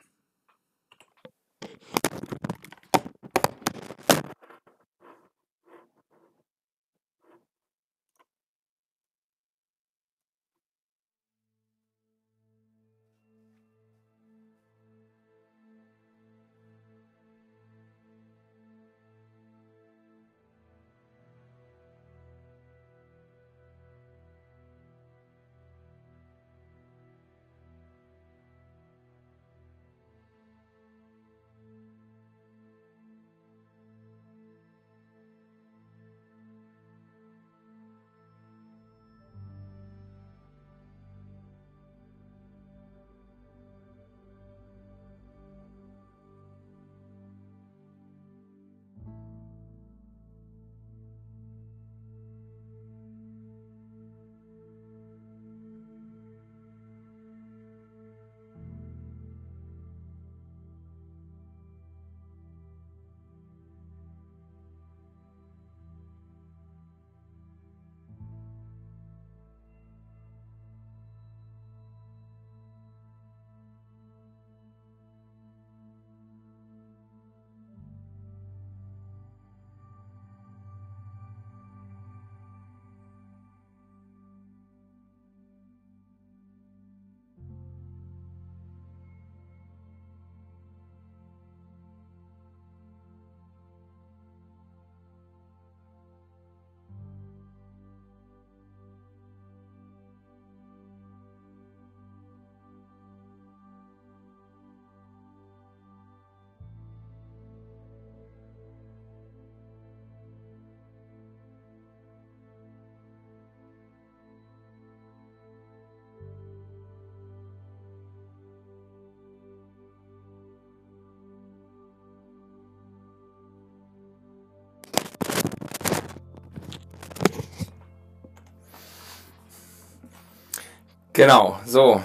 S1: Genau, so.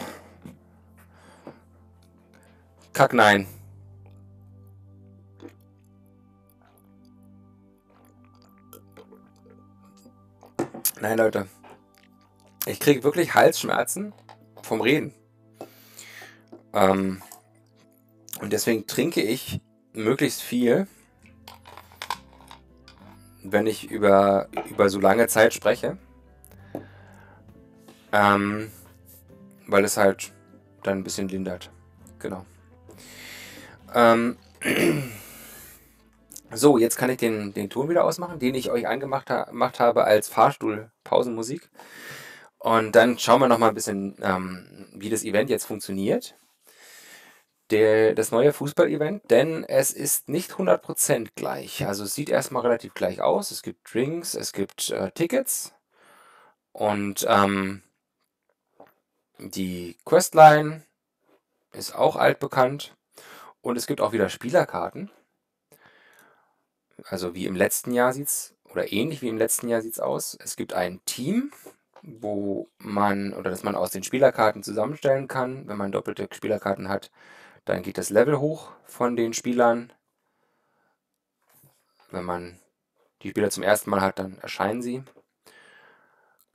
S1: Kack nein. Nein, Leute. Ich kriege wirklich Halsschmerzen vom Reden. Ähm, und deswegen trinke ich möglichst viel, wenn ich über, über so lange Zeit spreche. Ähm, weil es halt dann ein bisschen lindert. Genau. Ähm. So, jetzt kann ich den, den Ton wieder ausmachen, den ich euch angemacht ha habe als Fahrstuhlpausenmusik. Und dann schauen wir nochmal ein bisschen, ähm, wie das Event jetzt funktioniert. Der, das neue Fußball-Event, denn es ist nicht 100% gleich. Also es sieht erstmal relativ gleich aus. Es gibt Drinks, es gibt äh, Tickets und ähm, die Questline ist auch altbekannt und es gibt auch wieder Spielerkarten. Also wie im letzten Jahr sieht es, oder ähnlich wie im letzten Jahr sieht es aus. Es gibt ein Team, wo man, oder dass man aus den Spielerkarten zusammenstellen kann. Wenn man doppelte Spielerkarten hat, dann geht das Level hoch von den Spielern. Wenn man die Spieler zum ersten Mal hat, dann erscheinen sie.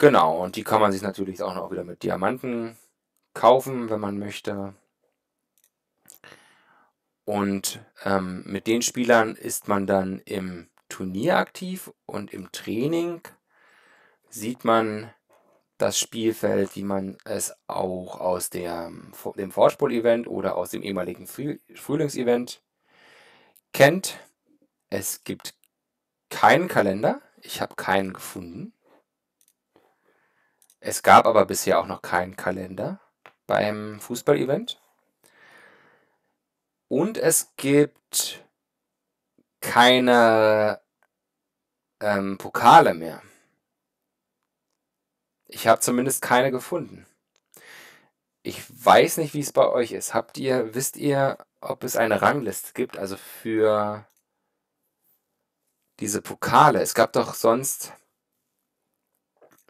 S1: Genau, und die kann man sich natürlich auch noch wieder mit Diamanten kaufen, wenn man möchte. Und ähm, mit den Spielern ist man dann im Turnier aktiv und im Training sieht man das Spielfeld, wie man es auch aus der, dem Vorspul-Event oder aus dem ehemaligen Frühlingsevent kennt. Es gibt keinen Kalender. Ich habe keinen gefunden. Es gab aber bisher auch noch keinen Kalender beim Fußballevent. Und es gibt keine ähm, Pokale mehr. Ich habe zumindest keine gefunden. Ich weiß nicht, wie es bei euch ist. Habt ihr, wisst ihr, ob es eine Rangliste gibt, also für diese Pokale? Es gab doch sonst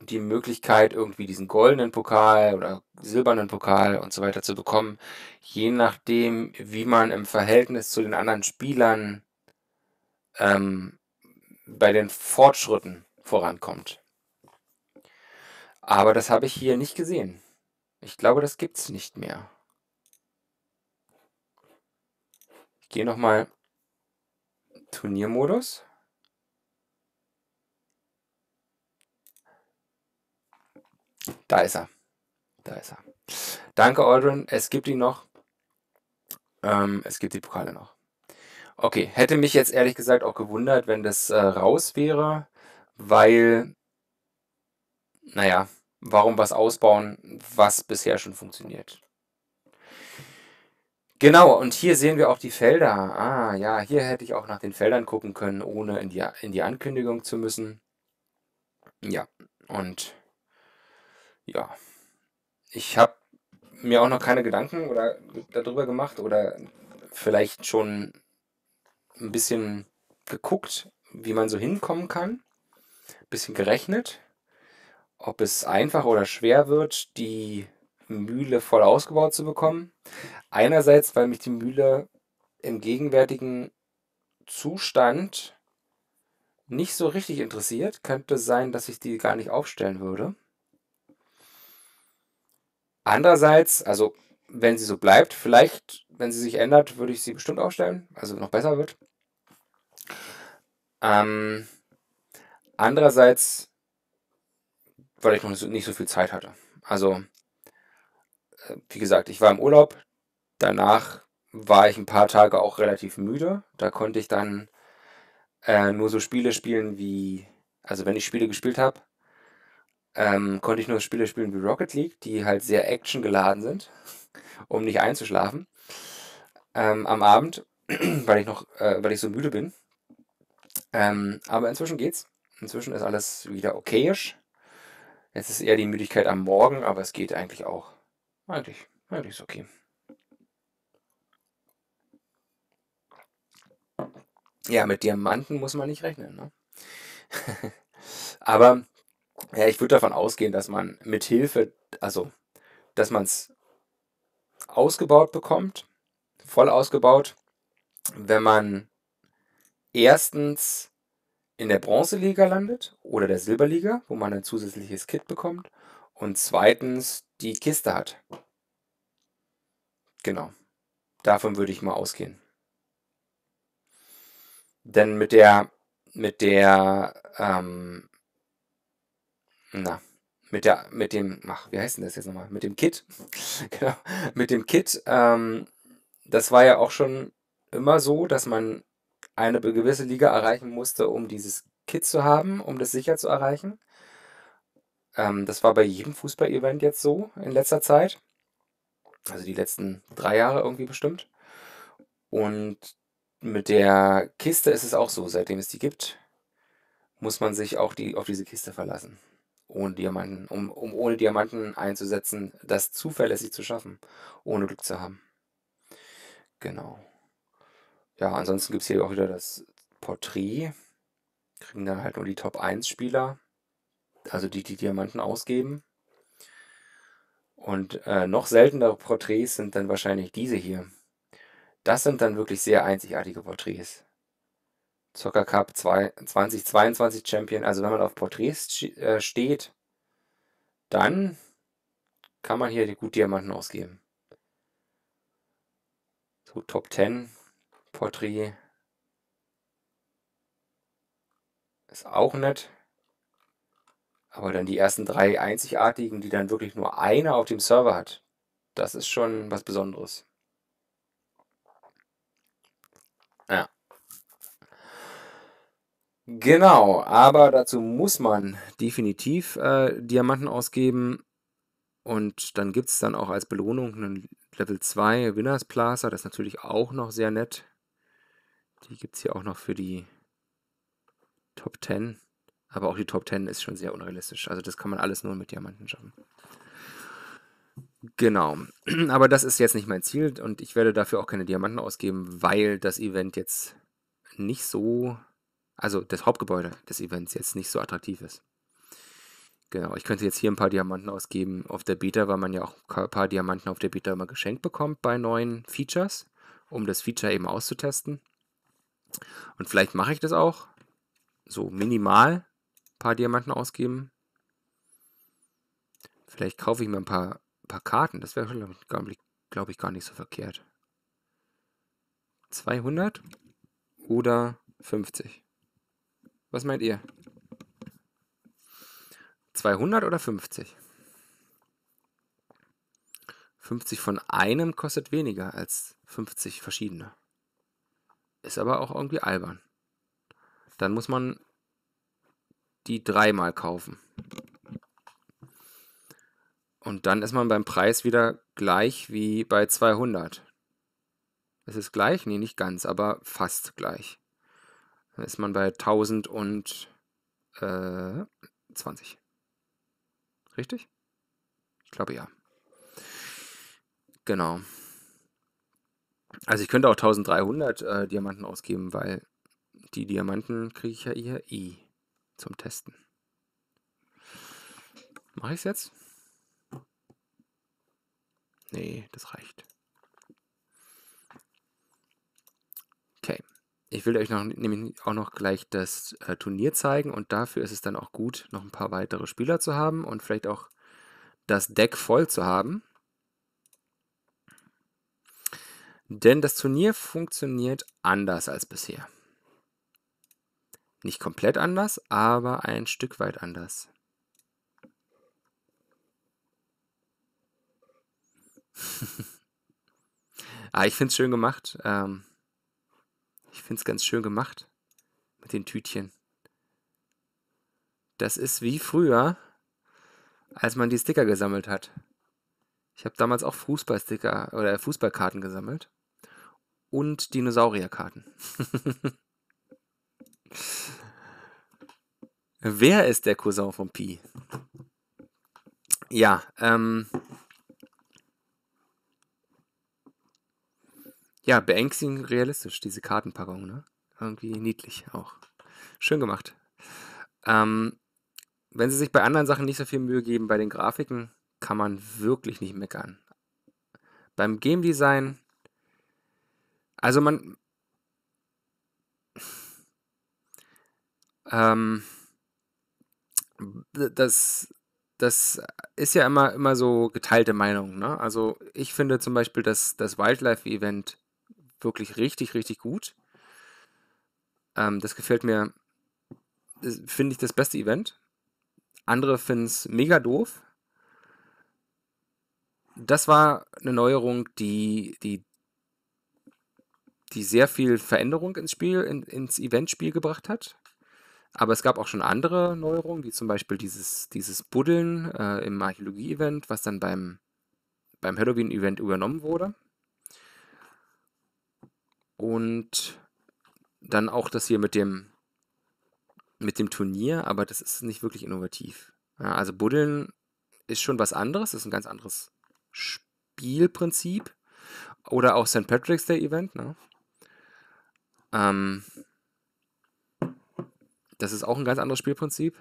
S1: die Möglichkeit, irgendwie diesen goldenen Pokal oder silbernen Pokal und so weiter zu bekommen, je nachdem, wie man im Verhältnis zu den anderen Spielern ähm, bei den Fortschritten vorankommt. Aber das habe ich hier nicht gesehen. Ich glaube, das gibt es nicht mehr. Ich gehe nochmal Turniermodus. Da ist er. Da ist er. Danke, Aldrin. Es gibt ihn noch. Ähm, es gibt die Pokale noch. Okay, hätte mich jetzt ehrlich gesagt auch gewundert, wenn das äh, raus wäre, weil, naja, warum was ausbauen, was bisher schon funktioniert. Genau, und hier sehen wir auch die Felder. Ah, ja, hier hätte ich auch nach den Feldern gucken können, ohne in die, in die Ankündigung zu müssen. Ja, und ja, ich habe mir auch noch keine Gedanken oder darüber gemacht oder vielleicht schon ein bisschen geguckt, wie man so hinkommen kann, ein bisschen gerechnet, ob es einfach oder schwer wird, die Mühle voll ausgebaut zu bekommen. Einerseits, weil mich die Mühle im gegenwärtigen Zustand nicht so richtig interessiert, könnte es sein, dass ich die gar nicht aufstellen würde. Andererseits, also wenn sie so bleibt, vielleicht, wenn sie sich ändert, würde ich sie bestimmt aufstellen, also noch besser wird. Ähm, andererseits, weil ich noch nicht so viel Zeit hatte. Also, äh, wie gesagt, ich war im Urlaub, danach war ich ein paar Tage auch relativ müde. Da konnte ich dann äh, nur so Spiele spielen wie, also wenn ich Spiele gespielt habe, ähm, konnte ich nur Spiele spielen wie Rocket League, die halt sehr actiongeladen sind, um nicht einzuschlafen. Ähm, am Abend, weil ich noch, äh, weil ich so müde bin. Ähm, aber inzwischen geht's. Inzwischen ist alles wieder okayisch. Jetzt ist eher die Müdigkeit am Morgen, aber es geht eigentlich auch. Eigentlich, eigentlich ist okay. Ja, mit Diamanten muss man nicht rechnen, ne? aber ja, ich würde davon ausgehen, dass man mit Hilfe, also dass man es ausgebaut bekommt, voll ausgebaut, wenn man erstens in der Bronzeliga landet oder der Silberliga, wo man ein zusätzliches Kit bekommt und zweitens die Kiste hat. Genau. Davon würde ich mal ausgehen. Denn mit der mit der ähm, na, mit der, mit dem, ach, wie heißt denn das jetzt nochmal? Mit dem Kit. genau. Mit dem Kit, ähm, das war ja auch schon immer so, dass man eine gewisse Liga erreichen musste, um dieses Kit zu haben, um das sicher zu erreichen. Ähm, das war bei jedem Fußball-Event jetzt so in letzter Zeit. Also die letzten drei Jahre irgendwie bestimmt. Und mit der Kiste ist es auch so, seitdem es die gibt, muss man sich auch die, auf diese Kiste verlassen ohne Diamanten, um, um ohne Diamanten einzusetzen, das zuverlässig zu schaffen, ohne Glück zu haben. Genau. Ja, ansonsten gibt es hier auch wieder das Porträt. Kriegen dann halt nur die Top 1 Spieler, also die, die Diamanten ausgeben. Und äh, noch seltenere Porträts sind dann wahrscheinlich diese hier. Das sind dann wirklich sehr einzigartige Porträts. Zocker Cup 2022 Champion. Also wenn man auf Porträts äh, steht, dann kann man hier die gut Diamanten ausgeben. So Top 10 Porträt. Ist auch nett. Aber dann die ersten drei einzigartigen, die dann wirklich nur einer auf dem Server hat, das ist schon was Besonderes. Ja. Genau, aber dazu muss man definitiv äh, Diamanten ausgeben. Und dann gibt es dann auch als Belohnung einen Level 2 Winners Plaza. Das ist natürlich auch noch sehr nett. Die gibt es hier auch noch für die Top 10. Aber auch die Top 10 ist schon sehr unrealistisch. Also das kann man alles nur mit Diamanten schaffen. Genau. Aber das ist jetzt nicht mein Ziel und ich werde dafür auch keine Diamanten ausgeben, weil das Event jetzt nicht so also das Hauptgebäude des Events jetzt nicht so attraktiv ist. Genau, ich könnte jetzt hier ein paar Diamanten ausgeben auf der Beta, weil man ja auch ein paar Diamanten auf der Beta immer geschenkt bekommt bei neuen Features, um das Feature eben auszutesten. Und vielleicht mache ich das auch. So minimal ein paar Diamanten ausgeben. Vielleicht kaufe ich mir ein paar, ein paar Karten. Das wäre, glaube ich, ich, gar nicht so verkehrt. 200 oder 50. Was meint ihr? 200 oder 50? 50 von einem kostet weniger als 50 verschiedene. Ist aber auch irgendwie albern. Dann muss man die dreimal kaufen. Und dann ist man beim Preis wieder gleich wie bei 200. Es ist gleich? Nee, nicht ganz, aber fast gleich. Dann ist man bei 1020. Äh, Richtig? Ich glaube ja. Genau. Also ich könnte auch 1300 äh, Diamanten ausgeben, weil die Diamanten kriege ich ja eher eh zum Testen. Mache ich es jetzt? Nee, das reicht. Okay ich will euch noch, nämlich auch noch gleich das äh, Turnier zeigen und dafür ist es dann auch gut, noch ein paar weitere Spieler zu haben und vielleicht auch das Deck voll zu haben. Denn das Turnier funktioniert anders als bisher. Nicht komplett anders, aber ein Stück weit anders. ah, ich finde es schön gemacht. Ähm, ich finde es ganz schön gemacht mit den Tütchen. Das ist wie früher, als man die Sticker gesammelt hat. Ich habe damals auch Fußballsticker oder Fußballkarten gesammelt und Dinosaurierkarten. Wer ist der Cousin von Pi? Ja, ähm, ja, beängstigend realistisch, diese Kartenpackung, ne? Irgendwie niedlich auch. Schön gemacht. Ähm, wenn sie sich bei anderen Sachen nicht so viel Mühe geben, bei den Grafiken kann man wirklich nicht meckern. Beim Game Design, also man. Ähm, das, das ist ja immer, immer so geteilte Meinung. Ne? Also ich finde zum Beispiel, dass das Wildlife-Event wirklich richtig, richtig gut. Ähm, das gefällt mir, finde ich das beste Event. Andere finden es mega doof. Das war eine Neuerung, die, die, die sehr viel Veränderung ins Spiel, in, ins Eventspiel gebracht hat. Aber es gab auch schon andere Neuerungen, wie zum Beispiel dieses, dieses Buddeln äh, im Archäologie-Event, was dann beim, beim Halloween-Event übernommen wurde. Und dann auch das hier mit dem, mit dem Turnier, aber das ist nicht wirklich innovativ. Ja, also Buddeln ist schon was anderes, ist ein ganz anderes Spielprinzip. Oder auch St. Patrick's Day Event, ne? Ähm, das ist auch ein ganz anderes Spielprinzip.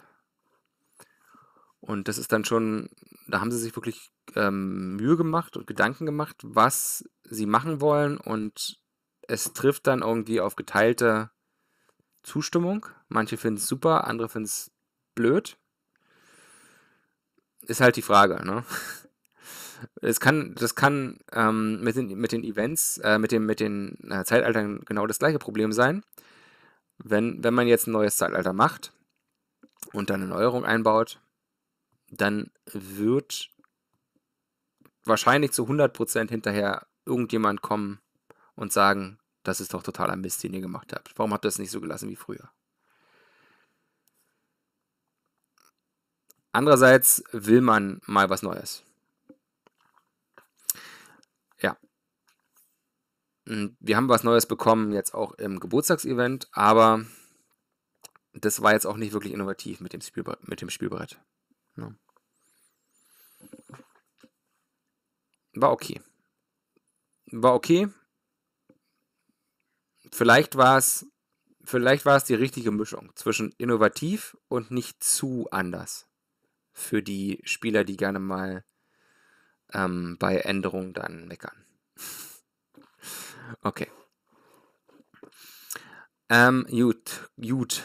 S1: Und das ist dann schon, da haben sie sich wirklich ähm, Mühe gemacht und Gedanken gemacht, was sie machen wollen und es trifft dann irgendwie auf geteilte Zustimmung. Manche finden es super, andere finden es blöd. Ist halt die Frage, ne? Es kann, das kann ähm, mit, den, mit den Events, äh, mit, dem, mit den äh, Zeitaltern genau das gleiche Problem sein. Wenn, wenn man jetzt ein neues Zeitalter macht und dann eine Neuerung einbaut, dann wird wahrscheinlich zu 100% hinterher irgendjemand kommen, und sagen, das ist doch totaler Mist, den ihr gemacht habt. Warum habt ihr das nicht so gelassen wie früher? Andererseits will man mal was Neues. Ja. Wir haben was Neues bekommen, jetzt auch im Geburtstagsevent, aber das war jetzt auch nicht wirklich innovativ mit dem, Spielbre mit dem Spielbrett. Ja. Ne? War okay. War okay, vielleicht war es vielleicht war es die richtige Mischung zwischen innovativ und nicht zu anders für die Spieler, die gerne mal ähm, bei Änderungen dann meckern. Okay. Ähm, gut, gut,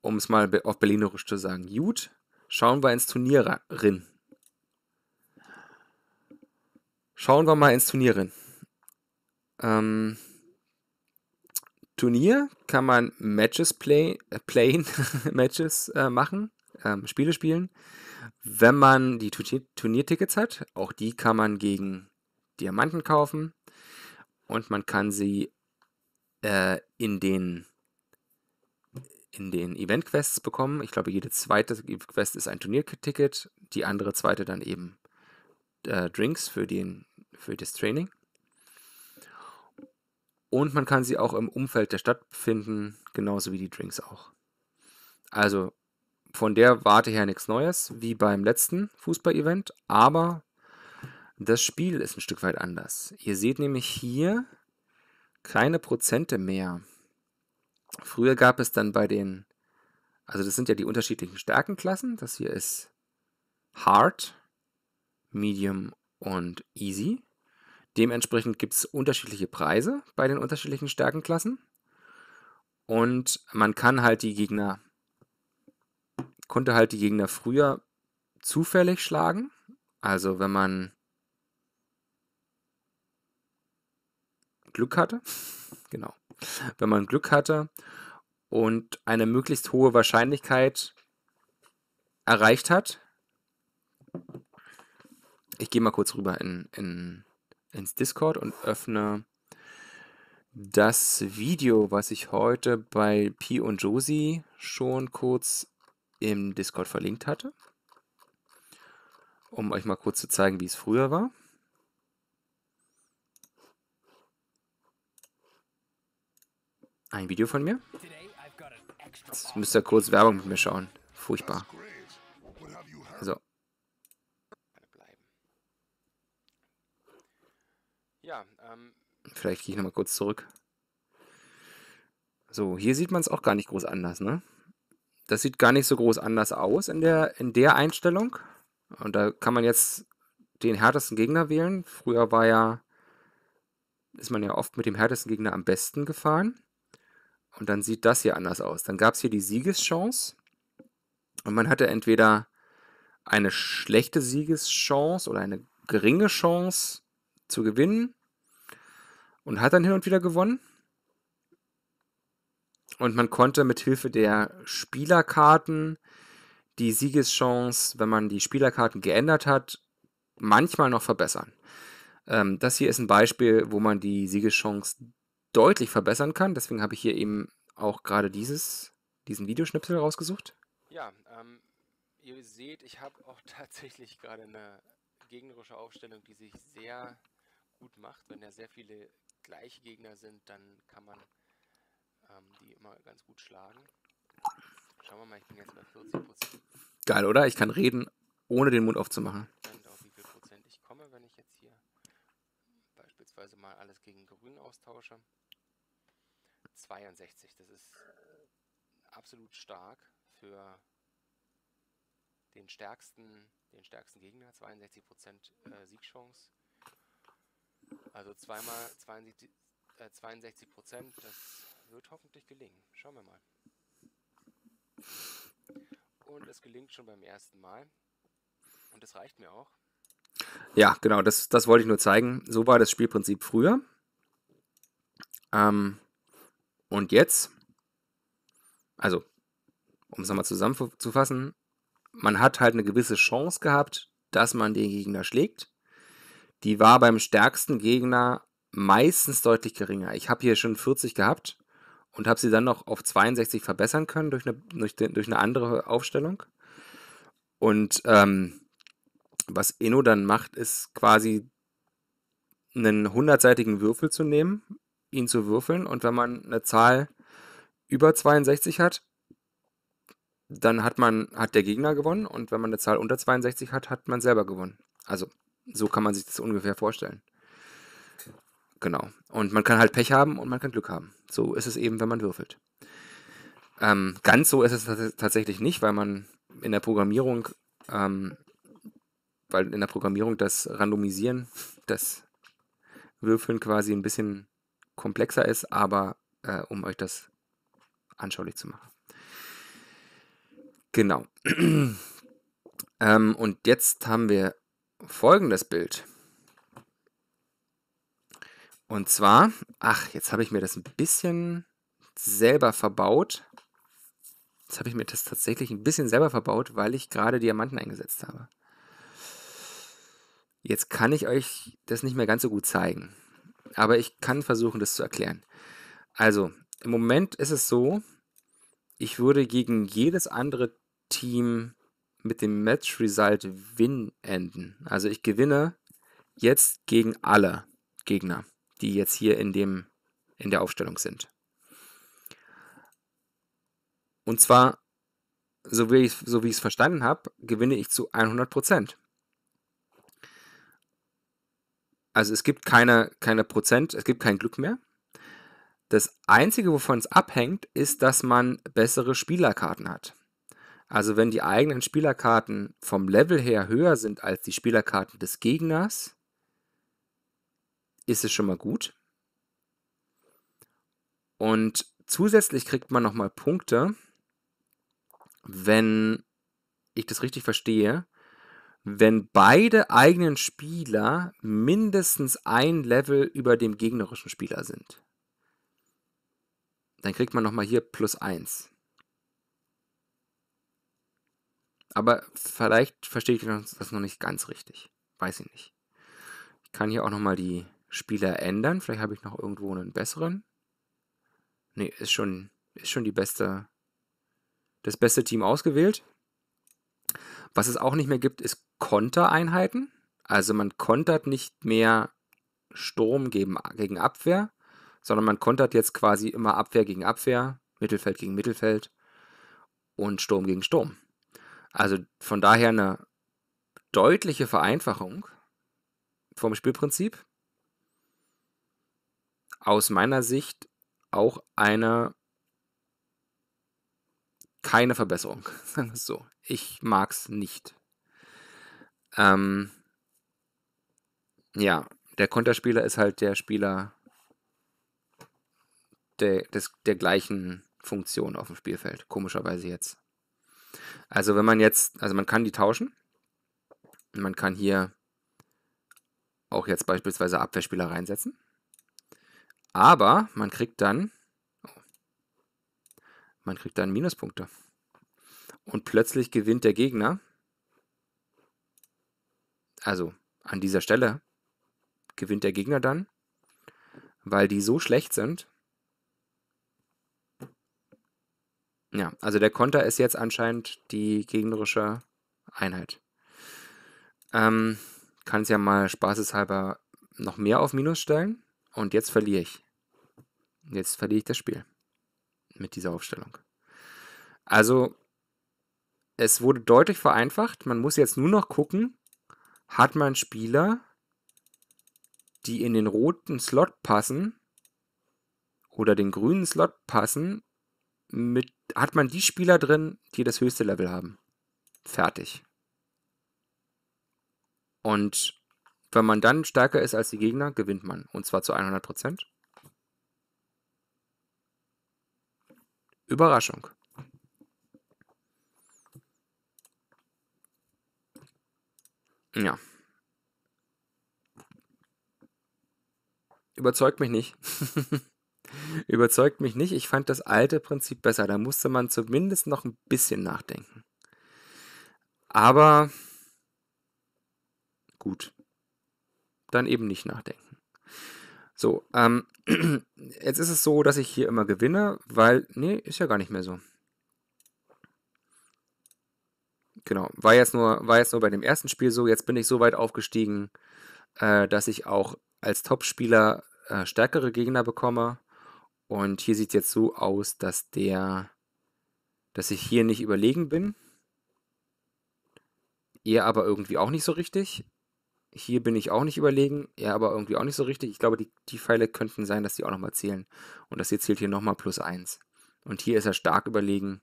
S1: um es mal auf Berlinerisch zu sagen. Gut, schauen wir ins Turnier rein. Schauen wir mal ins Turnier rein. Ähm, Turnier kann man Matches play, äh, playen, Matches äh, machen, ähm, Spiele spielen. Wenn man die Turniertickets hat, auch die kann man gegen Diamanten kaufen und man kann sie äh, in den in den Event-Quests bekommen. Ich glaube, jede zweite Quest ist ein Turnierticket, die andere zweite dann eben äh, Drinks für, den, für das Training. Und man kann sie auch im Umfeld der Stadt finden, genauso wie die Drinks auch. Also von der Warte her nichts Neues, wie beim letzten Fußball-Event, aber das Spiel ist ein Stück weit anders. Ihr seht nämlich hier keine Prozente mehr. Früher gab es dann bei den, also das sind ja die unterschiedlichen Stärkenklassen. Das hier ist Hard, Medium und Easy. Dementsprechend gibt es unterschiedliche Preise bei den unterschiedlichen Stärkenklassen. Und man kann halt die Gegner, konnte halt die Gegner früher zufällig schlagen. Also wenn man Glück hatte, genau, wenn man Glück hatte und eine möglichst hohe Wahrscheinlichkeit erreicht hat. Ich gehe mal kurz rüber in, in ins Discord und öffne das Video, was ich heute bei Pi und Josie schon kurz im Discord verlinkt hatte, um euch mal kurz zu zeigen, wie es früher war. Ein Video von mir. Jetzt müsst ihr kurz Werbung mit mir schauen. Furchtbar. Vielleicht gehe ich nochmal kurz zurück. So, hier sieht man es auch gar nicht groß anders, ne? Das sieht gar nicht so groß anders aus in der, in der Einstellung. Und da kann man jetzt den härtesten Gegner wählen. Früher war ja, ist man ja oft mit dem härtesten Gegner am besten gefahren. Und dann sieht das hier anders aus. Dann gab es hier die Siegeschance. Und man hatte entweder eine schlechte Siegeschance oder eine geringe Chance zu gewinnen und hat dann hin und wieder gewonnen. Und man konnte mit Hilfe der Spielerkarten die Siegeschance, wenn man die Spielerkarten geändert hat, manchmal noch verbessern. Ähm, das hier ist ein Beispiel, wo man die Siegeschance deutlich verbessern kann. Deswegen habe ich hier eben auch gerade dieses, diesen Videoschnipsel rausgesucht. Ja, ähm, ihr seht, ich habe auch tatsächlich gerade eine gegnerische Aufstellung, die sich sehr gut macht, wenn er sehr viele gleiche Gegner sind, dann kann man ähm, die immer ganz gut schlagen. Schauen wir mal, ich bin jetzt bei 40 Prozent. Geil, oder? Ich kann reden, ohne den Mund aufzumachen. Auf wie viel Prozent ich komme, wenn ich jetzt hier beispielsweise mal alles gegen Grün austausche. 62, das ist absolut stark für den stärksten, den stärksten Gegner, 62% äh, Siegchance. Also zweimal 62 äh, Prozent, das wird hoffentlich gelingen. Schauen wir mal. Und es gelingt schon beim ersten Mal. Und das reicht mir auch. Ja, genau, das, das wollte ich nur zeigen. So war das Spielprinzip früher. Ähm, und jetzt, also, um es nochmal zusammenzufassen, man hat halt eine gewisse Chance gehabt, dass man den Gegner schlägt die war beim stärksten Gegner meistens deutlich geringer. Ich habe hier schon 40 gehabt und habe sie dann noch auf 62 verbessern können durch eine, durch, de, durch eine andere Aufstellung. Und ähm, was Eno dann macht, ist quasi einen hundertseitigen Würfel zu nehmen, ihn zu würfeln und wenn man eine Zahl über 62 hat, dann hat man hat der Gegner gewonnen und wenn man eine Zahl unter 62 hat, hat man selber gewonnen. Also so kann man sich das ungefähr vorstellen. Genau. Und man kann halt Pech haben und man kann Glück haben. So ist es eben, wenn man würfelt. Ähm, ganz so ist es tatsächlich nicht, weil man in der Programmierung, ähm, weil in der Programmierung das Randomisieren, das Würfeln quasi ein bisschen komplexer ist, aber äh, um euch das anschaulich zu machen. Genau. ähm, und jetzt haben wir folgendes Bild. Und zwar, ach, jetzt habe ich mir das ein bisschen selber verbaut. Jetzt habe ich mir das tatsächlich ein bisschen selber verbaut, weil ich gerade Diamanten eingesetzt habe. Jetzt kann ich euch das nicht mehr ganz so gut zeigen. Aber ich kann versuchen, das zu erklären. Also, im Moment ist es so, ich würde gegen jedes andere Team mit dem Match Result Win enden. Also ich gewinne jetzt gegen alle Gegner, die jetzt hier in, dem, in der Aufstellung sind. Und zwar, so wie ich so es verstanden habe, gewinne ich zu 100%. Also es gibt keine, keine Prozent, es gibt kein Glück mehr. Das Einzige, wovon es abhängt, ist, dass man bessere Spielerkarten hat. Also wenn die eigenen Spielerkarten vom Level her höher sind als die Spielerkarten des Gegners, ist es schon mal gut. Und zusätzlich kriegt man nochmal Punkte, wenn ich das richtig verstehe, wenn beide eigenen Spieler mindestens ein Level über dem gegnerischen Spieler sind. Dann kriegt man nochmal hier plus 1. Aber vielleicht verstehe ich das noch nicht ganz richtig. Weiß ich nicht. Ich kann hier auch nochmal die Spieler ändern. Vielleicht habe ich noch irgendwo einen besseren. Ne, ist schon, ist schon die beste, das beste Team ausgewählt. Was es auch nicht mehr gibt, ist Kontereinheiten. Also man kontert nicht mehr Sturm gegen, gegen Abwehr, sondern man kontert jetzt quasi immer Abwehr gegen Abwehr, Mittelfeld gegen Mittelfeld und Sturm gegen Sturm. Also von daher eine deutliche Vereinfachung vom Spielprinzip. Aus meiner Sicht auch eine keine Verbesserung. so. Ich mag es nicht. Ähm, ja, der Konterspieler ist halt der Spieler der, des, der gleichen Funktion auf dem Spielfeld. Komischerweise jetzt. Also wenn man jetzt, also man kann die tauschen. Man kann hier auch jetzt beispielsweise Abwehrspieler reinsetzen. Aber man kriegt dann, oh, man kriegt dann Minuspunkte. Und plötzlich gewinnt der Gegner, also an dieser Stelle gewinnt der Gegner dann, weil die so schlecht sind, Ja, also der Konter ist jetzt anscheinend die gegnerische Einheit. Ähm, kann es ja mal spaßeshalber noch mehr auf Minus stellen. Und jetzt verliere ich. Jetzt verliere ich das Spiel. Mit dieser Aufstellung. Also, es wurde deutlich vereinfacht. Man muss jetzt nur noch gucken, hat man Spieler, die in den roten Slot passen oder den grünen Slot passen, mit hat man die Spieler drin, die das höchste Level haben. Fertig. Und wenn man dann stärker ist als die Gegner, gewinnt man. Und zwar zu 100%. Überraschung. Ja. Überzeugt mich nicht. Überzeugt mich nicht. Ich fand das alte Prinzip besser. Da musste man zumindest noch ein bisschen nachdenken. Aber gut. Dann eben nicht nachdenken. So, ähm, jetzt ist es so, dass ich hier immer gewinne, weil, nee, ist ja gar nicht mehr so. Genau, war jetzt nur, war jetzt nur bei dem ersten Spiel so. Jetzt bin ich so weit aufgestiegen, äh, dass ich auch als Topspieler äh, stärkere Gegner bekomme. Und hier sieht es jetzt so aus, dass der, dass ich hier nicht überlegen bin. Er aber irgendwie auch nicht so richtig. Hier bin ich auch nicht überlegen, er aber irgendwie auch nicht so richtig. Ich glaube, die, die Pfeile könnten sein, dass die auch nochmal zählen. Und das hier zählt hier nochmal plus 1. Und hier ist er stark überlegen,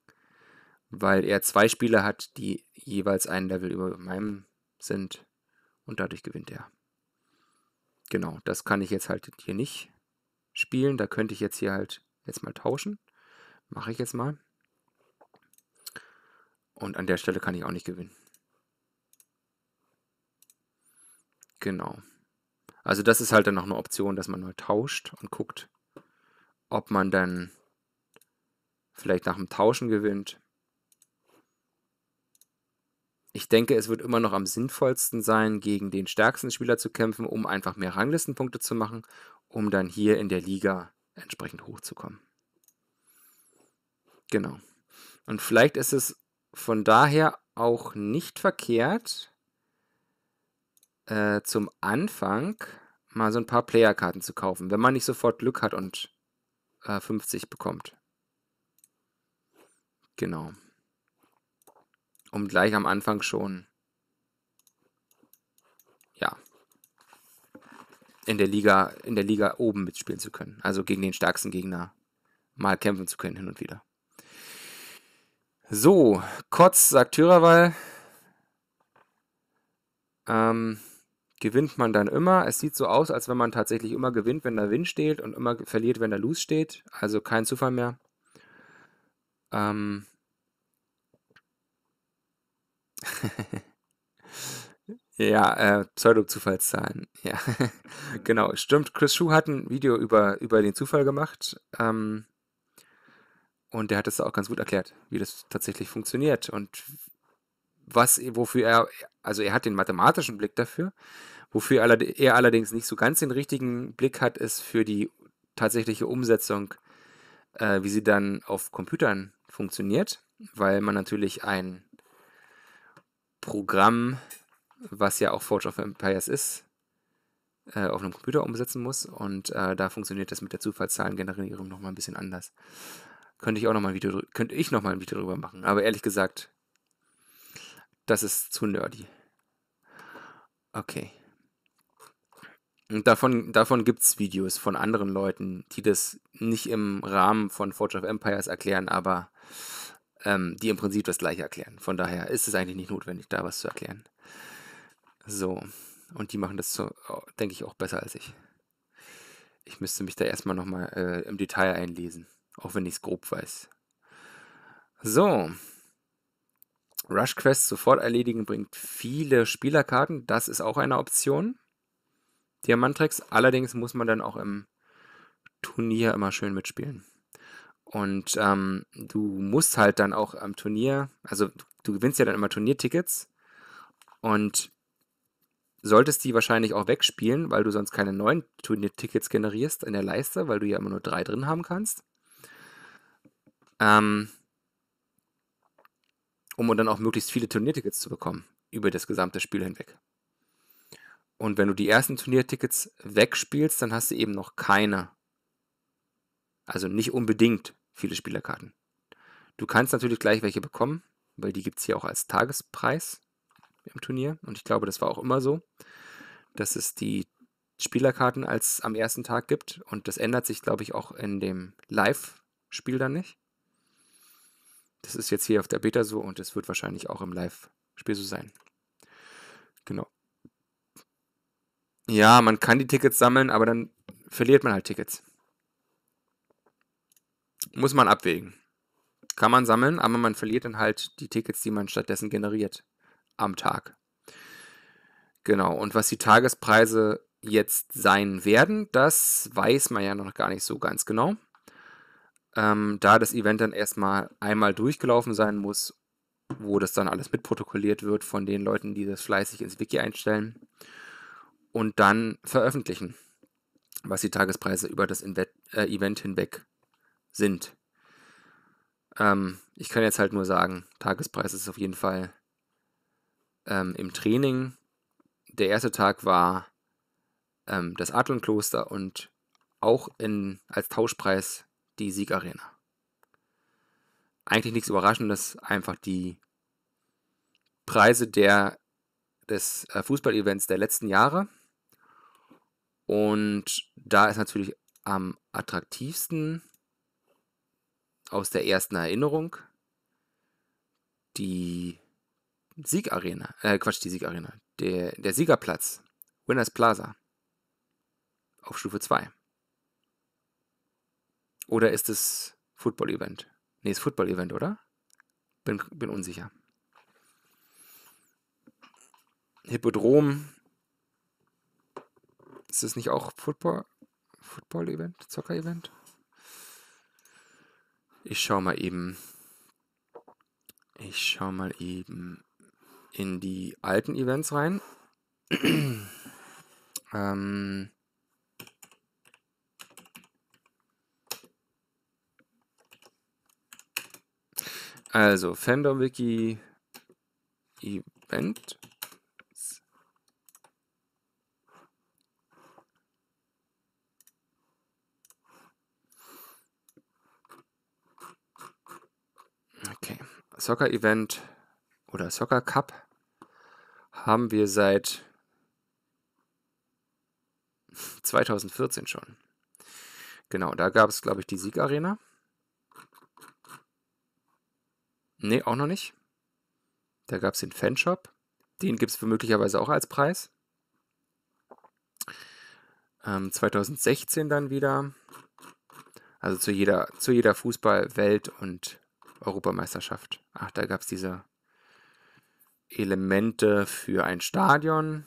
S1: weil er zwei Spieler hat, die jeweils ein Level über meinem sind. Und dadurch gewinnt er. Genau, das kann ich jetzt halt hier nicht spielen. Da könnte ich jetzt hier halt jetzt mal tauschen. Mache ich jetzt mal. Und an der Stelle kann ich auch nicht gewinnen. Genau. Also das ist halt dann noch eine Option, dass man mal tauscht und guckt, ob man dann vielleicht nach dem Tauschen gewinnt ich denke, es wird immer noch am sinnvollsten sein, gegen den stärksten Spieler zu kämpfen, um einfach mehr Ranglistenpunkte zu machen, um dann hier in der Liga entsprechend hochzukommen. Genau. Und vielleicht ist es von daher auch nicht verkehrt, äh, zum Anfang mal so ein paar Playerkarten zu kaufen, wenn man nicht sofort Glück hat und äh, 50 bekommt. Genau um gleich am Anfang schon ja in der Liga in der Liga oben mitspielen zu können, also gegen den stärksten Gegner mal kämpfen zu können hin und wieder. So, Kotz sagt Thürerwall, Ähm, gewinnt man dann immer. Es sieht so aus, als wenn man tatsächlich immer gewinnt, wenn der Wind steht und immer verliert, wenn der Loose steht. Also kein Zufall mehr. Ähm, Ja, äh, Pseudo-Zufallszahlen. Ja, genau. Stimmt, Chris Schuh hat ein Video über, über den Zufall gemacht. Ähm, und der hat es auch ganz gut erklärt, wie das tatsächlich funktioniert und was, wofür er, also er hat den mathematischen Blick dafür, wofür er allerdings nicht so ganz den richtigen Blick hat, ist für die tatsächliche Umsetzung, äh, wie sie dann auf Computern funktioniert, weil man natürlich ein Programm, was ja auch Forge of Empires ist, äh, auf einem Computer umsetzen muss. Und äh, da funktioniert das mit der Zufallszahlengenerierung nochmal ein bisschen anders. Könnte ich auch nochmal ein Video, könnte ich nochmal ein Video drüber machen. Aber ehrlich gesagt, das ist zu nerdy. Okay. Und davon, davon gibt es Videos von anderen Leuten, die das nicht im Rahmen von Forge of Empires erklären, aber ähm, die im Prinzip das gleiche erklären. Von daher ist es eigentlich nicht notwendig, da was zu erklären. So, und die machen das, so, denke ich, auch besser als ich. Ich müsste mich da erstmal nochmal äh, im Detail einlesen, auch wenn ich es grob weiß. So, Rush Quest sofort erledigen bringt viele Spielerkarten, das ist auch eine Option. Diamantrex, allerdings muss man dann auch im Turnier immer schön mitspielen. Und ähm, du musst halt dann auch am Turnier, also du, du gewinnst ja dann immer Turniertickets und solltest die wahrscheinlich auch wegspielen, weil du sonst keine neuen Turniertickets generierst in der Leiste, weil du ja immer nur drei drin haben kannst. Ähm, um dann auch möglichst viele Turniertickets zu bekommen über das gesamte Spiel hinweg. Und wenn du die ersten Turniertickets wegspielst, dann hast du eben noch keine. Also nicht unbedingt viele Spielerkarten. Du kannst natürlich gleich welche bekommen, weil die gibt es hier auch als Tagespreis im Turnier. Und ich glaube, das war auch immer so, dass es die Spielerkarten als am ersten Tag gibt. Und das ändert sich, glaube ich, auch in dem Live-Spiel dann nicht. Das ist jetzt hier auf der Beta so und es wird wahrscheinlich auch im Live-Spiel so sein. Genau. Ja, man kann die Tickets sammeln, aber dann verliert man halt Tickets muss man abwägen. Kann man sammeln, aber man verliert dann halt die Tickets, die man stattdessen generiert am Tag. Genau, und was die Tagespreise jetzt sein werden, das weiß man ja noch gar nicht so ganz genau. Ähm, da das Event dann erstmal einmal durchgelaufen sein muss, wo das dann alles mitprotokolliert wird von den Leuten, die das fleißig ins Wiki einstellen und dann veröffentlichen, was die Tagespreise über das Invent äh, Event hinweg sind sind. Ähm, ich kann jetzt halt nur sagen, Tagespreis ist auf jeden Fall ähm, im Training. Der erste Tag war ähm, das Adlenkloster und auch in, als Tauschpreis die Siegarena. Eigentlich nichts Überraschendes, einfach die Preise der, des äh, Fußballevents der letzten Jahre. Und da ist natürlich am attraktivsten aus der ersten Erinnerung die Siegarena, äh Quatsch, die Siegarena, der, der Siegerplatz, Winners Plaza, auf Stufe 2. Oder ist es Football-Event? Nee, ist Football-Event, oder? Bin, bin unsicher. Hippodrom. Ist das nicht auch Football? Football-Event? Zocker-Event? Ich schau mal eben. Ich schau mal eben in die alten Events rein. ähm. Also, Fandom Wiki Event. Soccer Event oder Soccer Cup haben wir seit 2014 schon. Genau, da gab es, glaube ich, die Siegarena. Ne, auch noch nicht. Da gab es den Fanshop. Den gibt es möglicherweise auch als Preis. Ähm, 2016 dann wieder. Also zu jeder, zu jeder Fußball-, und Europameisterschaft. Ach, da gab es diese Elemente für ein Stadion.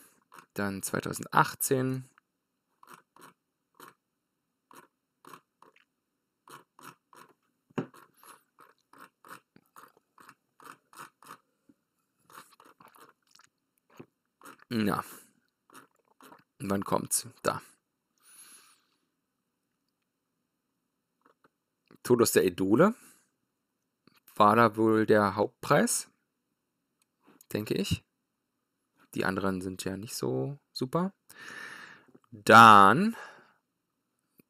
S1: Dann 2018. Na, wann kommt's? Da. Todos der Idole war da wohl der Hauptpreis, denke ich. Die anderen sind ja nicht so super. Dann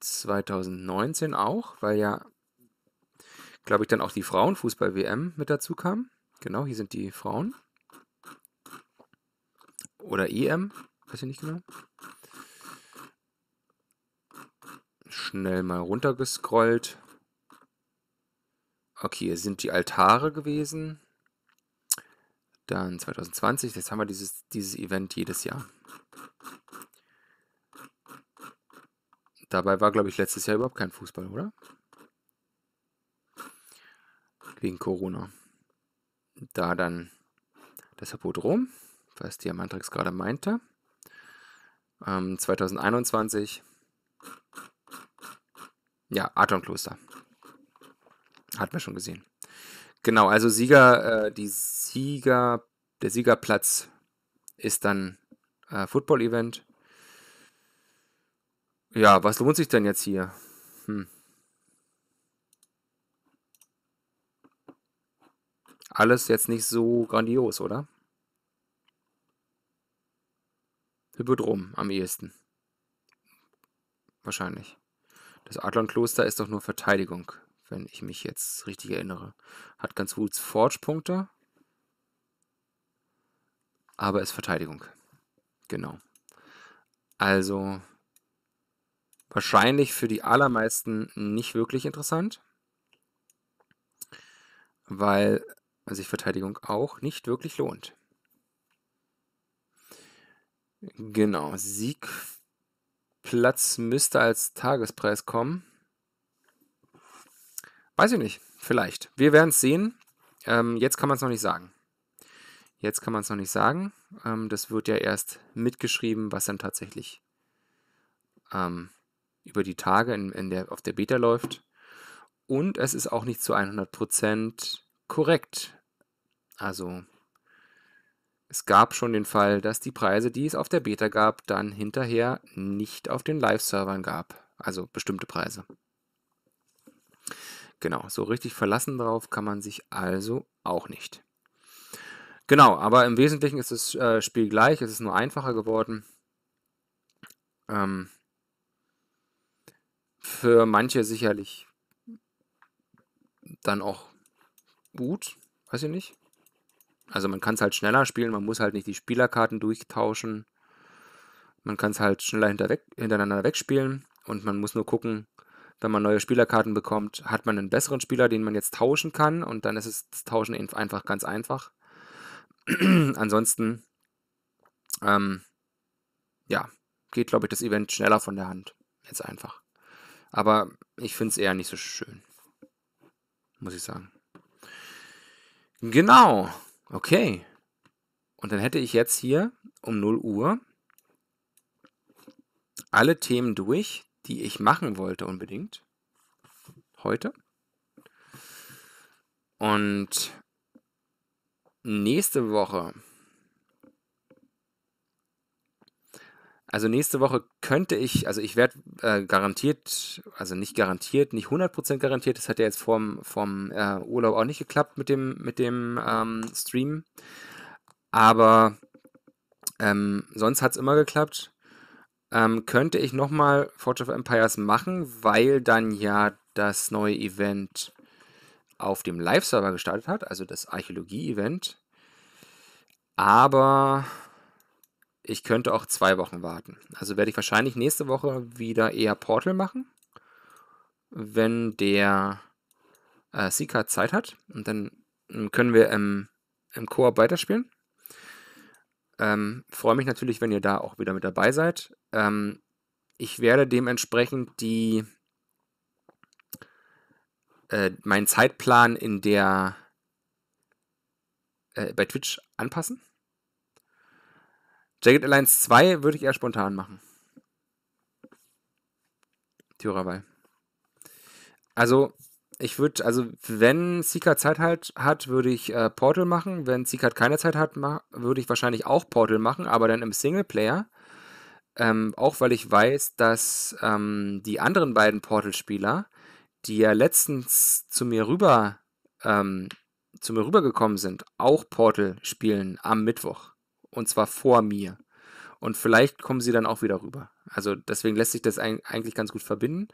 S1: 2019 auch, weil ja, glaube ich, dann auch die Frauenfußball-WM mit dazu kam. Genau, hier sind die Frauen. Oder EM, weiß ich nicht genau. Schnell mal runtergescrollt. Okay, es sind die Altare gewesen. Dann 2020, jetzt haben wir dieses, dieses Event jedes Jahr. Dabei war, glaube ich, letztes Jahr überhaupt kein Fußball, oder? Wegen Corona. Da dann das Apodrom, was Diamantrix gerade meinte. Ähm, 2021. Ja, Atonkloster. Hat man schon gesehen. Genau, also Sieger, äh, die Sieger, der Siegerplatz ist dann äh, Football-Event. Ja, was lohnt sich denn jetzt hier? Hm. Alles jetzt nicht so grandios, oder? Hypodrom am ehesten. Wahrscheinlich. Das Adlon-Kloster ist doch nur Verteidigung wenn ich mich jetzt richtig erinnere. Hat ganz gut Forge-Punkte, aber ist Verteidigung. Genau. Also wahrscheinlich für die allermeisten nicht wirklich interessant, weil sich Verteidigung auch nicht wirklich lohnt. Genau, Siegplatz müsste als Tagespreis kommen. Weiß ich nicht, vielleicht. Wir werden es sehen. Ähm, jetzt kann man es noch nicht sagen. Jetzt kann man es noch nicht sagen. Ähm, das wird ja erst mitgeschrieben, was dann tatsächlich ähm, über die Tage in, in der, auf der Beta läuft. Und es ist auch nicht zu 100% korrekt. Also es gab schon den Fall, dass die Preise, die es auf der Beta gab, dann hinterher nicht auf den Live-Servern gab. Also bestimmte Preise. Genau, so richtig verlassen drauf kann man sich also auch nicht. Genau, aber im Wesentlichen ist das äh, Spiel gleich, es ist nur einfacher geworden. Ähm, für manche sicherlich dann auch gut, weiß ich nicht. Also man kann es halt schneller spielen, man muss halt nicht die Spielerkarten durchtauschen. Man kann es halt schneller hinter weg, hintereinander wegspielen und man muss nur gucken, wenn man neue Spielerkarten bekommt, hat man einen besseren Spieler, den man jetzt tauschen kann und dann ist es das Tauschen einfach ganz einfach. Ansonsten, ähm, ja, geht, glaube ich, das Event schneller von der Hand. Jetzt einfach. Aber ich finde es eher nicht so schön. Muss ich sagen. Genau. Okay. Und dann hätte ich jetzt hier um 0 Uhr alle Themen durch, die ich machen wollte unbedingt. Heute. Und nächste Woche. Also nächste Woche könnte ich, also ich werde äh, garantiert, also nicht garantiert, nicht 100% garantiert, das hat ja jetzt vom, vom äh, Urlaub auch nicht geklappt mit dem, mit dem ähm, Stream. Aber ähm, sonst hat es immer geklappt. Ähm, könnte ich nochmal Forge of Empires machen, weil dann ja das neue Event auf dem Live-Server gestartet hat, also das Archäologie-Event. Aber ich könnte auch zwei Wochen warten. Also werde ich wahrscheinlich nächste Woche wieder eher Portal machen, wenn der äh, Seeker Zeit hat. Und dann ähm, können wir im, im Koop weiterspielen. Ähm, Freue mich natürlich, wenn ihr da auch wieder mit dabei seid. Ähm, ich werde dementsprechend die, äh, meinen Zeitplan in der, äh, bei Twitch anpassen. Jagged Alliance 2 würde ich eher spontan machen. Thürerweil. Also, ich würde, also wenn Seeker Zeit halt hat, würde ich äh, Portal machen. Wenn Seeker keine Zeit hat, würde ich wahrscheinlich auch Portal machen, aber dann im Singleplayer. Ähm, auch weil ich weiß, dass ähm, die anderen beiden Portal-Spieler, die ja letztens zu mir rüber ähm, zu mir rübergekommen sind, auch Portal spielen am Mittwoch. Und zwar vor mir. Und vielleicht kommen sie dann auch wieder rüber. Also deswegen lässt sich das eigentlich ganz gut verbinden.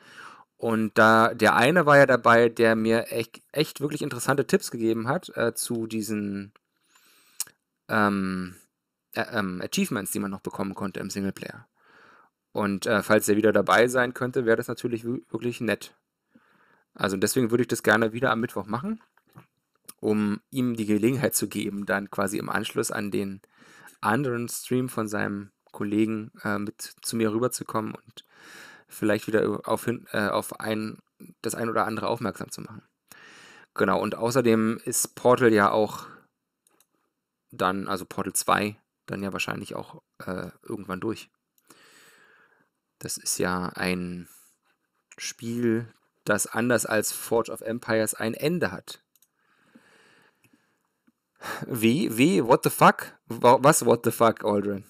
S1: Und da der eine war ja dabei, der mir echt, echt wirklich interessante Tipps gegeben hat äh, zu diesen ähm, äh, ähm, Achievements, die man noch bekommen konnte im Singleplayer. Und äh, falls er wieder dabei sein könnte, wäre das natürlich wirklich nett. Also deswegen würde ich das gerne wieder am Mittwoch machen, um ihm die Gelegenheit zu geben, dann quasi im Anschluss an den anderen Stream von seinem Kollegen äh, mit zu mir rüberzukommen und vielleicht wieder auf, äh, auf ein, das ein oder andere aufmerksam zu machen. Genau, und außerdem ist Portal ja auch dann, also Portal 2, dann ja wahrscheinlich auch äh, irgendwann durch. Das ist ja ein Spiel, das anders als Forge of Empires ein Ende hat. Wie? Wie? What the fuck? Was? What the fuck, Aldrin?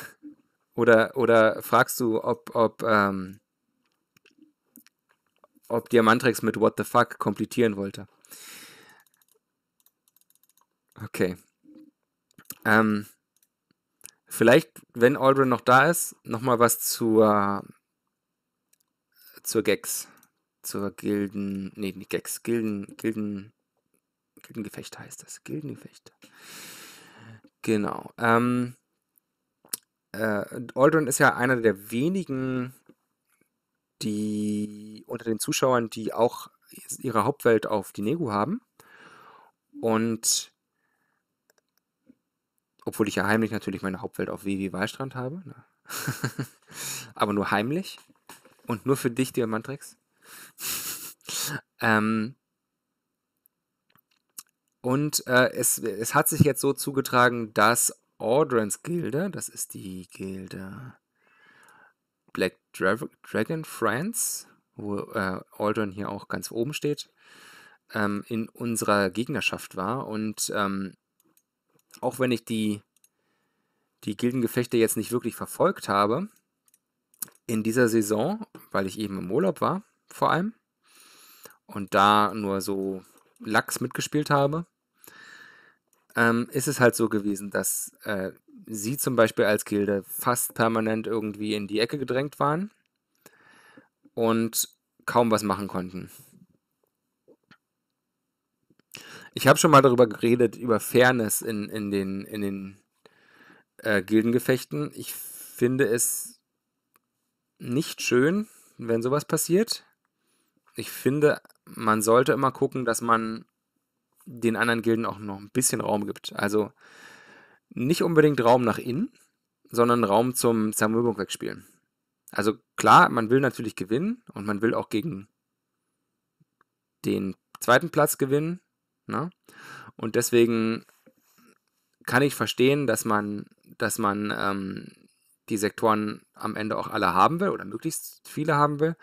S1: Oder, oder fragst du, ob, ob, ähm, ob Diamantrex mit What the fuck komplettieren wollte. Okay. Ähm, vielleicht, wenn Aldrin noch da ist, nochmal was zur, zur Gags. Zur Gilden. Nee, nicht Gags. Gilden. Gilden. Gildengefecht heißt das. Gildengefecht. Genau. Ähm, äh, Aldrin ist ja einer der wenigen, die unter den Zuschauern, die auch ihre Hauptwelt auf die Negu haben. Und obwohl ich ja heimlich natürlich meine Hauptwelt auf WW Weistrand habe. Ne? Aber nur heimlich. Und nur für dich, Diamantrix. ähm, und äh, es, es hat sich jetzt so zugetragen, dass Ordrans Gilde, das ist die Gilde Black Dra Dragon Friends, wo äh, Aldrin hier auch ganz oben steht, ähm, in unserer Gegnerschaft war. Und ähm, auch wenn ich die, die Gildengefechte jetzt nicht wirklich verfolgt habe, in dieser Saison, weil ich eben im Urlaub war, vor allem, und da nur so Lachs mitgespielt habe, ähm, ist es halt so gewesen, dass äh, sie zum Beispiel als Gilde fast permanent irgendwie in die Ecke gedrängt waren und kaum was machen konnten. Ich habe schon mal darüber geredet, über Fairness in, in den, in den äh, Gildengefechten. Ich finde es nicht schön, wenn sowas passiert. Ich finde, man sollte immer gucken, dass man den anderen Gilden auch noch ein bisschen Raum gibt. Also nicht unbedingt Raum nach innen, sondern Raum zum Zermürbung wegspielen. Also klar, man will natürlich gewinnen und man will auch gegen den zweiten Platz gewinnen. Ne? Und deswegen kann ich verstehen, dass man, dass man ähm, die Sektoren am Ende auch alle haben will oder möglichst viele haben will.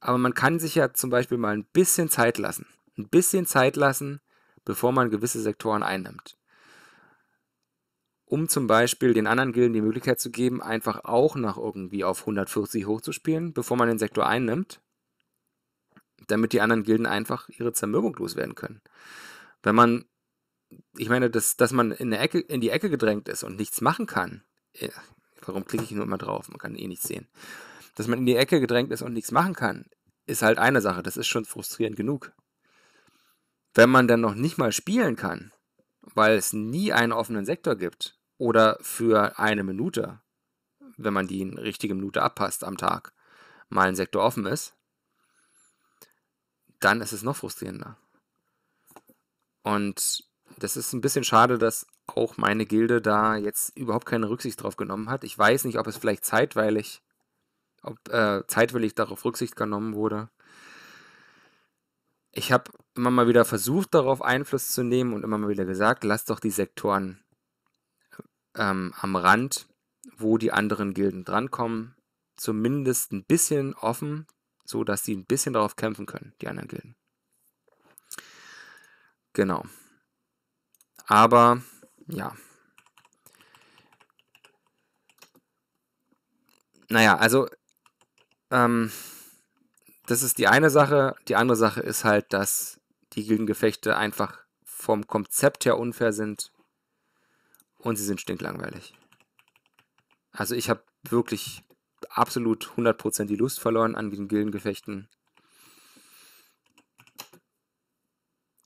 S1: Aber man kann sich ja zum Beispiel mal ein bisschen Zeit lassen. Ein bisschen Zeit lassen, bevor man gewisse Sektoren einnimmt. Um zum Beispiel den anderen Gilden die Möglichkeit zu geben, einfach auch noch irgendwie auf 140 hochzuspielen, bevor man den Sektor einnimmt, damit die anderen Gilden einfach ihre Zermürbung loswerden können. Wenn man, ich meine, dass, dass man in, Ecke, in die Ecke gedrängt ist und nichts machen kann, äh, warum klicke ich nur immer drauf? Man kann eh nichts sehen. Dass man in die Ecke gedrängt ist und nichts machen kann, ist halt eine Sache. Das ist schon frustrierend genug. Wenn man dann noch nicht mal spielen kann, weil es nie einen offenen Sektor gibt oder für eine Minute, wenn man die richtige Minute abpasst am Tag, mal ein Sektor offen ist, dann ist es noch frustrierender. Und das ist ein bisschen schade, dass auch meine Gilde da jetzt überhaupt keine Rücksicht drauf genommen hat. Ich weiß nicht, ob es vielleicht zeitweilig, ob äh, zeitweilig darauf Rücksicht genommen wurde ich habe immer mal wieder versucht, darauf Einfluss zu nehmen und immer mal wieder gesagt, lass doch die Sektoren ähm, am Rand, wo die anderen Gilden drankommen, zumindest ein bisschen offen, so dass sie ein bisschen darauf kämpfen können, die anderen Gilden. Genau. Aber ja. Naja, also ähm, das ist die eine Sache. Die andere Sache ist halt, dass die Gildengefechte einfach vom Konzept her unfair sind und sie sind stinklangweilig. Also ich habe wirklich absolut 100% die Lust verloren an den Gildengefechten.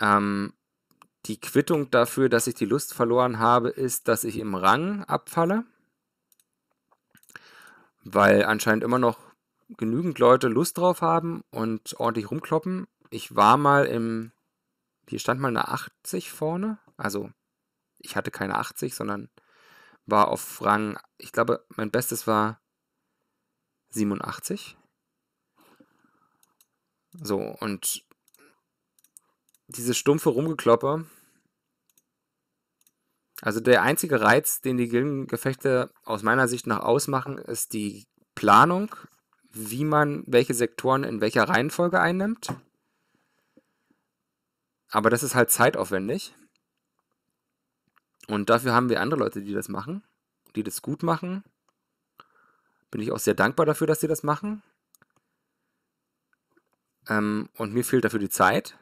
S1: Ähm, die Quittung dafür, dass ich die Lust verloren habe, ist, dass ich im Rang abfalle, weil anscheinend immer noch genügend Leute Lust drauf haben und ordentlich rumkloppen. Ich war mal im, hier stand mal eine 80 vorne. Also ich hatte keine 80, sondern war auf Rang, ich glaube, mein Bestes war 87. So, und dieses stumpfe Rumgekloppe. Also der einzige Reiz, den die Gildengefechte aus meiner Sicht noch ausmachen, ist die Planung wie man welche Sektoren in welcher Reihenfolge einnimmt. Aber das ist halt zeitaufwendig. Und dafür haben wir andere Leute, die das machen, die das gut machen. Bin ich auch sehr dankbar dafür, dass sie das machen. Ähm, und mir fehlt dafür die Zeit.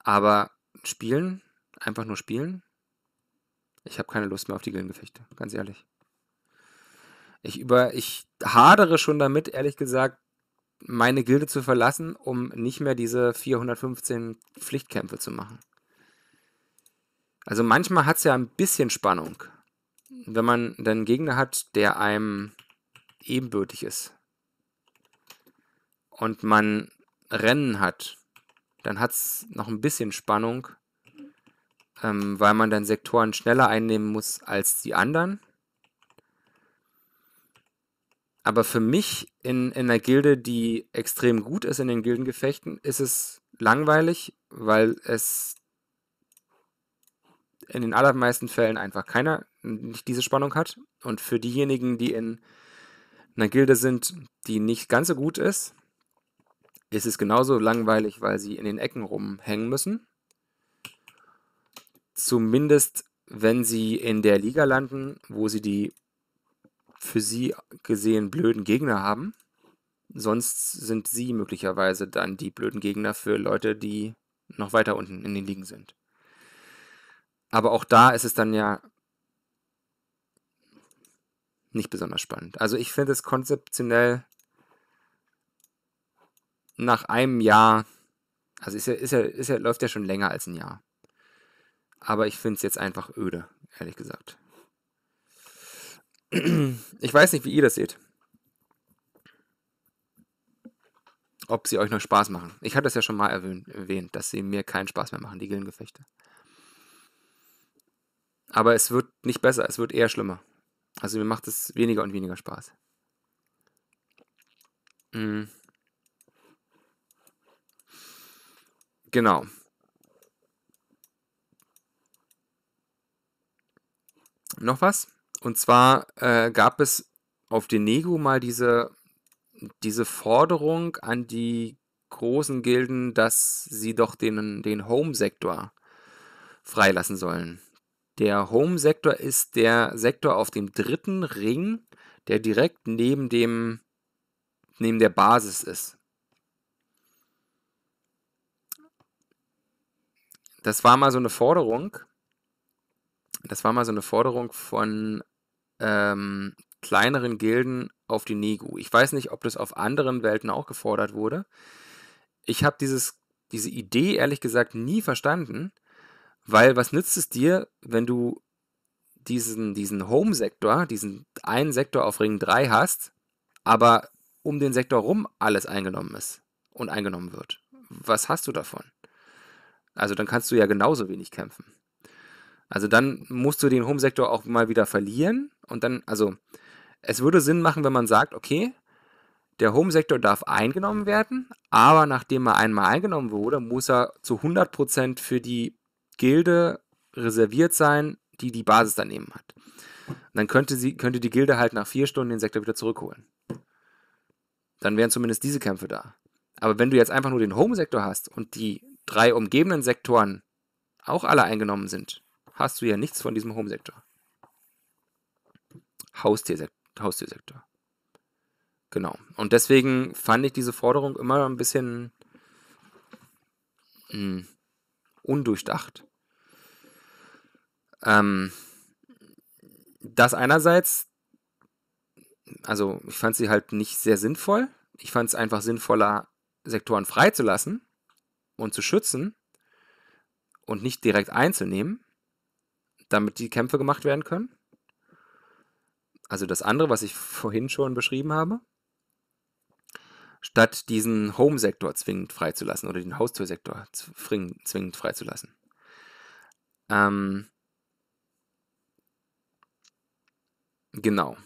S1: Aber spielen, einfach nur spielen, ich habe keine Lust mehr auf die Gillengefechte, ganz ehrlich. Ich, über, ich hadere schon damit, ehrlich gesagt, meine Gilde zu verlassen, um nicht mehr diese 415 Pflichtkämpfe zu machen. Also manchmal hat es ja ein bisschen Spannung, wenn man dann einen Gegner hat, der einem ebenbürtig ist und man Rennen hat, dann hat es noch ein bisschen Spannung, ähm, weil man dann Sektoren schneller einnehmen muss als die anderen aber für mich in, in einer Gilde, die extrem gut ist in den Gildengefechten, ist es langweilig, weil es in den allermeisten Fällen einfach keiner nicht diese Spannung hat. Und für diejenigen, die in einer Gilde sind, die nicht ganz so gut ist, ist es genauso langweilig, weil sie in den Ecken rumhängen müssen. Zumindest wenn sie in der Liga landen, wo sie die für sie gesehen blöden Gegner haben. Sonst sind sie möglicherweise dann die blöden Gegner für Leute, die noch weiter unten in den Ligen sind. Aber auch da ist es dann ja nicht besonders spannend. Also ich finde es konzeptionell nach einem Jahr, also ist ja, ist ja, ist ja, läuft ja schon länger als ein Jahr. Aber ich finde es jetzt einfach öde, ehrlich gesagt ich weiß nicht, wie ihr das seht. Ob sie euch noch Spaß machen. Ich hatte es ja schon mal erwähnt, dass sie mir keinen Spaß mehr machen, die Gildengefechte. Aber es wird nicht besser, es wird eher schlimmer. Also mir macht es weniger und weniger Spaß. Mhm. Genau. Noch was? Und zwar äh, gab es auf den Nego mal diese, diese Forderung an die großen Gilden, dass sie doch den, den Home-Sektor freilassen sollen. Der Home-Sektor ist der Sektor auf dem dritten Ring, der direkt neben dem neben der Basis ist. Das war mal so eine Forderung. Das war mal so eine Forderung von ähm, kleineren Gilden auf die Negu. Ich weiß nicht, ob das auf anderen Welten auch gefordert wurde. Ich habe diese Idee ehrlich gesagt nie verstanden, weil was nützt es dir, wenn du diesen, diesen Home-Sektor, diesen einen Sektor auf Ring 3 hast, aber um den Sektor rum alles eingenommen ist und eingenommen wird. Was hast du davon? Also dann kannst du ja genauso wenig kämpfen. Also dann musst du den Home-Sektor auch mal wieder verlieren. Und dann, also es würde Sinn machen, wenn man sagt, okay, der Home-Sektor darf eingenommen werden, aber nachdem er einmal eingenommen wurde, muss er zu 100% für die Gilde reserviert sein, die die Basis daneben hat. Und dann könnte, sie, könnte die Gilde halt nach vier Stunden den Sektor wieder zurückholen. Dann wären zumindest diese Kämpfe da. Aber wenn du jetzt einfach nur den Home-Sektor hast und die drei umgebenden Sektoren auch alle eingenommen sind, hast du ja nichts von diesem Home-Sektor. Haustiersektor. Haustiersektor. Genau. Und deswegen fand ich diese Forderung immer ein bisschen mh, hm, undurchdacht. Ähm, das einerseits, also ich fand sie halt nicht sehr sinnvoll. Ich fand es einfach sinnvoller, Sektoren freizulassen und zu schützen und nicht direkt einzunehmen damit die Kämpfe gemacht werden können. Also das andere, was ich vorhin schon beschrieben habe. Statt diesen Home-Sektor zwingend freizulassen oder den Haustürsektor zwingend freizulassen. Ähm, genau.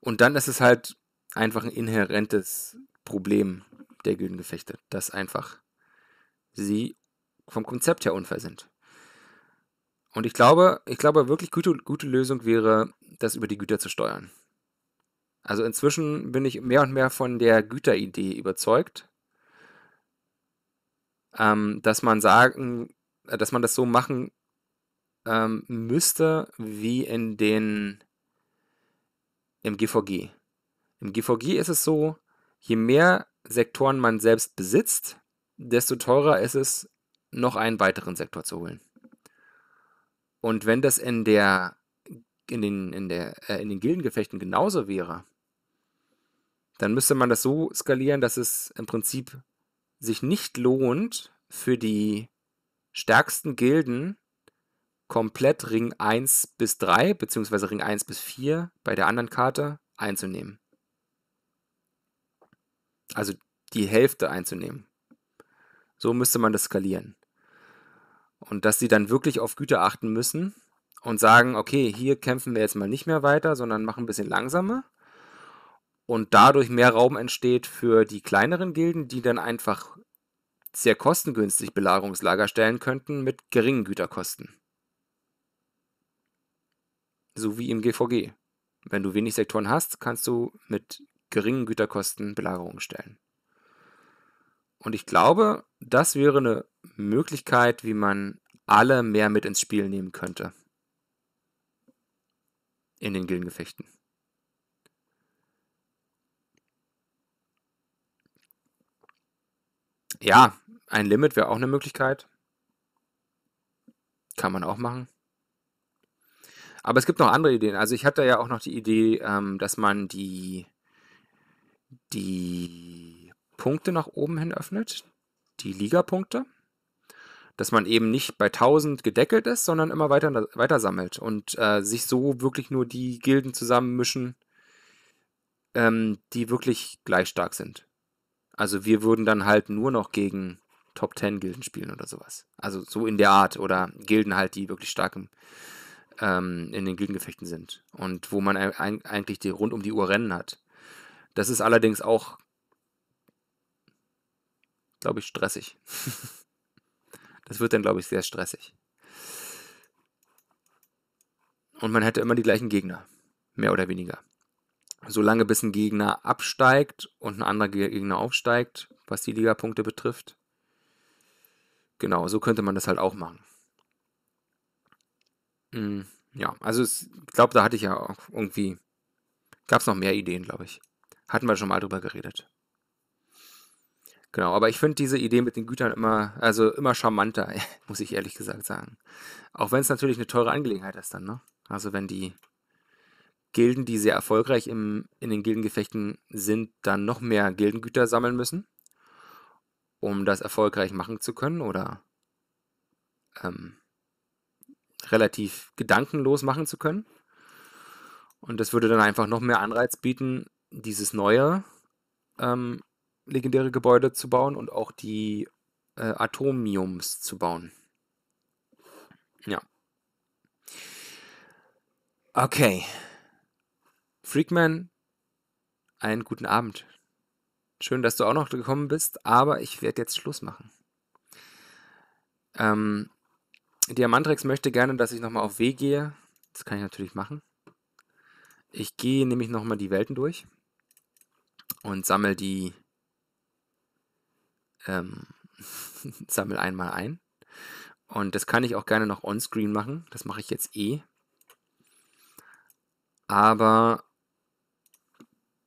S1: Und dann ist es halt einfach ein inhärentes Problem der Gütengefechte, dass einfach sie vom Konzept her unfair sind. Und ich glaube, ich glaube, wirklich gute, gute Lösung wäre, das über die Güter zu steuern. Also inzwischen bin ich mehr und mehr von der Güteridee überzeugt, ähm, dass man sagen, äh, dass man das so machen ähm, müsste wie in den im GVG. Im GVG ist es so, je mehr Sektoren man selbst besitzt, desto teurer ist es, noch einen weiteren Sektor zu holen. Und wenn das in der in den, in, der, äh, in den Gildengefechten genauso wäre, dann müsste man das so skalieren, dass es im Prinzip sich nicht lohnt, für die stärksten Gilden komplett Ring 1 bis 3 beziehungsweise Ring 1 bis 4 bei der anderen Karte einzunehmen. Also die Hälfte einzunehmen. So müsste man das skalieren. Und dass sie dann wirklich auf Güter achten müssen und sagen, okay, hier kämpfen wir jetzt mal nicht mehr weiter, sondern machen ein bisschen langsamer. Und dadurch mehr Raum entsteht für die kleineren Gilden, die dann einfach sehr kostengünstig Belagerungslager stellen könnten mit geringen Güterkosten. So wie im GVG. Wenn du wenig Sektoren hast, kannst du mit geringen Güterkosten Belagerungen stellen. Und ich glaube, das wäre eine Möglichkeit, wie man alle mehr mit ins Spiel nehmen könnte. In den Gildengefechten. Ja, ein Limit wäre auch eine Möglichkeit. Kann man auch machen. Aber es gibt noch andere Ideen. Also ich hatte ja auch noch die Idee, ähm, dass man die, die Punkte nach oben hin öffnet. Die Ligapunkte. punkte dass man eben nicht bei 1000 gedeckelt ist, sondern immer weiter, weiter sammelt und äh, sich so wirklich nur die Gilden zusammenmischen, ähm, die wirklich gleich stark sind. Also wir würden dann halt nur noch gegen Top 10 Gilden spielen oder sowas. Also so in der Art oder Gilden halt, die wirklich stark im, ähm, in den Gildengefechten sind und wo man ein, eigentlich die, rund um die Uhr Rennen hat. Das ist allerdings auch, glaube ich, stressig. Das wird dann, glaube ich, sehr stressig. Und man hätte immer die gleichen Gegner, mehr oder weniger. Solange bis ein Gegner absteigt und ein anderer Gegner aufsteigt, was die Ligapunkte betrifft. Genau, so könnte man das halt auch machen. Hm, ja, also ich glaube, da hatte ich ja auch irgendwie, gab es noch mehr Ideen, glaube ich. Hatten wir schon mal drüber geredet. Genau, aber ich finde diese Idee mit den Gütern immer, also immer charmanter, muss ich ehrlich gesagt sagen. Auch wenn es natürlich eine teure Angelegenheit ist dann, ne? Also wenn die Gilden, die sehr erfolgreich im, in den Gildengefechten sind, dann noch mehr Gildengüter sammeln müssen, um das erfolgreich machen zu können oder ähm, relativ gedankenlos machen zu können. Und das würde dann einfach noch mehr Anreiz bieten, dieses neue ähm, legendäre Gebäude zu bauen und auch die äh, Atomiums zu bauen. Ja. Okay. Freakman, einen guten Abend. Schön, dass du auch noch gekommen bist, aber ich werde jetzt Schluss machen. Ähm, Diamantrex möchte gerne, dass ich nochmal auf W gehe. Das kann ich natürlich machen. Ich gehe nämlich nochmal die Welten durch und sammle die ähm, sammel einmal ein. Und das kann ich auch gerne noch on-screen machen. Das mache ich jetzt eh. Aber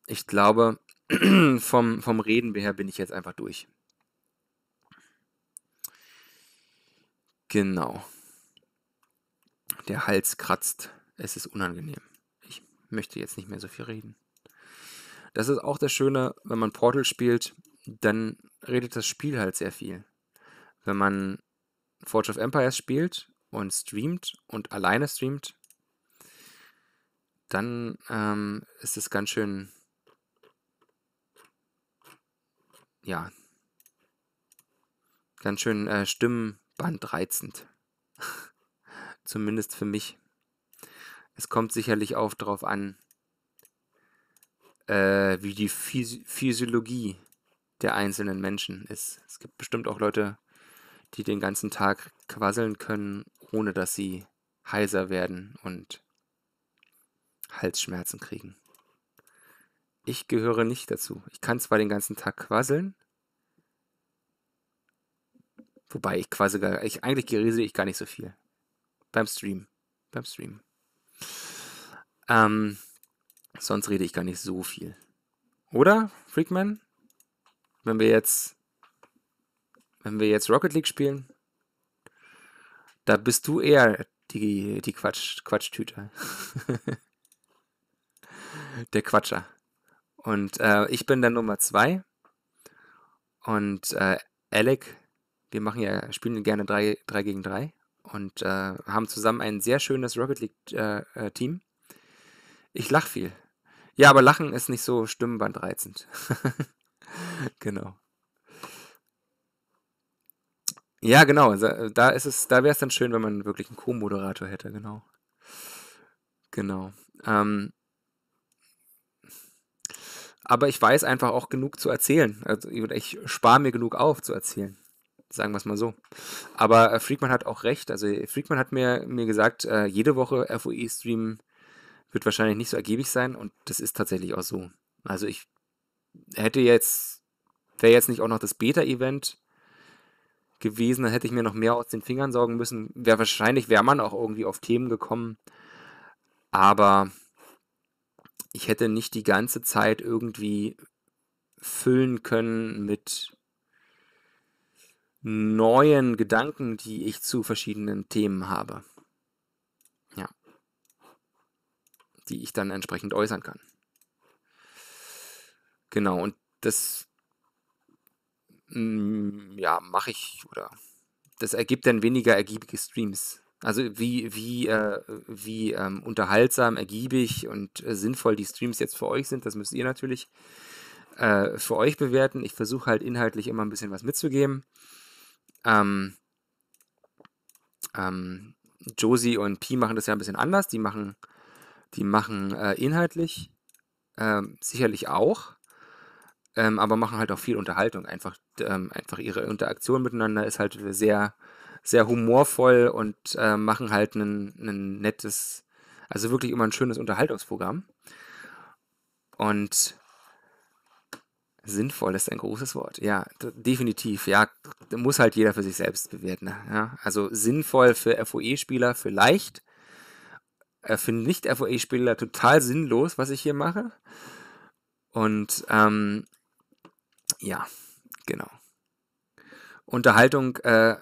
S1: ich glaube, vom, vom Reden her bin ich jetzt einfach durch. Genau. Der Hals kratzt. Es ist unangenehm. Ich möchte jetzt nicht mehr so viel reden. Das ist auch das Schöne, wenn man Portal spielt dann redet das Spiel halt sehr viel. Wenn man Forge of Empires spielt und streamt und alleine streamt, dann ähm, ist es ganz schön, ja, ganz schön äh, stimmbandreizend. Zumindest für mich. Es kommt sicherlich auch darauf an, äh, wie die Physi Physiologie der einzelnen Menschen ist. Es gibt bestimmt auch Leute, die den ganzen Tag quasseln können, ohne dass sie heiser werden und Halsschmerzen kriegen. Ich gehöre nicht dazu. Ich kann zwar den ganzen Tag quasseln, wobei ich quasi gar, ich, eigentlich geriesel ich gar nicht so viel. Beim Stream. Beim Stream. Ähm, sonst rede ich gar nicht so viel. Oder, Freakman? wenn wir jetzt, wenn wir jetzt Rocket League spielen, da bist du eher die, die Quatsch, Quatschtüte. Der Quatscher. Und äh, ich bin dann Nummer zwei. Und äh, Alec, wir machen ja, spielen gerne 3 drei, drei gegen 3 und äh, haben zusammen ein sehr schönes Rocket League-Team. Äh, äh, ich lach viel. Ja, aber Lachen ist nicht so stimmbandreizend. genau. Ja, genau. Also, äh, da ist es, da wäre es dann schön, wenn man wirklich einen Co-Moderator hätte, genau. Genau. Ähm, aber ich weiß einfach auch genug zu erzählen. Also ich spare mir genug auf zu erzählen. Sagen wir es mal so. Aber äh, Friedman hat auch recht. Also Friedman hat mir, mir gesagt, äh, jede Woche FOE-Stream wird wahrscheinlich nicht so ergiebig sein und das ist tatsächlich auch so. Also ich hätte jetzt, wäre jetzt nicht auch noch das Beta-Event gewesen, dann hätte ich mir noch mehr aus den Fingern sorgen müssen. Wär, wahrscheinlich wäre man auch irgendwie auf Themen gekommen. Aber ich hätte nicht die ganze Zeit irgendwie füllen können mit neuen Gedanken, die ich zu verschiedenen Themen habe. Ja. Die ich dann entsprechend äußern kann. Genau, und das mm, ja, mache ich oder das ergibt dann weniger ergiebige Streams. Also wie, wie, äh, wie ähm, unterhaltsam, ergiebig und äh, sinnvoll die Streams jetzt für euch sind, das müsst ihr natürlich äh, für euch bewerten. Ich versuche halt inhaltlich immer ein bisschen was mitzugeben. Ähm, ähm, Josie und Pi machen das ja ein bisschen anders. Die machen, die machen äh, inhaltlich ähm, sicherlich auch ähm, aber machen halt auch viel Unterhaltung. Einfach, ähm, einfach ihre Interaktion miteinander ist halt sehr, sehr humorvoll und äh, machen halt ein nettes, also wirklich immer ein schönes Unterhaltungsprogramm. Und sinnvoll ist ein großes Wort. Ja, definitiv. Ja, muss halt jeder für sich selbst bewerten. Ne? Ja? Also sinnvoll für FOE-Spieler vielleicht. Äh, für nicht-FOE-Spieler total sinnlos, was ich hier mache. Und ähm, ja, genau. Unterhaltung äh,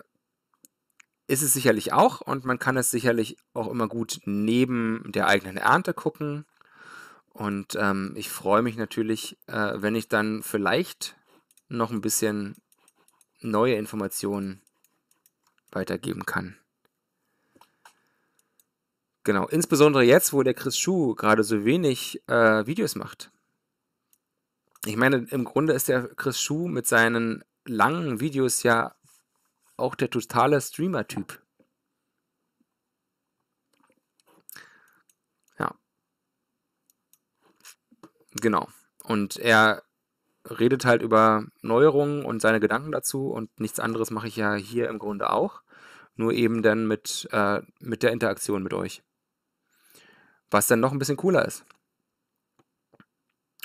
S1: ist es sicherlich auch und man kann es sicherlich auch immer gut neben der eigenen Ernte gucken. Und ähm, ich freue mich natürlich, äh, wenn ich dann vielleicht noch ein bisschen neue Informationen weitergeben kann. Genau, insbesondere jetzt, wo der Chris Schuh gerade so wenig äh, Videos macht ich meine, im Grunde ist der Chris Schuh mit seinen langen Videos ja auch der totale Streamer-Typ. Ja. Genau. Und er redet halt über Neuerungen und seine Gedanken dazu und nichts anderes mache ich ja hier im Grunde auch. Nur eben dann mit, äh, mit der Interaktion mit euch. Was dann noch ein bisschen cooler ist.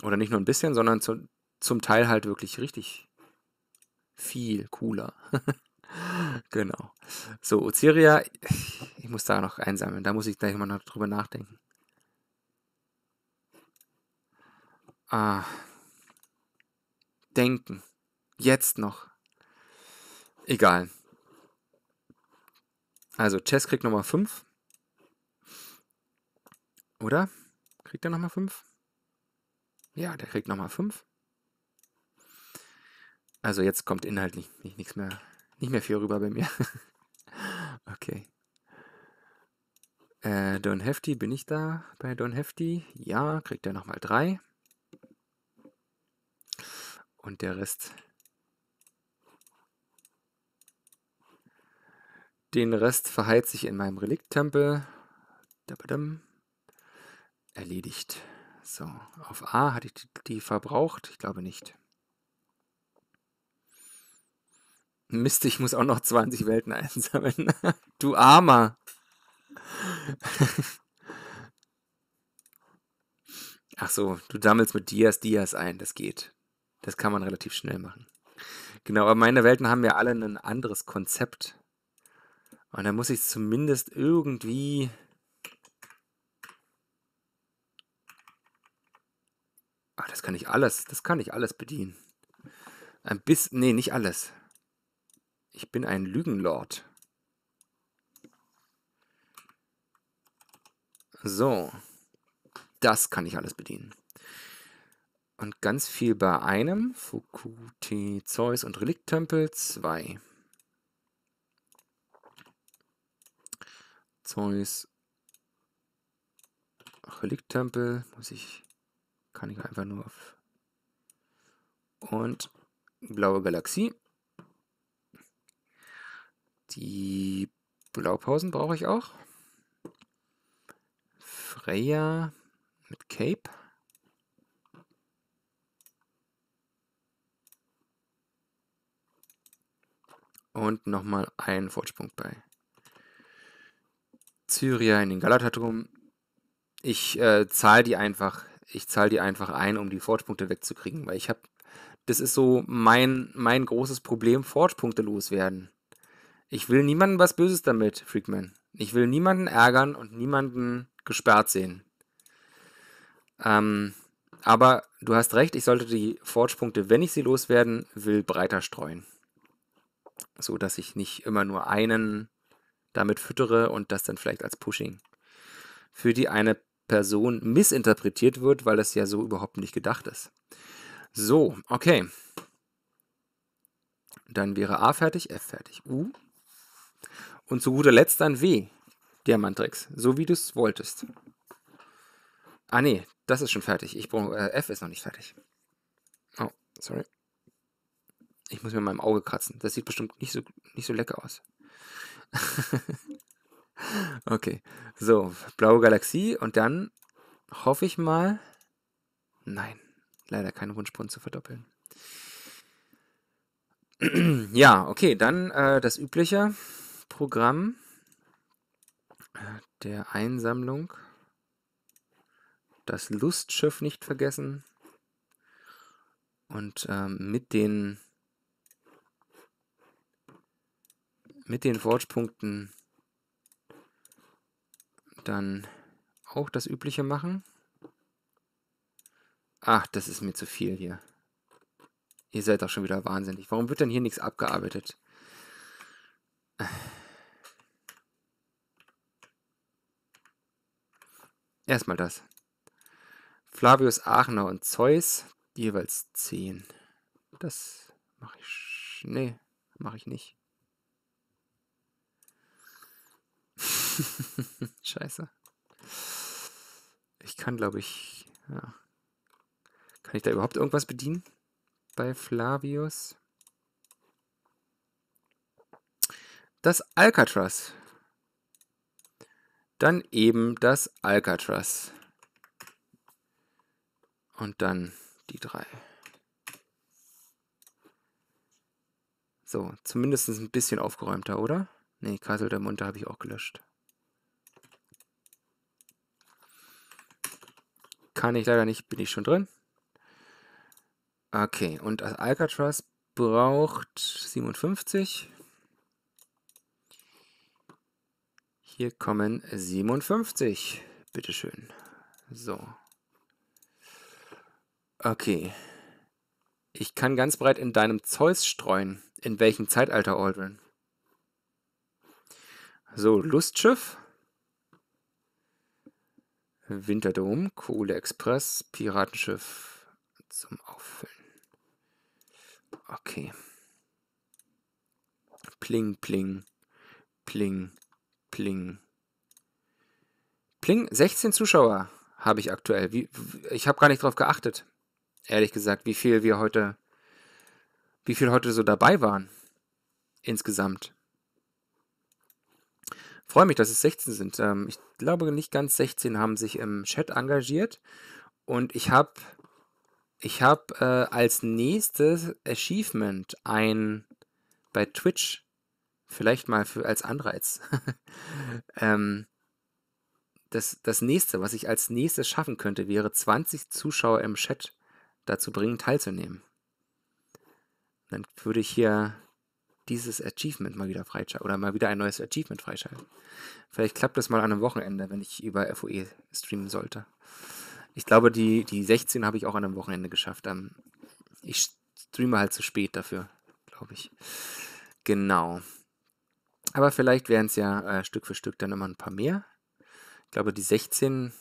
S1: Oder nicht nur ein bisschen, sondern zu, zum Teil halt wirklich richtig viel cooler. genau. So, Oziria, ich muss da noch einsammeln. Da muss ich gleich mal drüber nachdenken. Ah. Denken. Jetzt noch. Egal. Also, Chess kriegt nochmal 5. Oder? Kriegt er nochmal 5? Ja, der kriegt nochmal 5. Also jetzt kommt inhaltlich nicht, nichts mehr, nicht mehr viel rüber bei mir. okay. Äh, Don Hefty, bin ich da bei Don Hefty? Ja, kriegt er nochmal 3. Und der Rest. Den Rest verheizt sich in meinem Relikttempel. Erledigt. So, auf A hatte ich die, die verbraucht? Ich glaube nicht. Mist, ich muss auch noch 20 Welten einsammeln. Du Armer! Ach so, du sammelst mit Dias Dias ein, das geht. Das kann man relativ schnell machen. Genau, aber meine Welten haben ja alle ein anderes Konzept. Und da muss ich zumindest irgendwie Ah, das kann ich alles, das kann ich alles bedienen. Ein bisschen, nee, nicht alles. Ich bin ein Lügenlord. So, das kann ich alles bedienen. Und ganz viel bei einem. Fukuti, Zeus und Relikttempel 2. Zeus, Relikttempel, muss ich kann ich einfach nur auf. Und blaue Galaxie. Die Blaupausen brauche ich auch. Freya mit Cape. Und nochmal einen Fortspunkt bei Syria in den Galatatrum. Ich äh, zahle die einfach ich zahle die einfach ein, um die Fortpunkte wegzukriegen, weil ich habe, das ist so mein, mein großes Problem, Fortpunkte loswerden. Ich will niemandem was Böses damit, Freakman. Ich will niemanden ärgern und niemanden gesperrt sehen. Ähm, aber du hast recht, ich sollte die Fortpunkte, wenn ich sie loswerden will, breiter streuen. So dass ich nicht immer nur einen damit füttere und das dann vielleicht als Pushing für die eine Person missinterpretiert wird, weil das ja so überhaupt nicht gedacht ist. So, okay. Dann wäre A fertig, F fertig, U. Und zu guter Letzt dann W, Diamantrix, so wie du es wolltest. Ah nee, das ist schon fertig. Ich brauche äh, F ist noch nicht fertig. Oh, sorry. Ich muss mir meinem Auge kratzen. Das sieht bestimmt nicht so, nicht so lecker aus. Okay, so, blaue Galaxie und dann hoffe ich mal. Nein, leider keinen Wunschbrunnen zu verdoppeln. ja, okay, dann äh, das übliche Programm äh, der Einsammlung. Das Lustschiff nicht vergessen. Und ähm, mit den mit den Fortspunkten dann auch das Übliche machen. Ach, das ist mir zu viel hier. Ihr seid doch schon wieder wahnsinnig. Warum wird denn hier nichts abgearbeitet? Erstmal das. Flavius Aachener und Zeus, jeweils 10. Das mache ich. Nee, mache ich nicht. Scheiße. Ich kann, glaube ich, ja. Kann ich da überhaupt irgendwas bedienen? Bei Flavius? Das Alcatraz. Dann eben das Alcatraz. Und dann die drei. So, zumindest ein bisschen aufgeräumter, oder? Ne, Kassel der Munter habe ich auch gelöscht. Kann ich leider nicht, bin ich schon drin. Okay, und Alcatraz braucht 57. Hier kommen 57. Bitteschön. So. Okay. Ich kann ganz breit in deinem Zeus streuen. In welchem Zeitalter, Aldrin? So, Lustschiff. Winterdom, Kohle Express, Piratenschiff zum Auffüllen. Okay. Pling, pling, pling, pling. Pling, 16 Zuschauer habe ich aktuell. Wie, ich habe gar nicht darauf geachtet, ehrlich gesagt, wie viel wir heute, wie viel heute so dabei waren. Insgesamt freue mich, dass es 16 sind. Ähm, ich glaube, nicht ganz 16 haben sich im Chat engagiert. Und ich habe ich hab, äh, als nächstes Achievement ein bei Twitch. Vielleicht mal für, als Anreiz. ähm, das, das nächste, was ich als nächstes schaffen könnte, wäre 20 Zuschauer im Chat dazu bringen, teilzunehmen. Dann würde ich hier dieses Achievement mal wieder freischalten oder mal wieder ein neues Achievement freischalten. Vielleicht klappt das mal an einem Wochenende, wenn ich über FOE streamen sollte. Ich glaube, die, die 16 habe ich auch an einem Wochenende geschafft. ich streame halt zu spät dafür, glaube ich. Genau. Aber vielleicht wären es ja äh, Stück für Stück dann immer ein paar mehr. Ich glaube, die 16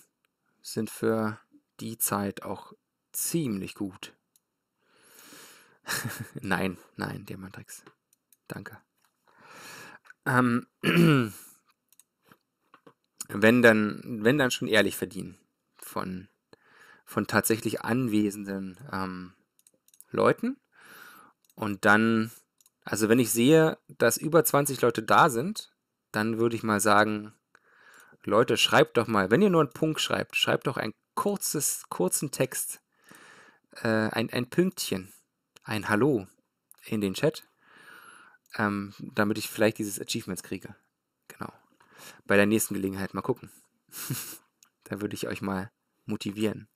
S1: sind für die Zeit auch ziemlich gut. nein, nein, Diamantrex. Danke. Ähm, wenn dann, wenn dann schon ehrlich verdienen von, von tatsächlich anwesenden ähm, Leuten. Und dann, also wenn ich sehe, dass über 20 Leute da sind, dann würde ich mal sagen, Leute, schreibt doch mal, wenn ihr nur einen Punkt schreibt, schreibt doch einen kurzes, kurzen Text, äh, ein, ein Pünktchen, ein Hallo in den Chat ähm, damit ich vielleicht dieses Achievements kriege. Genau. Bei der nächsten Gelegenheit mal gucken. da würde ich euch mal motivieren.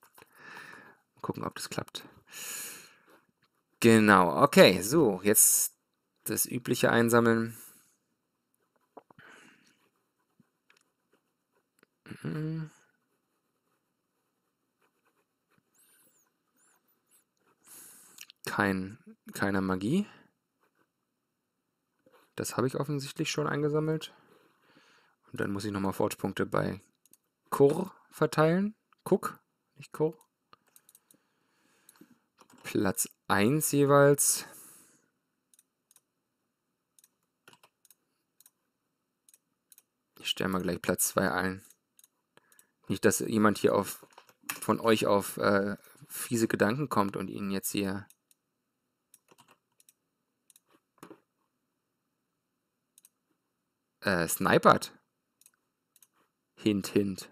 S1: Mal gucken, ob das klappt. Genau, okay, so, jetzt das übliche einsammeln. Mhm. Kein, keiner Magie. Das habe ich offensichtlich schon eingesammelt. Und dann muss ich nochmal Forge-Punkte bei Kur verteilen. Cook, nicht Kur. Platz 1 jeweils. Ich stelle mal gleich Platz 2 ein. Nicht, dass jemand hier auf von euch auf äh, fiese Gedanken kommt und ihn jetzt hier äh, snipert. Hint, hint.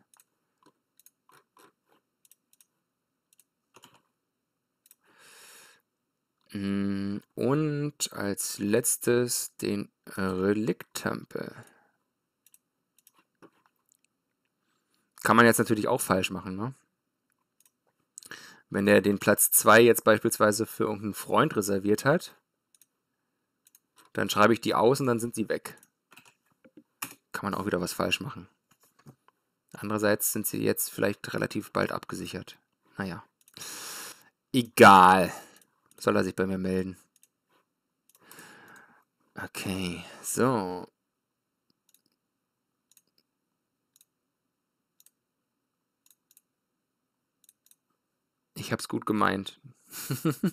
S1: Mm, und als letztes den Relikttempel. Kann man jetzt natürlich auch falsch machen, ne? Wenn der den Platz 2 jetzt beispielsweise für irgendeinen Freund reserviert hat, dann schreibe ich die aus und dann sind sie weg kann man auch wieder was falsch machen. Andererseits sind sie jetzt vielleicht relativ bald abgesichert. Naja. Egal. Soll er sich bei mir melden. Okay, so. Ich hab's gut gemeint.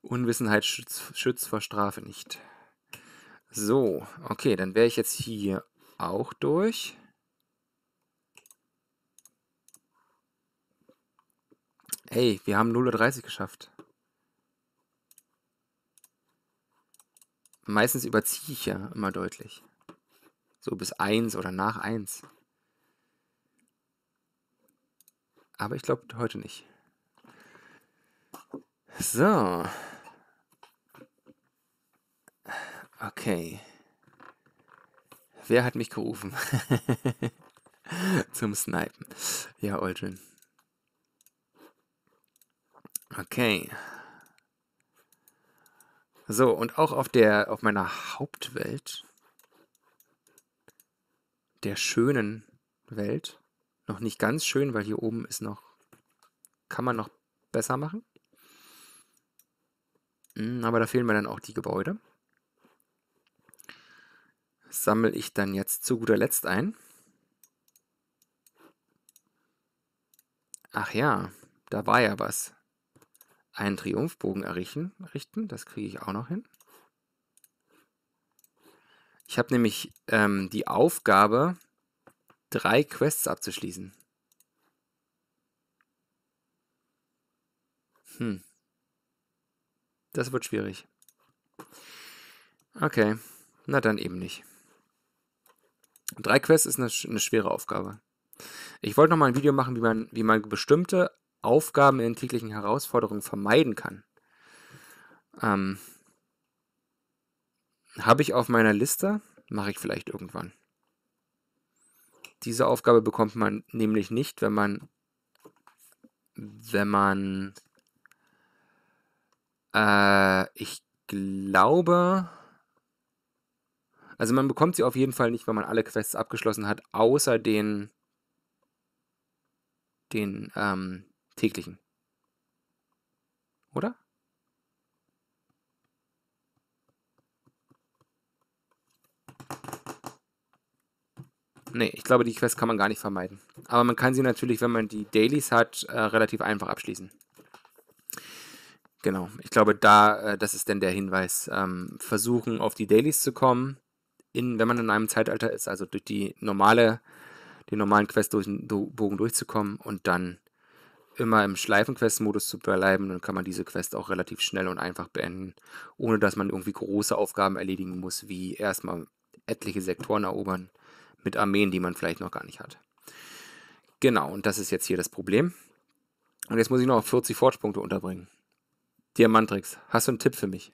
S1: Unwissenheit schützt, schützt vor Strafe nicht. So, okay, dann wäre ich jetzt hier auch durch. Hey, wir haben 0.30 Uhr geschafft. Meistens überziehe ich ja immer deutlich. So bis 1 oder nach 1. Aber ich glaube heute nicht. So. Okay. Wer hat mich gerufen? Zum Snipen. Ja, Olgin. Okay. So, und auch auf der, auf meiner Hauptwelt, der schönen Welt, noch nicht ganz schön, weil hier oben ist noch, kann man noch besser machen. Hm, aber da fehlen mir dann auch die Gebäude sammle ich dann jetzt zu guter Letzt ein. Ach ja, da war ja was. Einen Triumphbogen errichten, richten, das kriege ich auch noch hin. Ich habe nämlich ähm, die Aufgabe, drei Quests abzuschließen. Hm. Das wird schwierig. Okay, na dann eben nicht. Drei Quests ist eine, eine schwere Aufgabe. Ich wollte nochmal ein Video machen, wie man, wie man bestimmte Aufgaben in täglichen Herausforderungen vermeiden kann. Ähm, Habe ich auf meiner Liste, mache ich vielleicht irgendwann. Diese Aufgabe bekommt man nämlich nicht, wenn man, wenn man, äh, ich glaube, also man bekommt sie auf jeden Fall nicht, wenn man alle Quests abgeschlossen hat, außer den, den ähm, täglichen. Oder? Nee, ich glaube, die Quest kann man gar nicht vermeiden. Aber man kann sie natürlich, wenn man die Dailies hat, äh, relativ einfach abschließen. Genau, ich glaube, da, äh, das ist denn der Hinweis. Ähm, versuchen, auf die Dailies zu kommen in, wenn man in einem Zeitalter ist, also durch die normale, den normalen Questbogen durch, durchzukommen und dann immer im schleifenquest modus zu bleiben, dann kann man diese Quest auch relativ schnell und einfach beenden, ohne dass man irgendwie große Aufgaben erledigen muss, wie erstmal etliche Sektoren erobern mit Armeen, die man vielleicht noch gar nicht hat. Genau, und das ist jetzt hier das Problem. Und jetzt muss ich noch 40 Forge-Punkte unterbringen. Diamantrix, hast du einen Tipp für mich?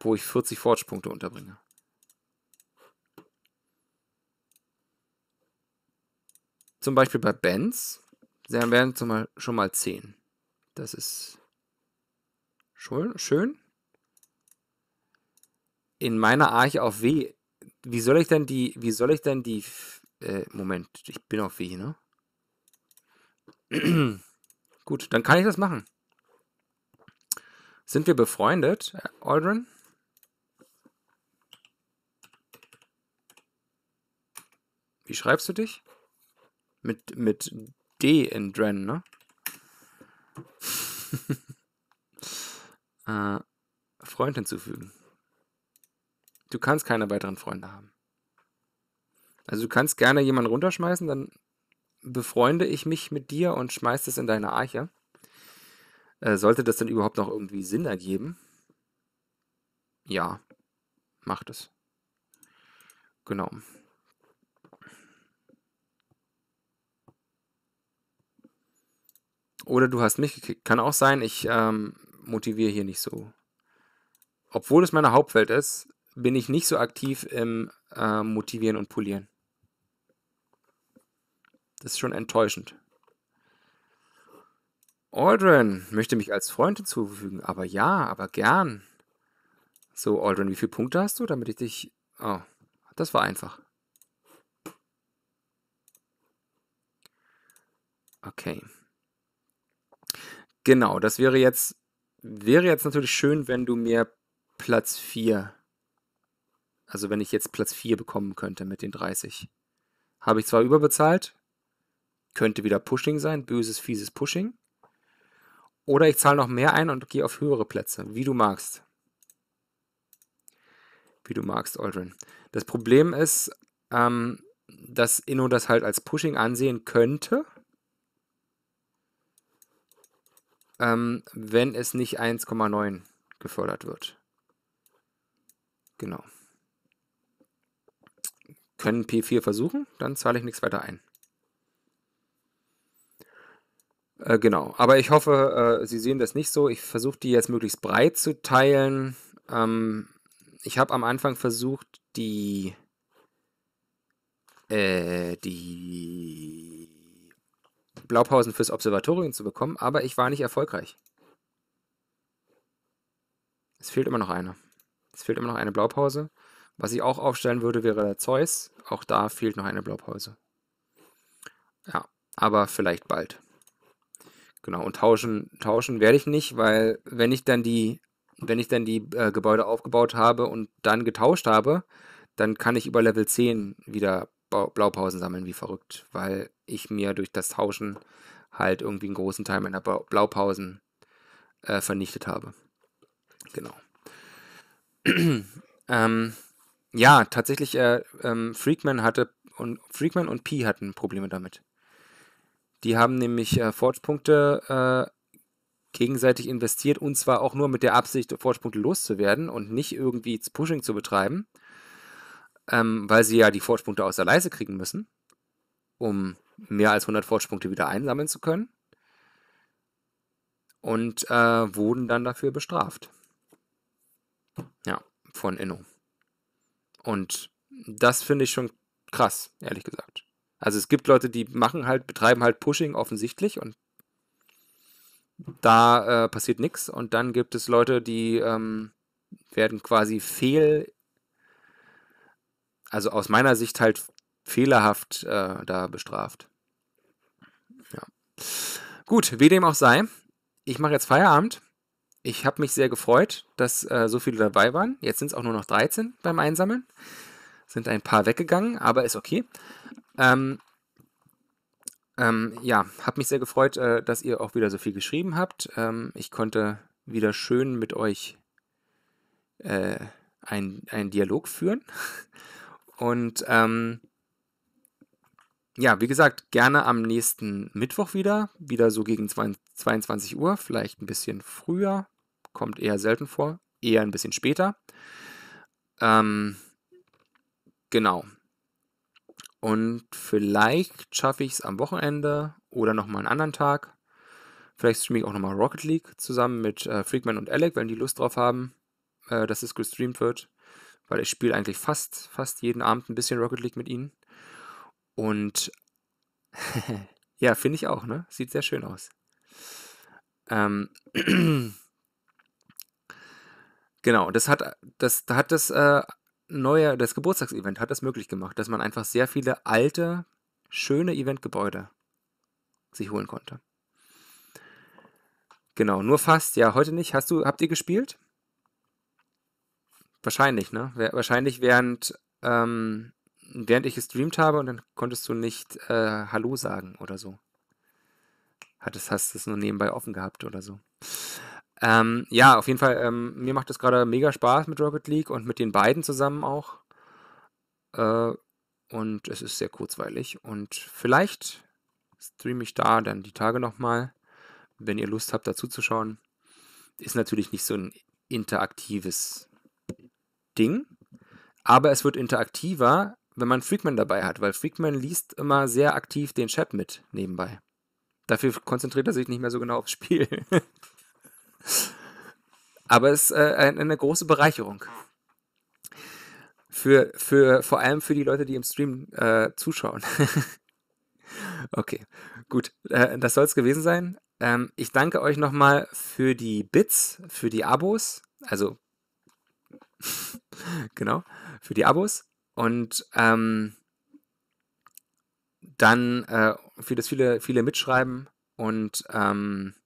S1: Wo ich 40 Forge-Punkte unterbringe? Zum Beispiel bei Bands wären es schon mal 10. Das ist schon schön. In meiner Arche auf W. Wie soll ich denn die, wie soll ich denn die, äh, Moment, ich bin auf W, ne? Gut, dann kann ich das machen. Sind wir befreundet, Aldrin? Wie schreibst du dich? Mit, mit D in Dren, ne? äh, Freund hinzufügen. Du kannst keine weiteren Freunde haben. Also du kannst gerne jemanden runterschmeißen, dann befreunde ich mich mit dir und schmeiß es in deine Arche. Äh, sollte das denn überhaupt noch irgendwie Sinn ergeben? Ja, macht es. Genau. Oder du hast mich gekickt. Kann auch sein, ich ähm, motiviere hier nicht so. Obwohl es meine Hauptwelt ist, bin ich nicht so aktiv im äh, Motivieren und Polieren. Das ist schon enttäuschend. Aldrin möchte mich als Freund hinzufügen. Aber ja, aber gern. So, Aldrin, wie viele Punkte hast du, damit ich dich... Oh, das war einfach. Okay. Genau, das wäre jetzt, wäre jetzt natürlich schön, wenn du mir Platz 4, also wenn ich jetzt Platz 4 bekommen könnte mit den 30. Habe ich zwar überbezahlt, könnte wieder Pushing sein, böses, fieses Pushing. Oder ich zahle noch mehr ein und gehe auf höhere Plätze, wie du magst. Wie du magst, Aldrin. Das Problem ist, ähm, dass Inno das halt als Pushing ansehen könnte ähm, wenn es nicht 1,9 gefördert wird. Genau. Können P4 versuchen, dann zahle ich nichts weiter ein. Äh, genau, aber ich hoffe, äh, Sie sehen das nicht so. Ich versuche die jetzt möglichst breit zu teilen. Ähm, ich habe am Anfang versucht, die, äh, die Blaupausen fürs Observatorium zu bekommen, aber ich war nicht erfolgreich. Es fehlt immer noch eine. Es fehlt immer noch eine Blaupause. Was ich auch aufstellen würde, wäre der Zeus. Auch da fehlt noch eine Blaupause. Ja, aber vielleicht bald. Genau, und tauschen, tauschen werde ich nicht, weil wenn ich dann die, wenn ich dann die äh, Gebäude aufgebaut habe und dann getauscht habe, dann kann ich über Level 10 wieder Blaupausen sammeln wie verrückt, weil ich mir durch das Tauschen halt irgendwie einen großen Teil meiner Blaupausen äh, vernichtet habe. Genau. ähm, ja, tatsächlich, äh, ähm, Freakman hatte und Freakman und Pi hatten Probleme damit. Die haben nämlich äh, Forge-Punkte äh, gegenseitig investiert und zwar auch nur mit der Absicht, Forge-Punkte loszuwerden und nicht irgendwie Pushing zu betreiben ähm, weil sie ja die Fortpunkte aus der Leise kriegen müssen, um mehr als 100 Fortpunkte wieder einsammeln zu können. Und äh, wurden dann dafür bestraft. Ja, von Inno. Und das finde ich schon krass, ehrlich gesagt. Also es gibt Leute, die machen halt, betreiben halt Pushing offensichtlich und da äh, passiert nichts. Und dann gibt es Leute, die ähm, werden quasi fehl also aus meiner Sicht halt fehlerhaft äh, da bestraft. Ja. Gut, wie dem auch sei, ich mache jetzt Feierabend. Ich habe mich sehr gefreut, dass äh, so viele dabei waren. Jetzt sind es auch nur noch 13 beim Einsammeln. Sind ein paar weggegangen, aber ist okay. Ähm, ähm, ja, habe mich sehr gefreut, äh, dass ihr auch wieder so viel geschrieben habt. Ähm, ich konnte wieder schön mit euch äh, einen, einen Dialog führen und ähm, ja, wie gesagt, gerne am nächsten Mittwoch wieder, wieder so gegen 22 Uhr, vielleicht ein bisschen früher, kommt eher selten vor, eher ein bisschen später. Ähm, genau. Und vielleicht schaffe ich es am Wochenende oder nochmal einen anderen Tag. Vielleicht streame ich auch nochmal Rocket League zusammen mit äh, Freakman und Alec, wenn die Lust drauf haben, äh, dass es gestreamt wird weil ich spiele eigentlich fast, fast jeden Abend ein bisschen Rocket League mit ihnen. Und ja, finde ich auch, ne? Sieht sehr schön aus. Ähm genau, das hat das, hat das äh, neue, das Geburtstagsevent hat das möglich gemacht, dass man einfach sehr viele alte, schöne Eventgebäude sich holen konnte. Genau, nur fast, ja, heute nicht. Hast du, habt ihr gespielt? Wahrscheinlich, ne? Wahrscheinlich während, ähm, während ich gestreamt habe und dann konntest du nicht äh, Hallo sagen oder so. Hattest, hast es nur nebenbei offen gehabt oder so. Ähm, ja, auf jeden Fall, ähm, mir macht es gerade mega Spaß mit Rocket League und mit den beiden zusammen auch. Äh, und es ist sehr kurzweilig. Und vielleicht streame ich da dann die Tage nochmal, wenn ihr Lust habt, dazu zu schauen. Ist natürlich nicht so ein interaktives Ding, aber es wird interaktiver, wenn man Freakman dabei hat, weil Freakman liest immer sehr aktiv den Chat mit nebenbei. Dafür konzentriert er sich nicht mehr so genau aufs Spiel. aber es ist äh, eine große Bereicherung. Für, für, vor allem für die Leute, die im Stream äh, zuschauen. okay, gut. Äh, das soll es gewesen sein. Ähm, ich danke euch nochmal für die Bits, für die Abos. Also genau, für die Abos. Und ähm, dann äh, für das viele, viele mitschreiben und ähm,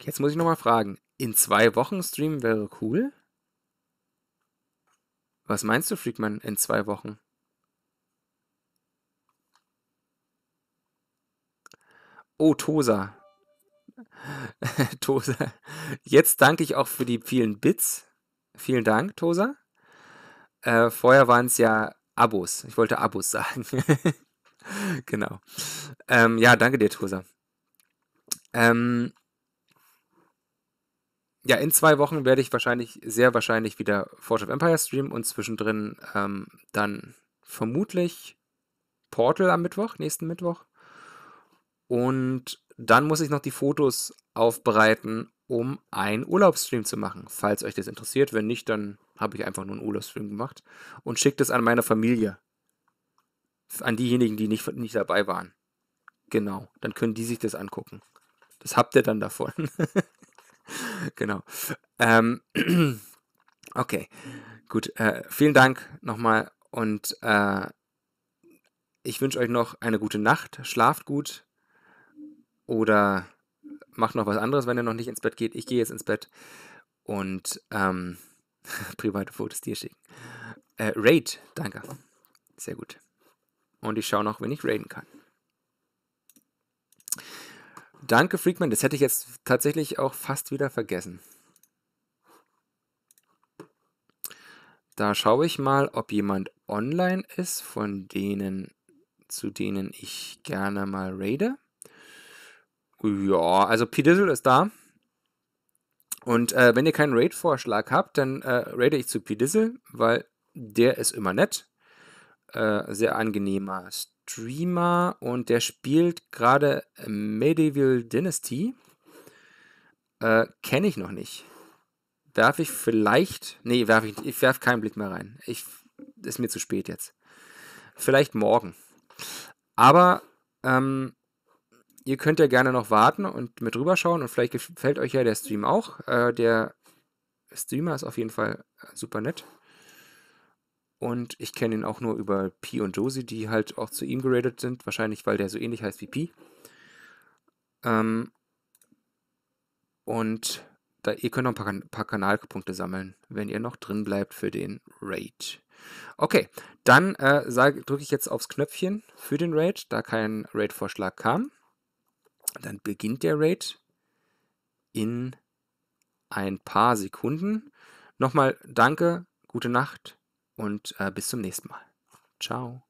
S1: jetzt muss ich nochmal fragen. In zwei Wochen streamen wäre cool? Was meinst du, Freakman, in zwei Wochen? Oh, Tosa. Tosa. Jetzt danke ich auch für die vielen Bits. Vielen Dank, Tosa. Äh, vorher waren es ja Abos. Ich wollte Abos sagen. genau. Ähm, ja, danke dir, Tosa. Ähm, ja, in zwei Wochen werde ich wahrscheinlich, sehr wahrscheinlich wieder Forge of Empire streamen und zwischendrin ähm, dann vermutlich Portal am Mittwoch, nächsten Mittwoch. Und dann muss ich noch die Fotos aufbereiten, um einen Urlaubsstream zu machen, falls euch das interessiert. Wenn nicht, dann habe ich einfach nur einen Urlaubsstream gemacht und schickt es an meine Familie. An diejenigen, die nicht, nicht dabei waren. Genau, dann können die sich das angucken. Das habt ihr dann davon. genau. Ähm, okay, gut. Äh, vielen Dank nochmal und äh, ich wünsche euch noch eine gute Nacht. Schlaft gut oder macht noch was anderes, wenn ihr noch nicht ins Bett geht. Ich gehe jetzt ins Bett und ähm, private Fotos dir schicken. Äh, Raid, danke. Sehr gut. Und ich schaue noch, wenn ich raiden kann. Danke, Freakman. Das hätte ich jetzt tatsächlich auch fast wieder vergessen. Da schaue ich mal, ob jemand online ist, von denen, zu denen ich gerne mal raide. Ja, also P. Dizzle ist da. Und äh, wenn ihr keinen Raid-Vorschlag habt, dann äh, raide ich zu P. Dizzle, weil der ist immer nett. Äh, sehr angenehmer Streamer und der spielt gerade Medieval Dynasty. Äh, Kenne ich noch nicht. Darf ich vielleicht. Nee, werf ich, ich werfe keinen Blick mehr rein. Ich, ist mir zu spät jetzt. Vielleicht morgen. Aber ähm, ihr könnt ja gerne noch warten und mit rüberschauen und vielleicht gefällt euch ja der Stream auch. Äh, der Streamer ist auf jeden Fall äh, super nett. Und ich kenne ihn auch nur über Pi und Josie, die halt auch zu ihm geradet sind. Wahrscheinlich, weil der so ähnlich heißt wie Pi. Ähm, und da, ihr könnt noch ein paar, paar Kanalpunkte sammeln, wenn ihr noch drin bleibt für den Raid. Okay, dann äh, drücke ich jetzt aufs Knöpfchen für den Raid, da kein Raid-Vorschlag kam. Dann beginnt der Raid in ein paar Sekunden. Nochmal danke, gute Nacht und äh, bis zum nächsten Mal. Ciao.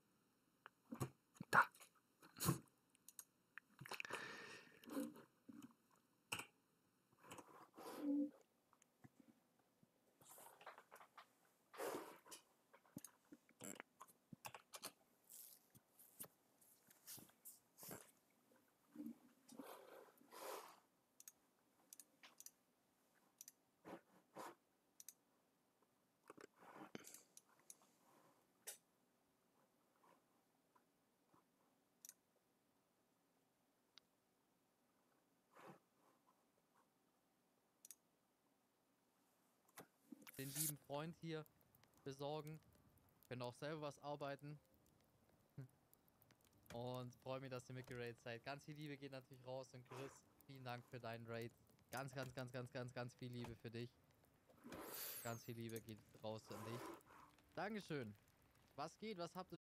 S1: den lieben Freund hier besorgen. Können auch selber was arbeiten. Hm. Und freue mich, dass ihr mitgeradet seid. Ganz viel Liebe geht natürlich raus. Und Chris, vielen Dank für deinen Raid. Ganz, ganz, ganz, ganz, ganz, ganz viel Liebe für dich. Ganz viel Liebe geht raus an dich. Dankeschön. Was geht? Was habt ihr?